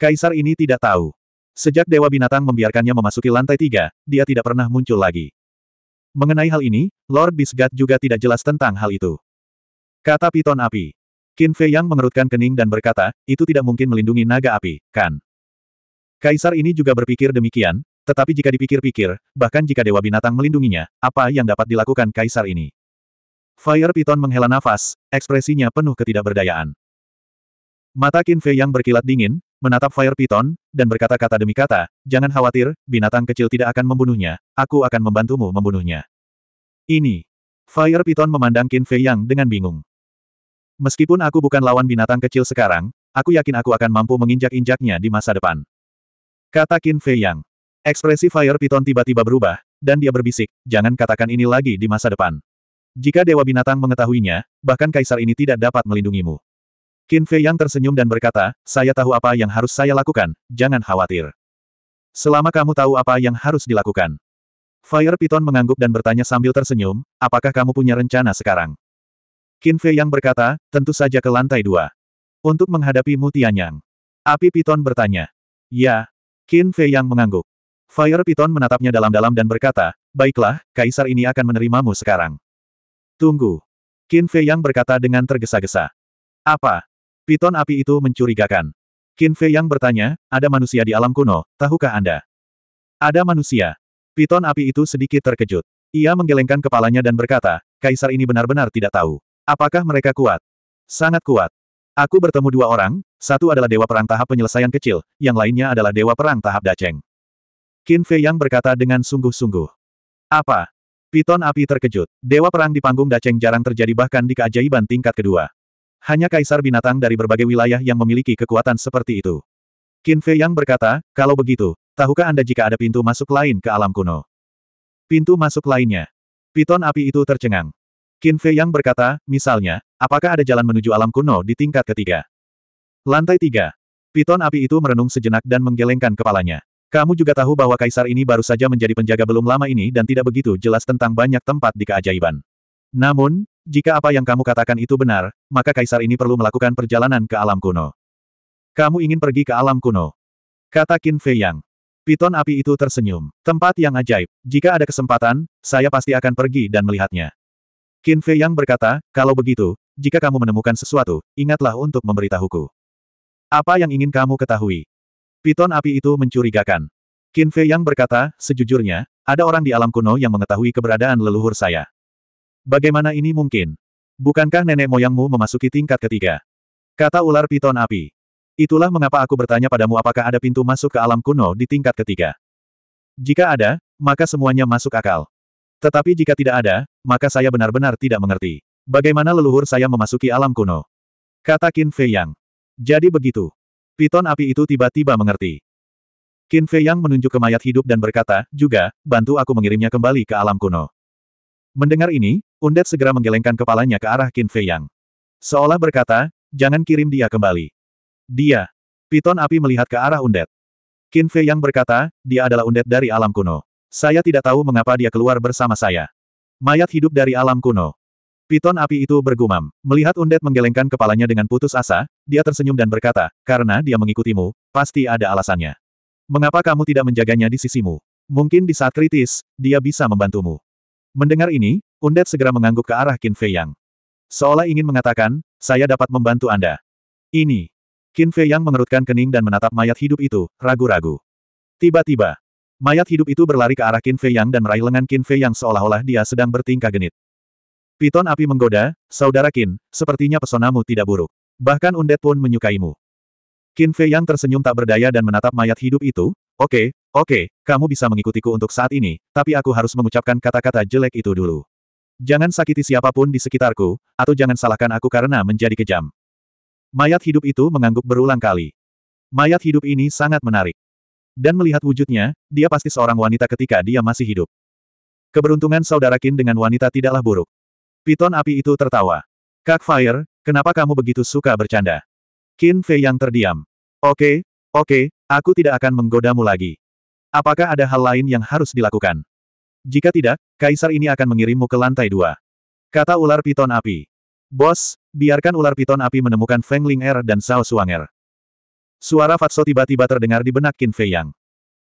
Kaisar ini tidak tahu. Sejak Dewa Binatang membiarkannya memasuki lantai tiga, dia tidak pernah muncul lagi. Mengenai hal ini, Lord Bisgat juga tidak jelas tentang hal itu. Kata piton api. Qin Fei Yang mengerutkan kening dan berkata, itu tidak mungkin melindungi naga api, kan? Kaisar ini juga berpikir demikian, tetapi jika dipikir-pikir, bahkan jika Dewa Binatang melindunginya, apa yang dapat dilakukan Kaisar ini? Fire Piton menghela nafas, ekspresinya penuh ketidakberdayaan. Mata Qin Fei yang berkilat dingin, menatap Fire Piton, dan berkata-kata demi kata, jangan khawatir, binatang kecil tidak akan membunuhnya, aku akan membantumu membunuhnya. Ini. Fire Piton memandang Qin Fei yang dengan bingung. Meskipun aku bukan lawan binatang kecil sekarang, aku yakin aku akan mampu menginjak-injaknya di masa depan. Kata Qin Fei yang. Ekspresi Fire Piton tiba-tiba berubah, dan dia berbisik, jangan katakan ini lagi di masa depan. Jika Dewa Binatang mengetahuinya, bahkan kaisar ini tidak dapat melindungimu. Qin Fei yang tersenyum dan berkata, saya tahu apa yang harus saya lakukan, jangan khawatir. Selama kamu tahu apa yang harus dilakukan. Fire Piton mengangguk dan bertanya sambil tersenyum, apakah kamu punya rencana sekarang? Qin Fei yang berkata, tentu saja ke lantai dua. Untuk menghadapi Mutianyang. Api Piton bertanya. Ya. Qin Fei yang mengangguk. Fire Piton menatapnya dalam-dalam dan berkata, baiklah, kaisar ini akan menerimamu sekarang. Tunggu. Qin Fei Yang berkata dengan tergesa-gesa. Apa? Piton api itu mencurigakan. Qin Fei Yang bertanya, ada manusia di alam kuno, tahukah Anda? Ada manusia. Piton api itu sedikit terkejut. Ia menggelengkan kepalanya dan berkata, kaisar ini benar-benar tidak tahu. Apakah mereka kuat? Sangat kuat. Aku bertemu dua orang, satu adalah dewa perang tahap penyelesaian kecil, yang lainnya adalah dewa perang tahap daceng. Qin Fei Yang berkata dengan sungguh-sungguh. Apa? Piton api terkejut. Dewa perang di panggung Daceng jarang terjadi bahkan di keajaiban tingkat kedua. Hanya kaisar binatang dari berbagai wilayah yang memiliki kekuatan seperti itu. Qin Fei Yang berkata, kalau begitu, tahukah Anda jika ada pintu masuk lain ke alam kuno? Pintu masuk lainnya. Piton api itu tercengang. Qin Fei Yang berkata, misalnya, apakah ada jalan menuju alam kuno di tingkat ketiga? Lantai tiga. Piton api itu merenung sejenak dan menggelengkan kepalanya. Kamu juga tahu bahwa kaisar ini baru saja menjadi penjaga belum lama ini dan tidak begitu jelas tentang banyak tempat di keajaiban. Namun, jika apa yang kamu katakan itu benar, maka kaisar ini perlu melakukan perjalanan ke alam kuno. Kamu ingin pergi ke alam kuno? Kata Qin Fei Yang. Piton api itu tersenyum. Tempat yang ajaib. Jika ada kesempatan, saya pasti akan pergi dan melihatnya. Qin Fei Yang berkata, kalau begitu, jika kamu menemukan sesuatu, ingatlah untuk memberitahuku. Apa yang ingin kamu ketahui? Piton api itu mencurigakan. Qin Fei Yang berkata, sejujurnya, ada orang di alam kuno yang mengetahui keberadaan leluhur saya. Bagaimana ini mungkin? Bukankah nenek moyangmu memasuki tingkat ketiga? Kata ular piton api. Itulah mengapa aku bertanya padamu apakah ada pintu masuk ke alam kuno di tingkat ketiga. Jika ada, maka semuanya masuk akal. Tetapi jika tidak ada, maka saya benar-benar tidak mengerti. Bagaimana leluhur saya memasuki alam kuno? Kata Qin Fei Yang. Jadi begitu. Piton api itu tiba-tiba mengerti. Qin Fei Yang menunjuk ke mayat hidup dan berkata, juga, bantu aku mengirimnya kembali ke alam kuno. Mendengar ini, Undet segera menggelengkan kepalanya ke arah Qin Fei Yang. Seolah berkata, jangan kirim dia kembali. Dia. Piton api melihat ke arah Undet. Qin Fei Yang berkata, dia adalah Undet dari alam kuno. Saya tidak tahu mengapa dia keluar bersama saya. Mayat hidup dari alam kuno. Piton api itu bergumam. Melihat Undet menggelengkan kepalanya dengan putus asa, dia tersenyum dan berkata, karena dia mengikutimu, pasti ada alasannya. Mengapa kamu tidak menjaganya di sisimu? Mungkin di saat kritis, dia bisa membantumu. Mendengar ini, Undet segera mengangguk ke arah Qin Fei Yang. Seolah ingin mengatakan, saya dapat membantu Anda. Ini. Qin Fei Yang mengerutkan kening dan menatap mayat hidup itu, ragu-ragu. Tiba-tiba, mayat hidup itu berlari ke arah Qin Fei Yang dan meraih lengan Qin Fei Yang seolah-olah dia sedang bertingkah genit. Piton api menggoda, saudara Qin, sepertinya pesonamu tidak buruk. Bahkan Undead pun menyukaimu. Qin Fei yang tersenyum tak berdaya dan menatap mayat hidup itu, oke, okay, oke, okay, kamu bisa mengikutiku untuk saat ini, tapi aku harus mengucapkan kata-kata jelek itu dulu. Jangan sakiti siapapun di sekitarku, atau jangan salahkan aku karena menjadi kejam. Mayat hidup itu mengangguk berulang kali. Mayat hidup ini sangat menarik. Dan melihat wujudnya, dia pasti seorang wanita ketika dia masih hidup. Keberuntungan saudara Qin dengan wanita tidaklah buruk. Piton api itu tertawa. Kak Fire, kenapa kamu begitu suka bercanda? Qin Fei yang terdiam. Oke, oke, aku tidak akan menggodamu lagi. Apakah ada hal lain yang harus dilakukan? Jika tidak, kaisar ini akan mengirimmu ke lantai dua. Kata ular piton api. Bos, biarkan ular piton api menemukan Feng Ling Er dan Zhao Suanger. Suara Fatso tiba-tiba terdengar di benak Qin Fei Yang.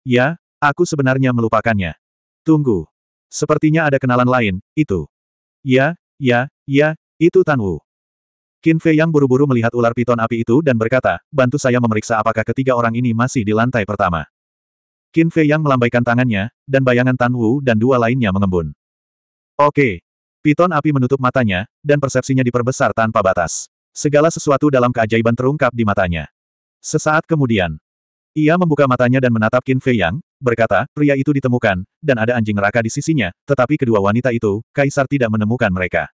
Ya, aku sebenarnya melupakannya. Tunggu. Sepertinya ada kenalan lain, itu. Ya, Ya, ya, itu Tan Wu. Qin Fei yang buru-buru melihat ular piton api itu dan berkata, bantu saya memeriksa apakah ketiga orang ini masih di lantai pertama. Qin Fei yang melambaikan tangannya, dan bayangan Tan Wu dan dua lainnya mengembun. Oke. Piton api menutup matanya, dan persepsinya diperbesar tanpa batas. Segala sesuatu dalam keajaiban terungkap di matanya. Sesaat kemudian, ia membuka matanya dan menatap Qin Fei Yang, berkata, pria itu ditemukan, dan ada anjing neraka di sisinya, tetapi kedua wanita itu, Kaisar tidak menemukan mereka.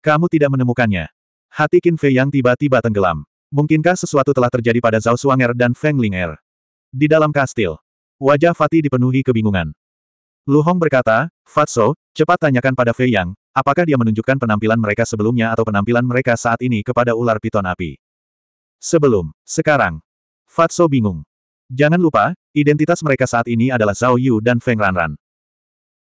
Kamu tidak menemukannya. Hati Qin Fei yang tiba-tiba tenggelam. Mungkinkah sesuatu telah terjadi pada Zhao Suanger dan Feng Ling'er? Di dalam kastil, wajah Fatih dipenuhi kebingungan. Lu Hong berkata, Fatso, cepat tanyakan pada Fei Yang, apakah dia menunjukkan penampilan mereka sebelumnya atau penampilan mereka saat ini kepada ular piton api. Sebelum, sekarang. Fatso bingung. Jangan lupa, identitas mereka saat ini adalah Zhao Yu dan Feng Ranran.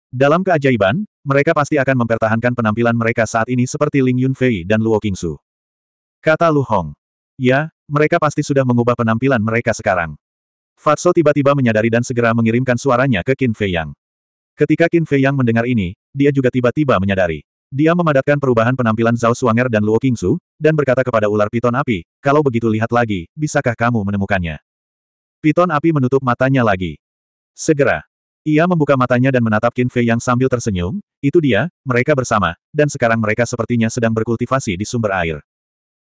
Dalam keajaiban, mereka pasti akan mempertahankan penampilan mereka saat ini seperti Ling Yunfei dan Luo Qingsu. Kata Lu Hong. Ya, mereka pasti sudah mengubah penampilan mereka sekarang. Fatso tiba-tiba menyadari dan segera mengirimkan suaranya ke Qin Fei Yang. Ketika Qin Fei Yang mendengar ini, dia juga tiba-tiba menyadari. Dia memadatkan perubahan penampilan Zhao Suanger dan Luo Qingsu, dan berkata kepada ular piton api, kalau begitu lihat lagi, bisakah kamu menemukannya? Piton api menutup matanya lagi. Segera. Ia membuka matanya dan menatap Qin Fei yang sambil tersenyum, itu dia, mereka bersama, dan sekarang mereka sepertinya sedang berkultivasi di sumber air.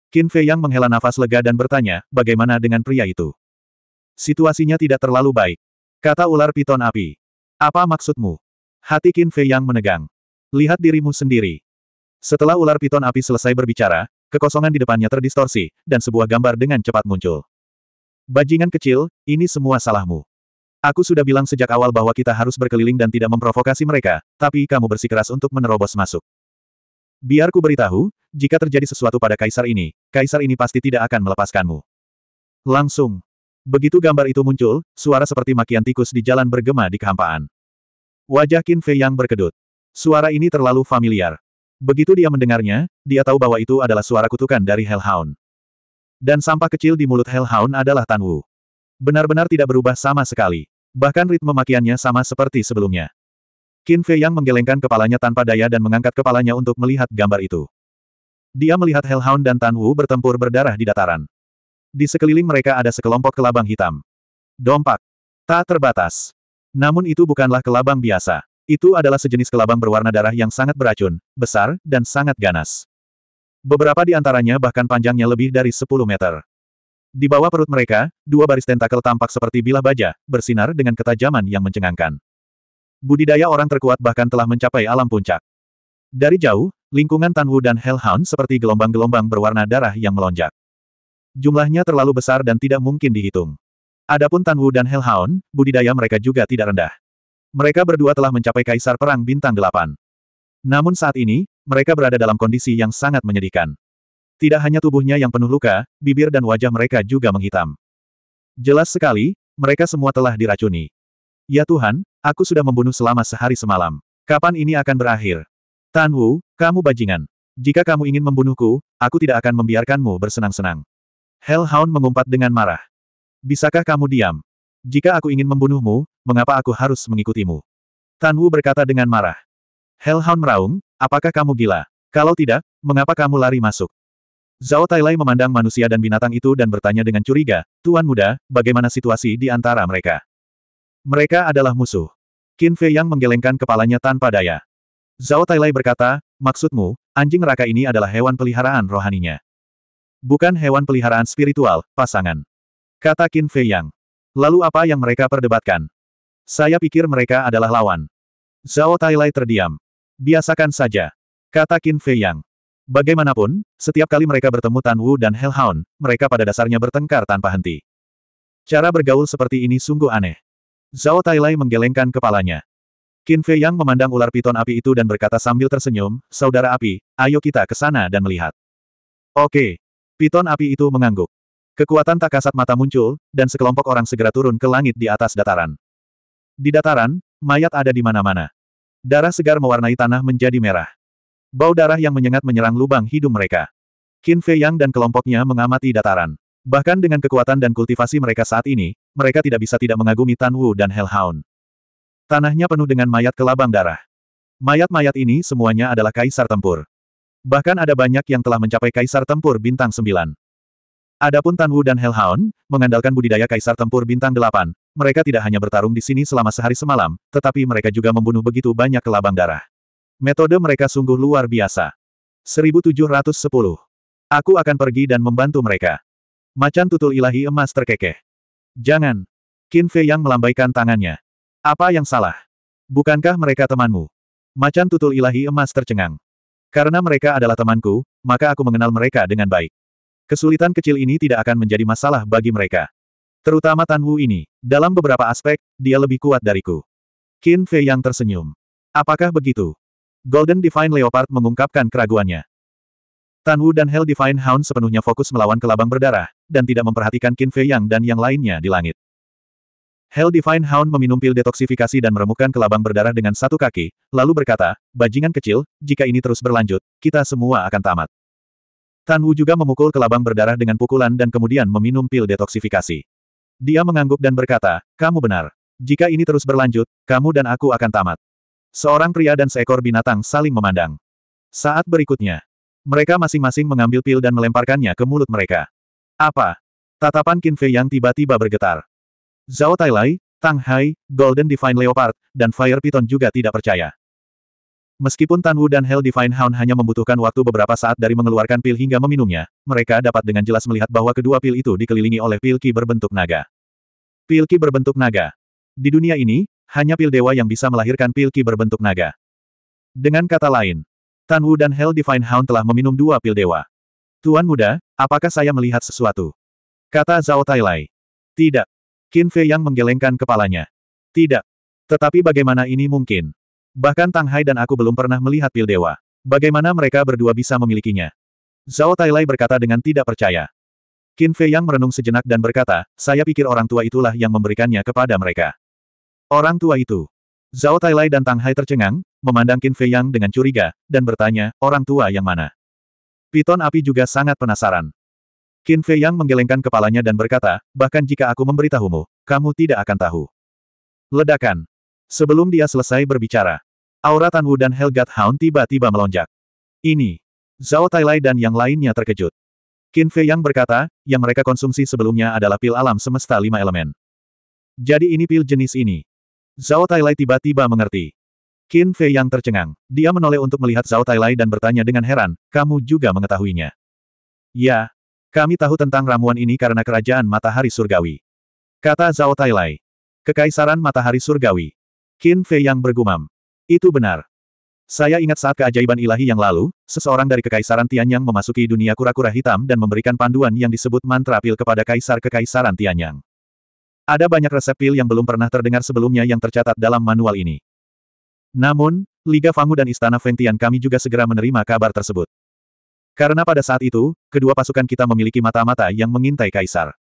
Qin Fei yang menghela nafas lega dan bertanya, bagaimana dengan pria itu? Situasinya tidak terlalu baik. Kata ular piton api. Apa maksudmu? Hati Qin Fei yang menegang. Lihat dirimu sendiri. Setelah ular piton api selesai berbicara, kekosongan di depannya terdistorsi, dan sebuah gambar dengan cepat muncul. Bajingan kecil, ini semua salahmu. Aku sudah bilang sejak awal bahwa kita harus berkeliling dan tidak memprovokasi mereka, tapi kamu bersikeras untuk menerobos masuk. Biar ku beritahu, jika terjadi sesuatu pada kaisar ini, kaisar ini pasti tidak akan melepaskanmu. Langsung. Begitu gambar itu muncul, suara seperti makian tikus di jalan bergema di kehampaan. Wajah Qin Fei yang berkedut. Suara ini terlalu familiar. Begitu dia mendengarnya, dia tahu bahwa itu adalah suara kutukan dari Hellhound. Dan sampah kecil di mulut Hellhound adalah Tan Wu. Benar-benar tidak berubah sama sekali. Bahkan ritme makiannya sama seperti sebelumnya. Qin Fei Yang menggelengkan kepalanya tanpa daya dan mengangkat kepalanya untuk melihat gambar itu. Dia melihat Hellhound dan Tan Wu bertempur berdarah di dataran. Di sekeliling mereka ada sekelompok kelabang hitam. Dompak. Tak terbatas. Namun itu bukanlah kelabang biasa. Itu adalah sejenis kelabang berwarna darah yang sangat beracun, besar, dan sangat ganas. Beberapa di antaranya bahkan panjangnya lebih dari 10 meter. Di bawah perut mereka, dua baris tentakel tampak seperti bilah baja, bersinar dengan ketajaman yang mencengangkan. Budidaya orang terkuat bahkan telah mencapai alam puncak. Dari jauh, lingkungan Tanwu dan Hellhound seperti gelombang-gelombang berwarna darah yang melonjak. Jumlahnya terlalu besar dan tidak mungkin dihitung. Adapun Tanwu dan Hellhound, budidaya mereka juga tidak rendah. Mereka berdua telah mencapai kaisar perang bintang delapan. Namun saat ini, mereka berada dalam kondisi yang sangat menyedihkan. Tidak hanya tubuhnya yang penuh luka, bibir dan wajah mereka juga menghitam. Jelas sekali, mereka semua telah diracuni. Ya Tuhan, aku sudah membunuh selama sehari semalam. Kapan ini akan berakhir? Tan Wu, kamu bajingan. Jika kamu ingin membunuhku, aku tidak akan membiarkanmu bersenang-senang. Hellhound mengumpat dengan marah. Bisakah kamu diam? Jika aku ingin membunuhmu, mengapa aku harus mengikutimu? Tan Wu berkata dengan marah. Hellhound meraung, apakah kamu gila? Kalau tidak, mengapa kamu lari masuk? Zhao Tailai memandang manusia dan binatang itu dan bertanya dengan curiga, Tuan Muda, bagaimana situasi di antara mereka? Mereka adalah musuh. Qin Fei Yang menggelengkan kepalanya tanpa daya. Zhao Tailai berkata, maksudmu, anjing neraka ini adalah hewan peliharaan rohaninya. Bukan hewan peliharaan spiritual, pasangan. Kata Qin Fei Yang. Lalu apa yang mereka perdebatkan? Saya pikir mereka adalah lawan. Zhao Tailai terdiam. Biasakan saja. Kata Qin Fei Yang. Bagaimanapun, setiap kali mereka bertemu Tan Wu dan Hellhound, mereka pada dasarnya bertengkar tanpa henti. Cara bergaul seperti ini sungguh aneh. Zhao Tailai menggelengkan kepalanya. Qin Fei Yang memandang ular piton api itu dan berkata sambil tersenyum, Saudara api, ayo kita ke sana dan melihat. Oke. Piton api itu mengangguk. Kekuatan tak kasat mata muncul, dan sekelompok orang segera turun ke langit di atas dataran. Di dataran, mayat ada di mana-mana. Darah segar mewarnai tanah menjadi merah. Bau darah yang menyengat menyerang lubang hidung mereka. Qin Fei Yang dan kelompoknya mengamati dataran. Bahkan dengan kekuatan dan kultivasi mereka saat ini, mereka tidak bisa tidak mengagumi Tan Wu dan Hellhound. Tanahnya penuh dengan mayat kelabang darah. Mayat-mayat ini semuanya adalah kaisar tempur. Bahkan ada banyak yang telah mencapai kaisar tempur bintang 9. Adapun Tan Wu dan Hellhound, mengandalkan budidaya kaisar tempur bintang 8, mereka tidak hanya bertarung di sini selama sehari semalam, tetapi mereka juga membunuh begitu banyak kelabang darah. Metode mereka sungguh luar biasa. 1710. Aku akan pergi dan membantu mereka. Macan tutul ilahi emas terkekeh. Jangan. Qin Fei yang melambaikan tangannya. Apa yang salah? Bukankah mereka temanmu? Macan tutul ilahi emas tercengang. Karena mereka adalah temanku, maka aku mengenal mereka dengan baik. Kesulitan kecil ini tidak akan menjadi masalah bagi mereka. Terutama Tan Wu ini, dalam beberapa aspek, dia lebih kuat dariku. Qin Fei yang tersenyum. Apakah begitu? Golden Divine Leopard mengungkapkan keraguannya. Tan Wu dan Hell Divine Hound sepenuhnya fokus melawan kelabang berdarah, dan tidak memperhatikan Qin Fei Yang dan yang lainnya di langit. Hell Divine Hound meminum pil detoksifikasi dan meremukkan kelabang berdarah dengan satu kaki, lalu berkata, bajingan kecil, jika ini terus berlanjut, kita semua akan tamat. Tan Wu juga memukul kelabang berdarah dengan pukulan dan kemudian meminum pil detoksifikasi. Dia mengangguk dan berkata, kamu benar. Jika ini terus berlanjut, kamu dan aku akan tamat. Seorang pria dan seekor binatang saling memandang. Saat berikutnya, mereka masing-masing mengambil pil dan melemparkannya ke mulut mereka. Apa? Tatapan Qin Fei yang tiba-tiba bergetar. Zhao Tailai, Tang Hai, Golden Divine Leopard, dan Fire Python juga tidak percaya. Meskipun Tan Wu dan Hell Divine Hound hanya membutuhkan waktu beberapa saat dari mengeluarkan pil hingga meminumnya, mereka dapat dengan jelas melihat bahwa kedua pil itu dikelilingi oleh pil ki berbentuk naga. Pil ki berbentuk naga. Di dunia ini, hanya pil dewa yang bisa melahirkan pil ki berbentuk naga. Dengan kata lain, Tan Wu dan Hell Divine Hound telah meminum dua pil dewa. Tuan muda, apakah saya melihat sesuatu? Kata Zhao Tailai. Tidak. Qin Fei yang menggelengkan kepalanya. Tidak. Tetapi bagaimana ini mungkin? Bahkan Tang Hai dan aku belum pernah melihat pil dewa. Bagaimana mereka berdua bisa memilikinya? Zhao Tailai berkata dengan tidak percaya. Qin Fei Yang merenung sejenak dan berkata, saya pikir orang tua itulah yang memberikannya kepada mereka. Orang tua itu. Zhao Tailai dan Tang Hai tercengang, memandang Qin Fei Yang dengan curiga, dan bertanya, orang tua yang mana? Piton api juga sangat penasaran. Qin Fei Yang menggelengkan kepalanya dan berkata, bahkan jika aku memberitahumu, kamu tidak akan tahu. Ledakan. Sebelum dia selesai berbicara, Aura Tanwu dan Helgat Hound tiba-tiba melonjak. Ini. Zhao Tailai dan yang lainnya terkejut. Qin Fei Yang berkata, yang mereka konsumsi sebelumnya adalah pil alam semesta lima elemen. Jadi ini pil jenis ini. Zhao Tailai tiba-tiba mengerti. Qin Fei Yang tercengang. Dia menoleh untuk melihat Zhao Tailai dan bertanya dengan heran, kamu juga mengetahuinya. Ya. Kami tahu tentang ramuan ini karena kerajaan matahari surgawi. Kata Zhao Tailai. Kekaisaran matahari surgawi. Qin Fei Yang bergumam. Itu benar. Saya ingat saat keajaiban ilahi yang lalu, seseorang dari Kekaisaran Tianyang memasuki dunia kura-kura hitam dan memberikan panduan yang disebut mantra pil kepada Kaisar Kekaisaran Tianyang. Ada banyak resep pil yang belum pernah terdengar sebelumnya yang tercatat dalam manual ini. Namun, Liga Fangu dan Istana Ventian kami juga segera menerima kabar tersebut. Karena pada saat itu, kedua pasukan kita memiliki mata-mata yang mengintai Kaisar.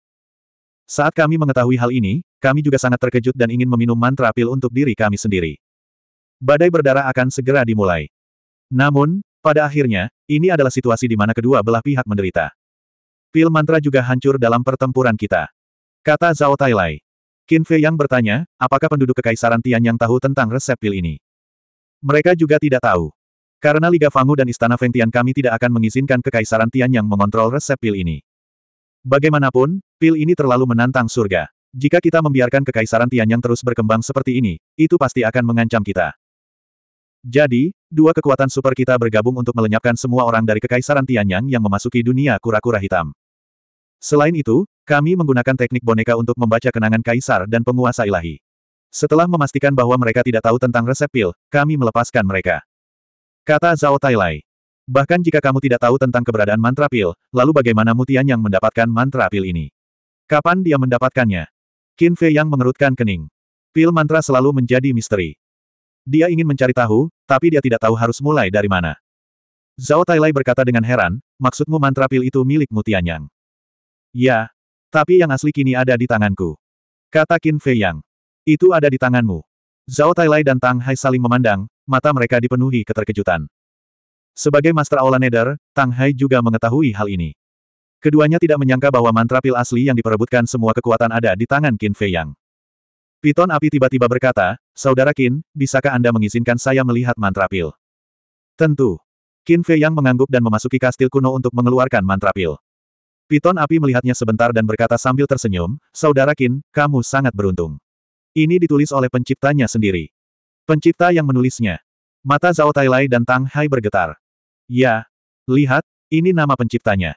Saat kami mengetahui hal ini, kami juga sangat terkejut dan ingin meminum mantra pil untuk diri kami sendiri badai berdarah akan segera dimulai. Namun, pada akhirnya, ini adalah situasi di mana kedua belah pihak menderita. Pil mantra juga hancur dalam pertempuran kita. Kata Zhao Tailai. Qin Fei yang bertanya, apakah penduduk Kekaisaran Tian yang tahu tentang resep pil ini? Mereka juga tidak tahu. Karena Liga Fangu dan Istana Feng Tian kami tidak akan mengizinkan Kekaisaran Tian yang mengontrol resep pil ini. Bagaimanapun, pil ini terlalu menantang surga. Jika kita membiarkan Kekaisaran Tian yang terus berkembang seperti ini, itu pasti akan mengancam kita. Jadi, dua kekuatan super kita bergabung untuk melenyapkan semua orang dari Kekaisaran Tianyang yang memasuki dunia kura-kura hitam. Selain itu, kami menggunakan teknik boneka untuk membaca kenangan kaisar dan penguasa ilahi. Setelah memastikan bahwa mereka tidak tahu tentang resep pil, kami melepaskan mereka. Kata Zhao Tailai. Bahkan jika kamu tidak tahu tentang keberadaan mantra pil, lalu bagaimana Mutian yang mendapatkan mantra pil ini? Kapan dia mendapatkannya? Qin Fei yang mengerutkan kening. Pil mantra selalu menjadi misteri. Dia ingin mencari tahu, tapi dia tidak tahu harus mulai dari mana. Zhao Tailai berkata dengan heran, maksudmu mantra pil itu milik Mutianyang? Ya. Tapi yang asli kini ada di tanganku. Kata Qin Fei Yang. Itu ada di tanganmu. Zhao Tailai dan Tang Hai saling memandang, mata mereka dipenuhi keterkejutan. Sebagai Master Aula Nether, Tang Hai juga mengetahui hal ini. Keduanya tidak menyangka bahwa mantra pil asli yang diperebutkan semua kekuatan ada di tangan Qin Fei Yang. Piton api tiba-tiba berkata, Saudara Qin, bisakah Anda mengizinkan saya melihat mantra pil? Tentu. Qin Fei Yang mengangguk dan memasuki kastil kuno untuk mengeluarkan mantra pil. Piton api melihatnya sebentar dan berkata sambil tersenyum, Saudara Qin, kamu sangat beruntung. Ini ditulis oleh penciptanya sendiri. Pencipta yang menulisnya. Mata Zhao Tailai dan Tang Hai bergetar. Ya. Lihat, ini nama penciptanya.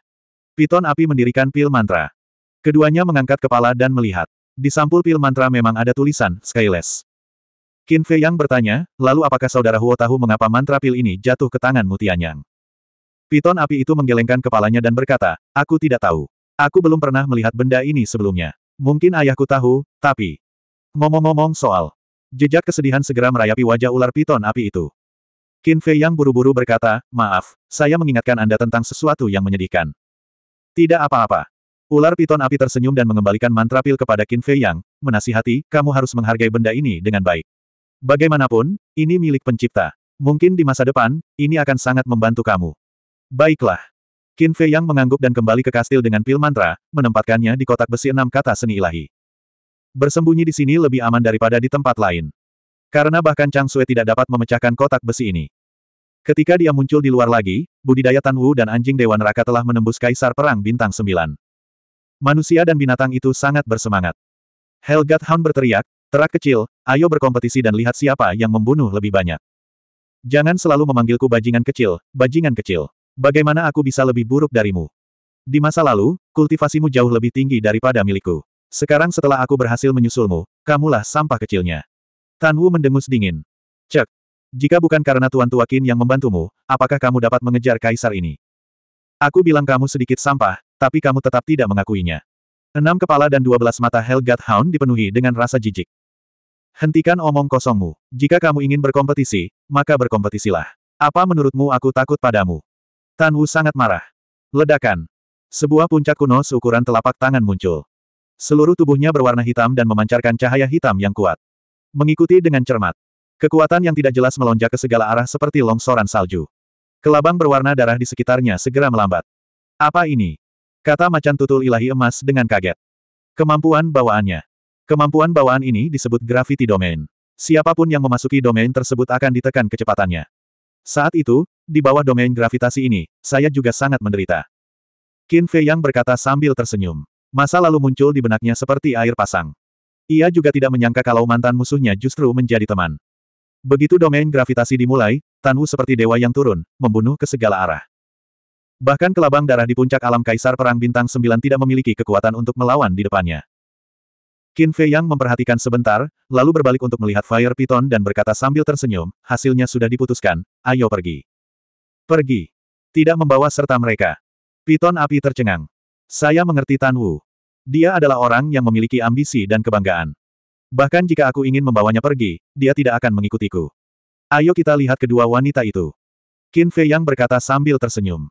Piton api mendirikan pil mantra. Keduanya mengangkat kepala dan melihat. Di sampul pil mantra memang ada tulisan, Skyless. Qin Fei Yang bertanya, lalu apakah saudara Huo tahu mengapa mantra pil ini jatuh ke tangan Mutianyang? Piton api itu menggelengkan kepalanya dan berkata, aku tidak tahu. Aku belum pernah melihat benda ini sebelumnya. Mungkin ayahku tahu, tapi... Ngomong-ngomong soal... Jejak kesedihan segera merayapi wajah ular piton api itu. Qin Fei Yang buru-buru berkata, maaf, saya mengingatkan Anda tentang sesuatu yang menyedihkan. Tidak apa-apa. Ular piton api tersenyum dan mengembalikan mantra pil kepada Qin Fei Yang, menasihati, kamu harus menghargai benda ini dengan baik. Bagaimanapun, ini milik pencipta. Mungkin di masa depan, ini akan sangat membantu kamu. Baiklah. Qin Fei Yang mengangguk dan kembali ke kastil dengan pil mantra, menempatkannya di kotak besi enam kata seni ilahi. Bersembunyi di sini lebih aman daripada di tempat lain. Karena bahkan Chang Sui tidak dapat memecahkan kotak besi ini. Ketika dia muncul di luar lagi, budidaya Tan Wu dan anjing Dewan Raka telah menembus Kaisar Perang Bintang Sembilan. Manusia dan binatang itu sangat bersemangat. Helgat Hound berteriak, terak kecil, ayo berkompetisi dan lihat siapa yang membunuh lebih banyak. Jangan selalu memanggilku bajingan kecil, bajingan kecil. Bagaimana aku bisa lebih buruk darimu? Di masa lalu, kultivasimu jauh lebih tinggi daripada milikku. Sekarang setelah aku berhasil menyusulmu, kamulah sampah kecilnya. Tan Wu mendengus dingin. Cek. Jika bukan karena Tuan Tuakin yang membantumu, apakah kamu dapat mengejar kaisar ini? Aku bilang kamu sedikit sampah, tapi kamu tetap tidak mengakuinya. Enam kepala dan dua belas mata Helgat Hound dipenuhi dengan rasa jijik. Hentikan omong kosongmu. Jika kamu ingin berkompetisi, maka berkompetisilah. Apa menurutmu aku takut padamu? Tan Wu sangat marah. Ledakan. Sebuah puncak kuno seukuran telapak tangan muncul. Seluruh tubuhnya berwarna hitam dan memancarkan cahaya hitam yang kuat. Mengikuti dengan cermat. Kekuatan yang tidak jelas melonjak ke segala arah seperti longsoran salju. Kelabang berwarna darah di sekitarnya segera melambat. Apa ini? Kata macan tutul ilahi emas dengan kaget. Kemampuan bawaannya. Kemampuan bawaan ini disebut Gravity Domain. Siapapun yang memasuki domain tersebut akan ditekan kecepatannya. Saat itu, di bawah domain gravitasi ini, saya juga sangat menderita. Qin Fei Yang berkata sambil tersenyum. Masa lalu muncul di benaknya seperti air pasang. Ia juga tidak menyangka kalau mantan musuhnya justru menjadi teman. Begitu domain gravitasi dimulai, Tanwu seperti dewa yang turun, membunuh ke segala arah. Bahkan kelabang darah di puncak alam Kaisar Perang Bintang sembilan tidak memiliki kekuatan untuk melawan di depannya. Qin Fei Yang memperhatikan sebentar, lalu berbalik untuk melihat Fire Python dan berkata sambil tersenyum, hasilnya sudah diputuskan, ayo pergi. Pergi. Tidak membawa serta mereka. Piton api tercengang. Saya mengerti Tan Wu. Dia adalah orang yang memiliki ambisi dan kebanggaan. Bahkan jika aku ingin membawanya pergi, dia tidak akan mengikutiku. Ayo kita lihat kedua wanita itu. Qin Fei Yang berkata sambil tersenyum.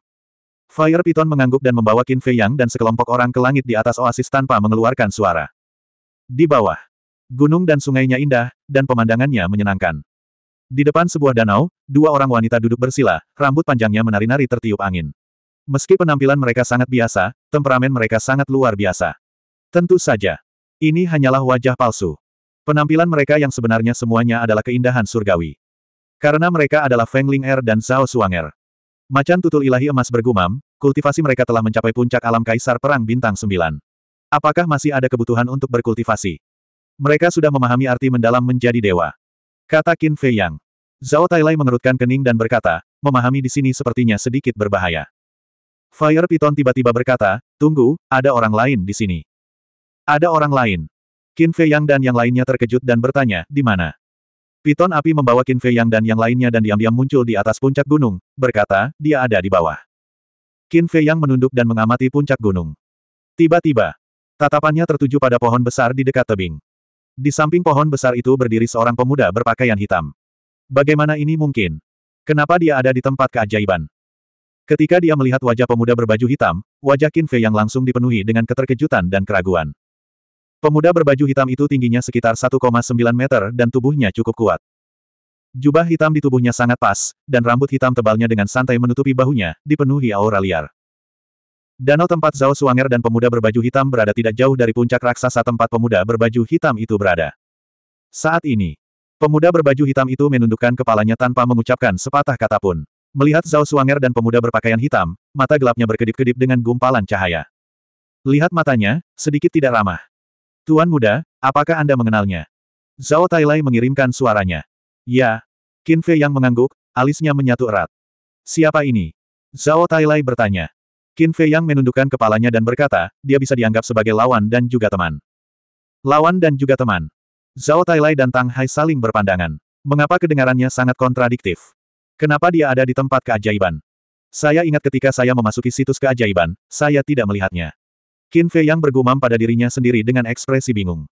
Fire Python mengangguk dan membawa Qin Fei Yang dan sekelompok orang ke langit di atas oasis tanpa mengeluarkan suara. Di bawah, gunung dan sungainya indah, dan pemandangannya menyenangkan. Di depan sebuah danau, dua orang wanita duduk bersila, rambut panjangnya menari-nari tertiup angin. Meski penampilan mereka sangat biasa, temperamen mereka sangat luar biasa. Tentu saja. Ini hanyalah wajah palsu. Penampilan mereka yang sebenarnya semuanya adalah keindahan surgawi. Karena mereka adalah Feng Ling Er dan Zhao Suanger. Macan tutul ilahi emas bergumam, kultivasi mereka telah mencapai puncak alam kaisar perang bintang 9. Apakah masih ada kebutuhan untuk berkultivasi? Mereka sudah memahami arti mendalam menjadi dewa. Kata Qin Fei Yang. Zhao Tailai mengerutkan kening dan berkata, memahami di sini sepertinya sedikit berbahaya. Fire Piton tiba-tiba berkata, tunggu, ada orang lain di sini. Ada orang lain. Qin Fei Yang dan yang lainnya terkejut dan bertanya, di mana? Piton api membawa Qin Fei Yang dan yang lainnya dan diam-diam muncul di atas puncak gunung, berkata, dia ada di bawah. Qin Fei Yang menunduk dan mengamati puncak gunung. Tiba-tiba, tatapannya tertuju pada pohon besar di dekat tebing. Di samping pohon besar itu berdiri seorang pemuda berpakaian hitam. Bagaimana ini mungkin? Kenapa dia ada di tempat keajaiban? Ketika dia melihat wajah pemuda berbaju hitam, wajah Qin Fei Yang langsung dipenuhi dengan keterkejutan dan keraguan. Pemuda berbaju hitam itu tingginya sekitar 1,9 meter dan tubuhnya cukup kuat. Jubah hitam di tubuhnya sangat pas, dan rambut hitam tebalnya dengan santai menutupi bahunya, dipenuhi aura liar. Danau tempat Zhao Suanger dan pemuda berbaju hitam berada tidak jauh dari puncak raksasa tempat pemuda berbaju hitam itu berada. Saat ini, pemuda berbaju hitam itu menundukkan kepalanya tanpa mengucapkan sepatah kata pun. Melihat Zhao Suanger dan pemuda berpakaian hitam, mata gelapnya berkedip-kedip dengan gumpalan cahaya. Lihat matanya, sedikit tidak ramah. Tuan muda, apakah Anda mengenalnya? Zhao Tailai mengirimkan suaranya. Ya. Qin Fei yang mengangguk, alisnya menyatu erat. Siapa ini? Zhao Tailai bertanya. Qin Fei yang menundukkan kepalanya dan berkata, dia bisa dianggap sebagai lawan dan juga teman. Lawan dan juga teman. Zhao Tailai dan Tang Hai saling berpandangan. Mengapa kedengarannya sangat kontradiktif? Kenapa dia ada di tempat keajaiban? Saya ingat ketika saya memasuki situs keajaiban, saya tidak melihatnya. Qin Fei yang bergumam pada dirinya sendiri dengan ekspresi bingung.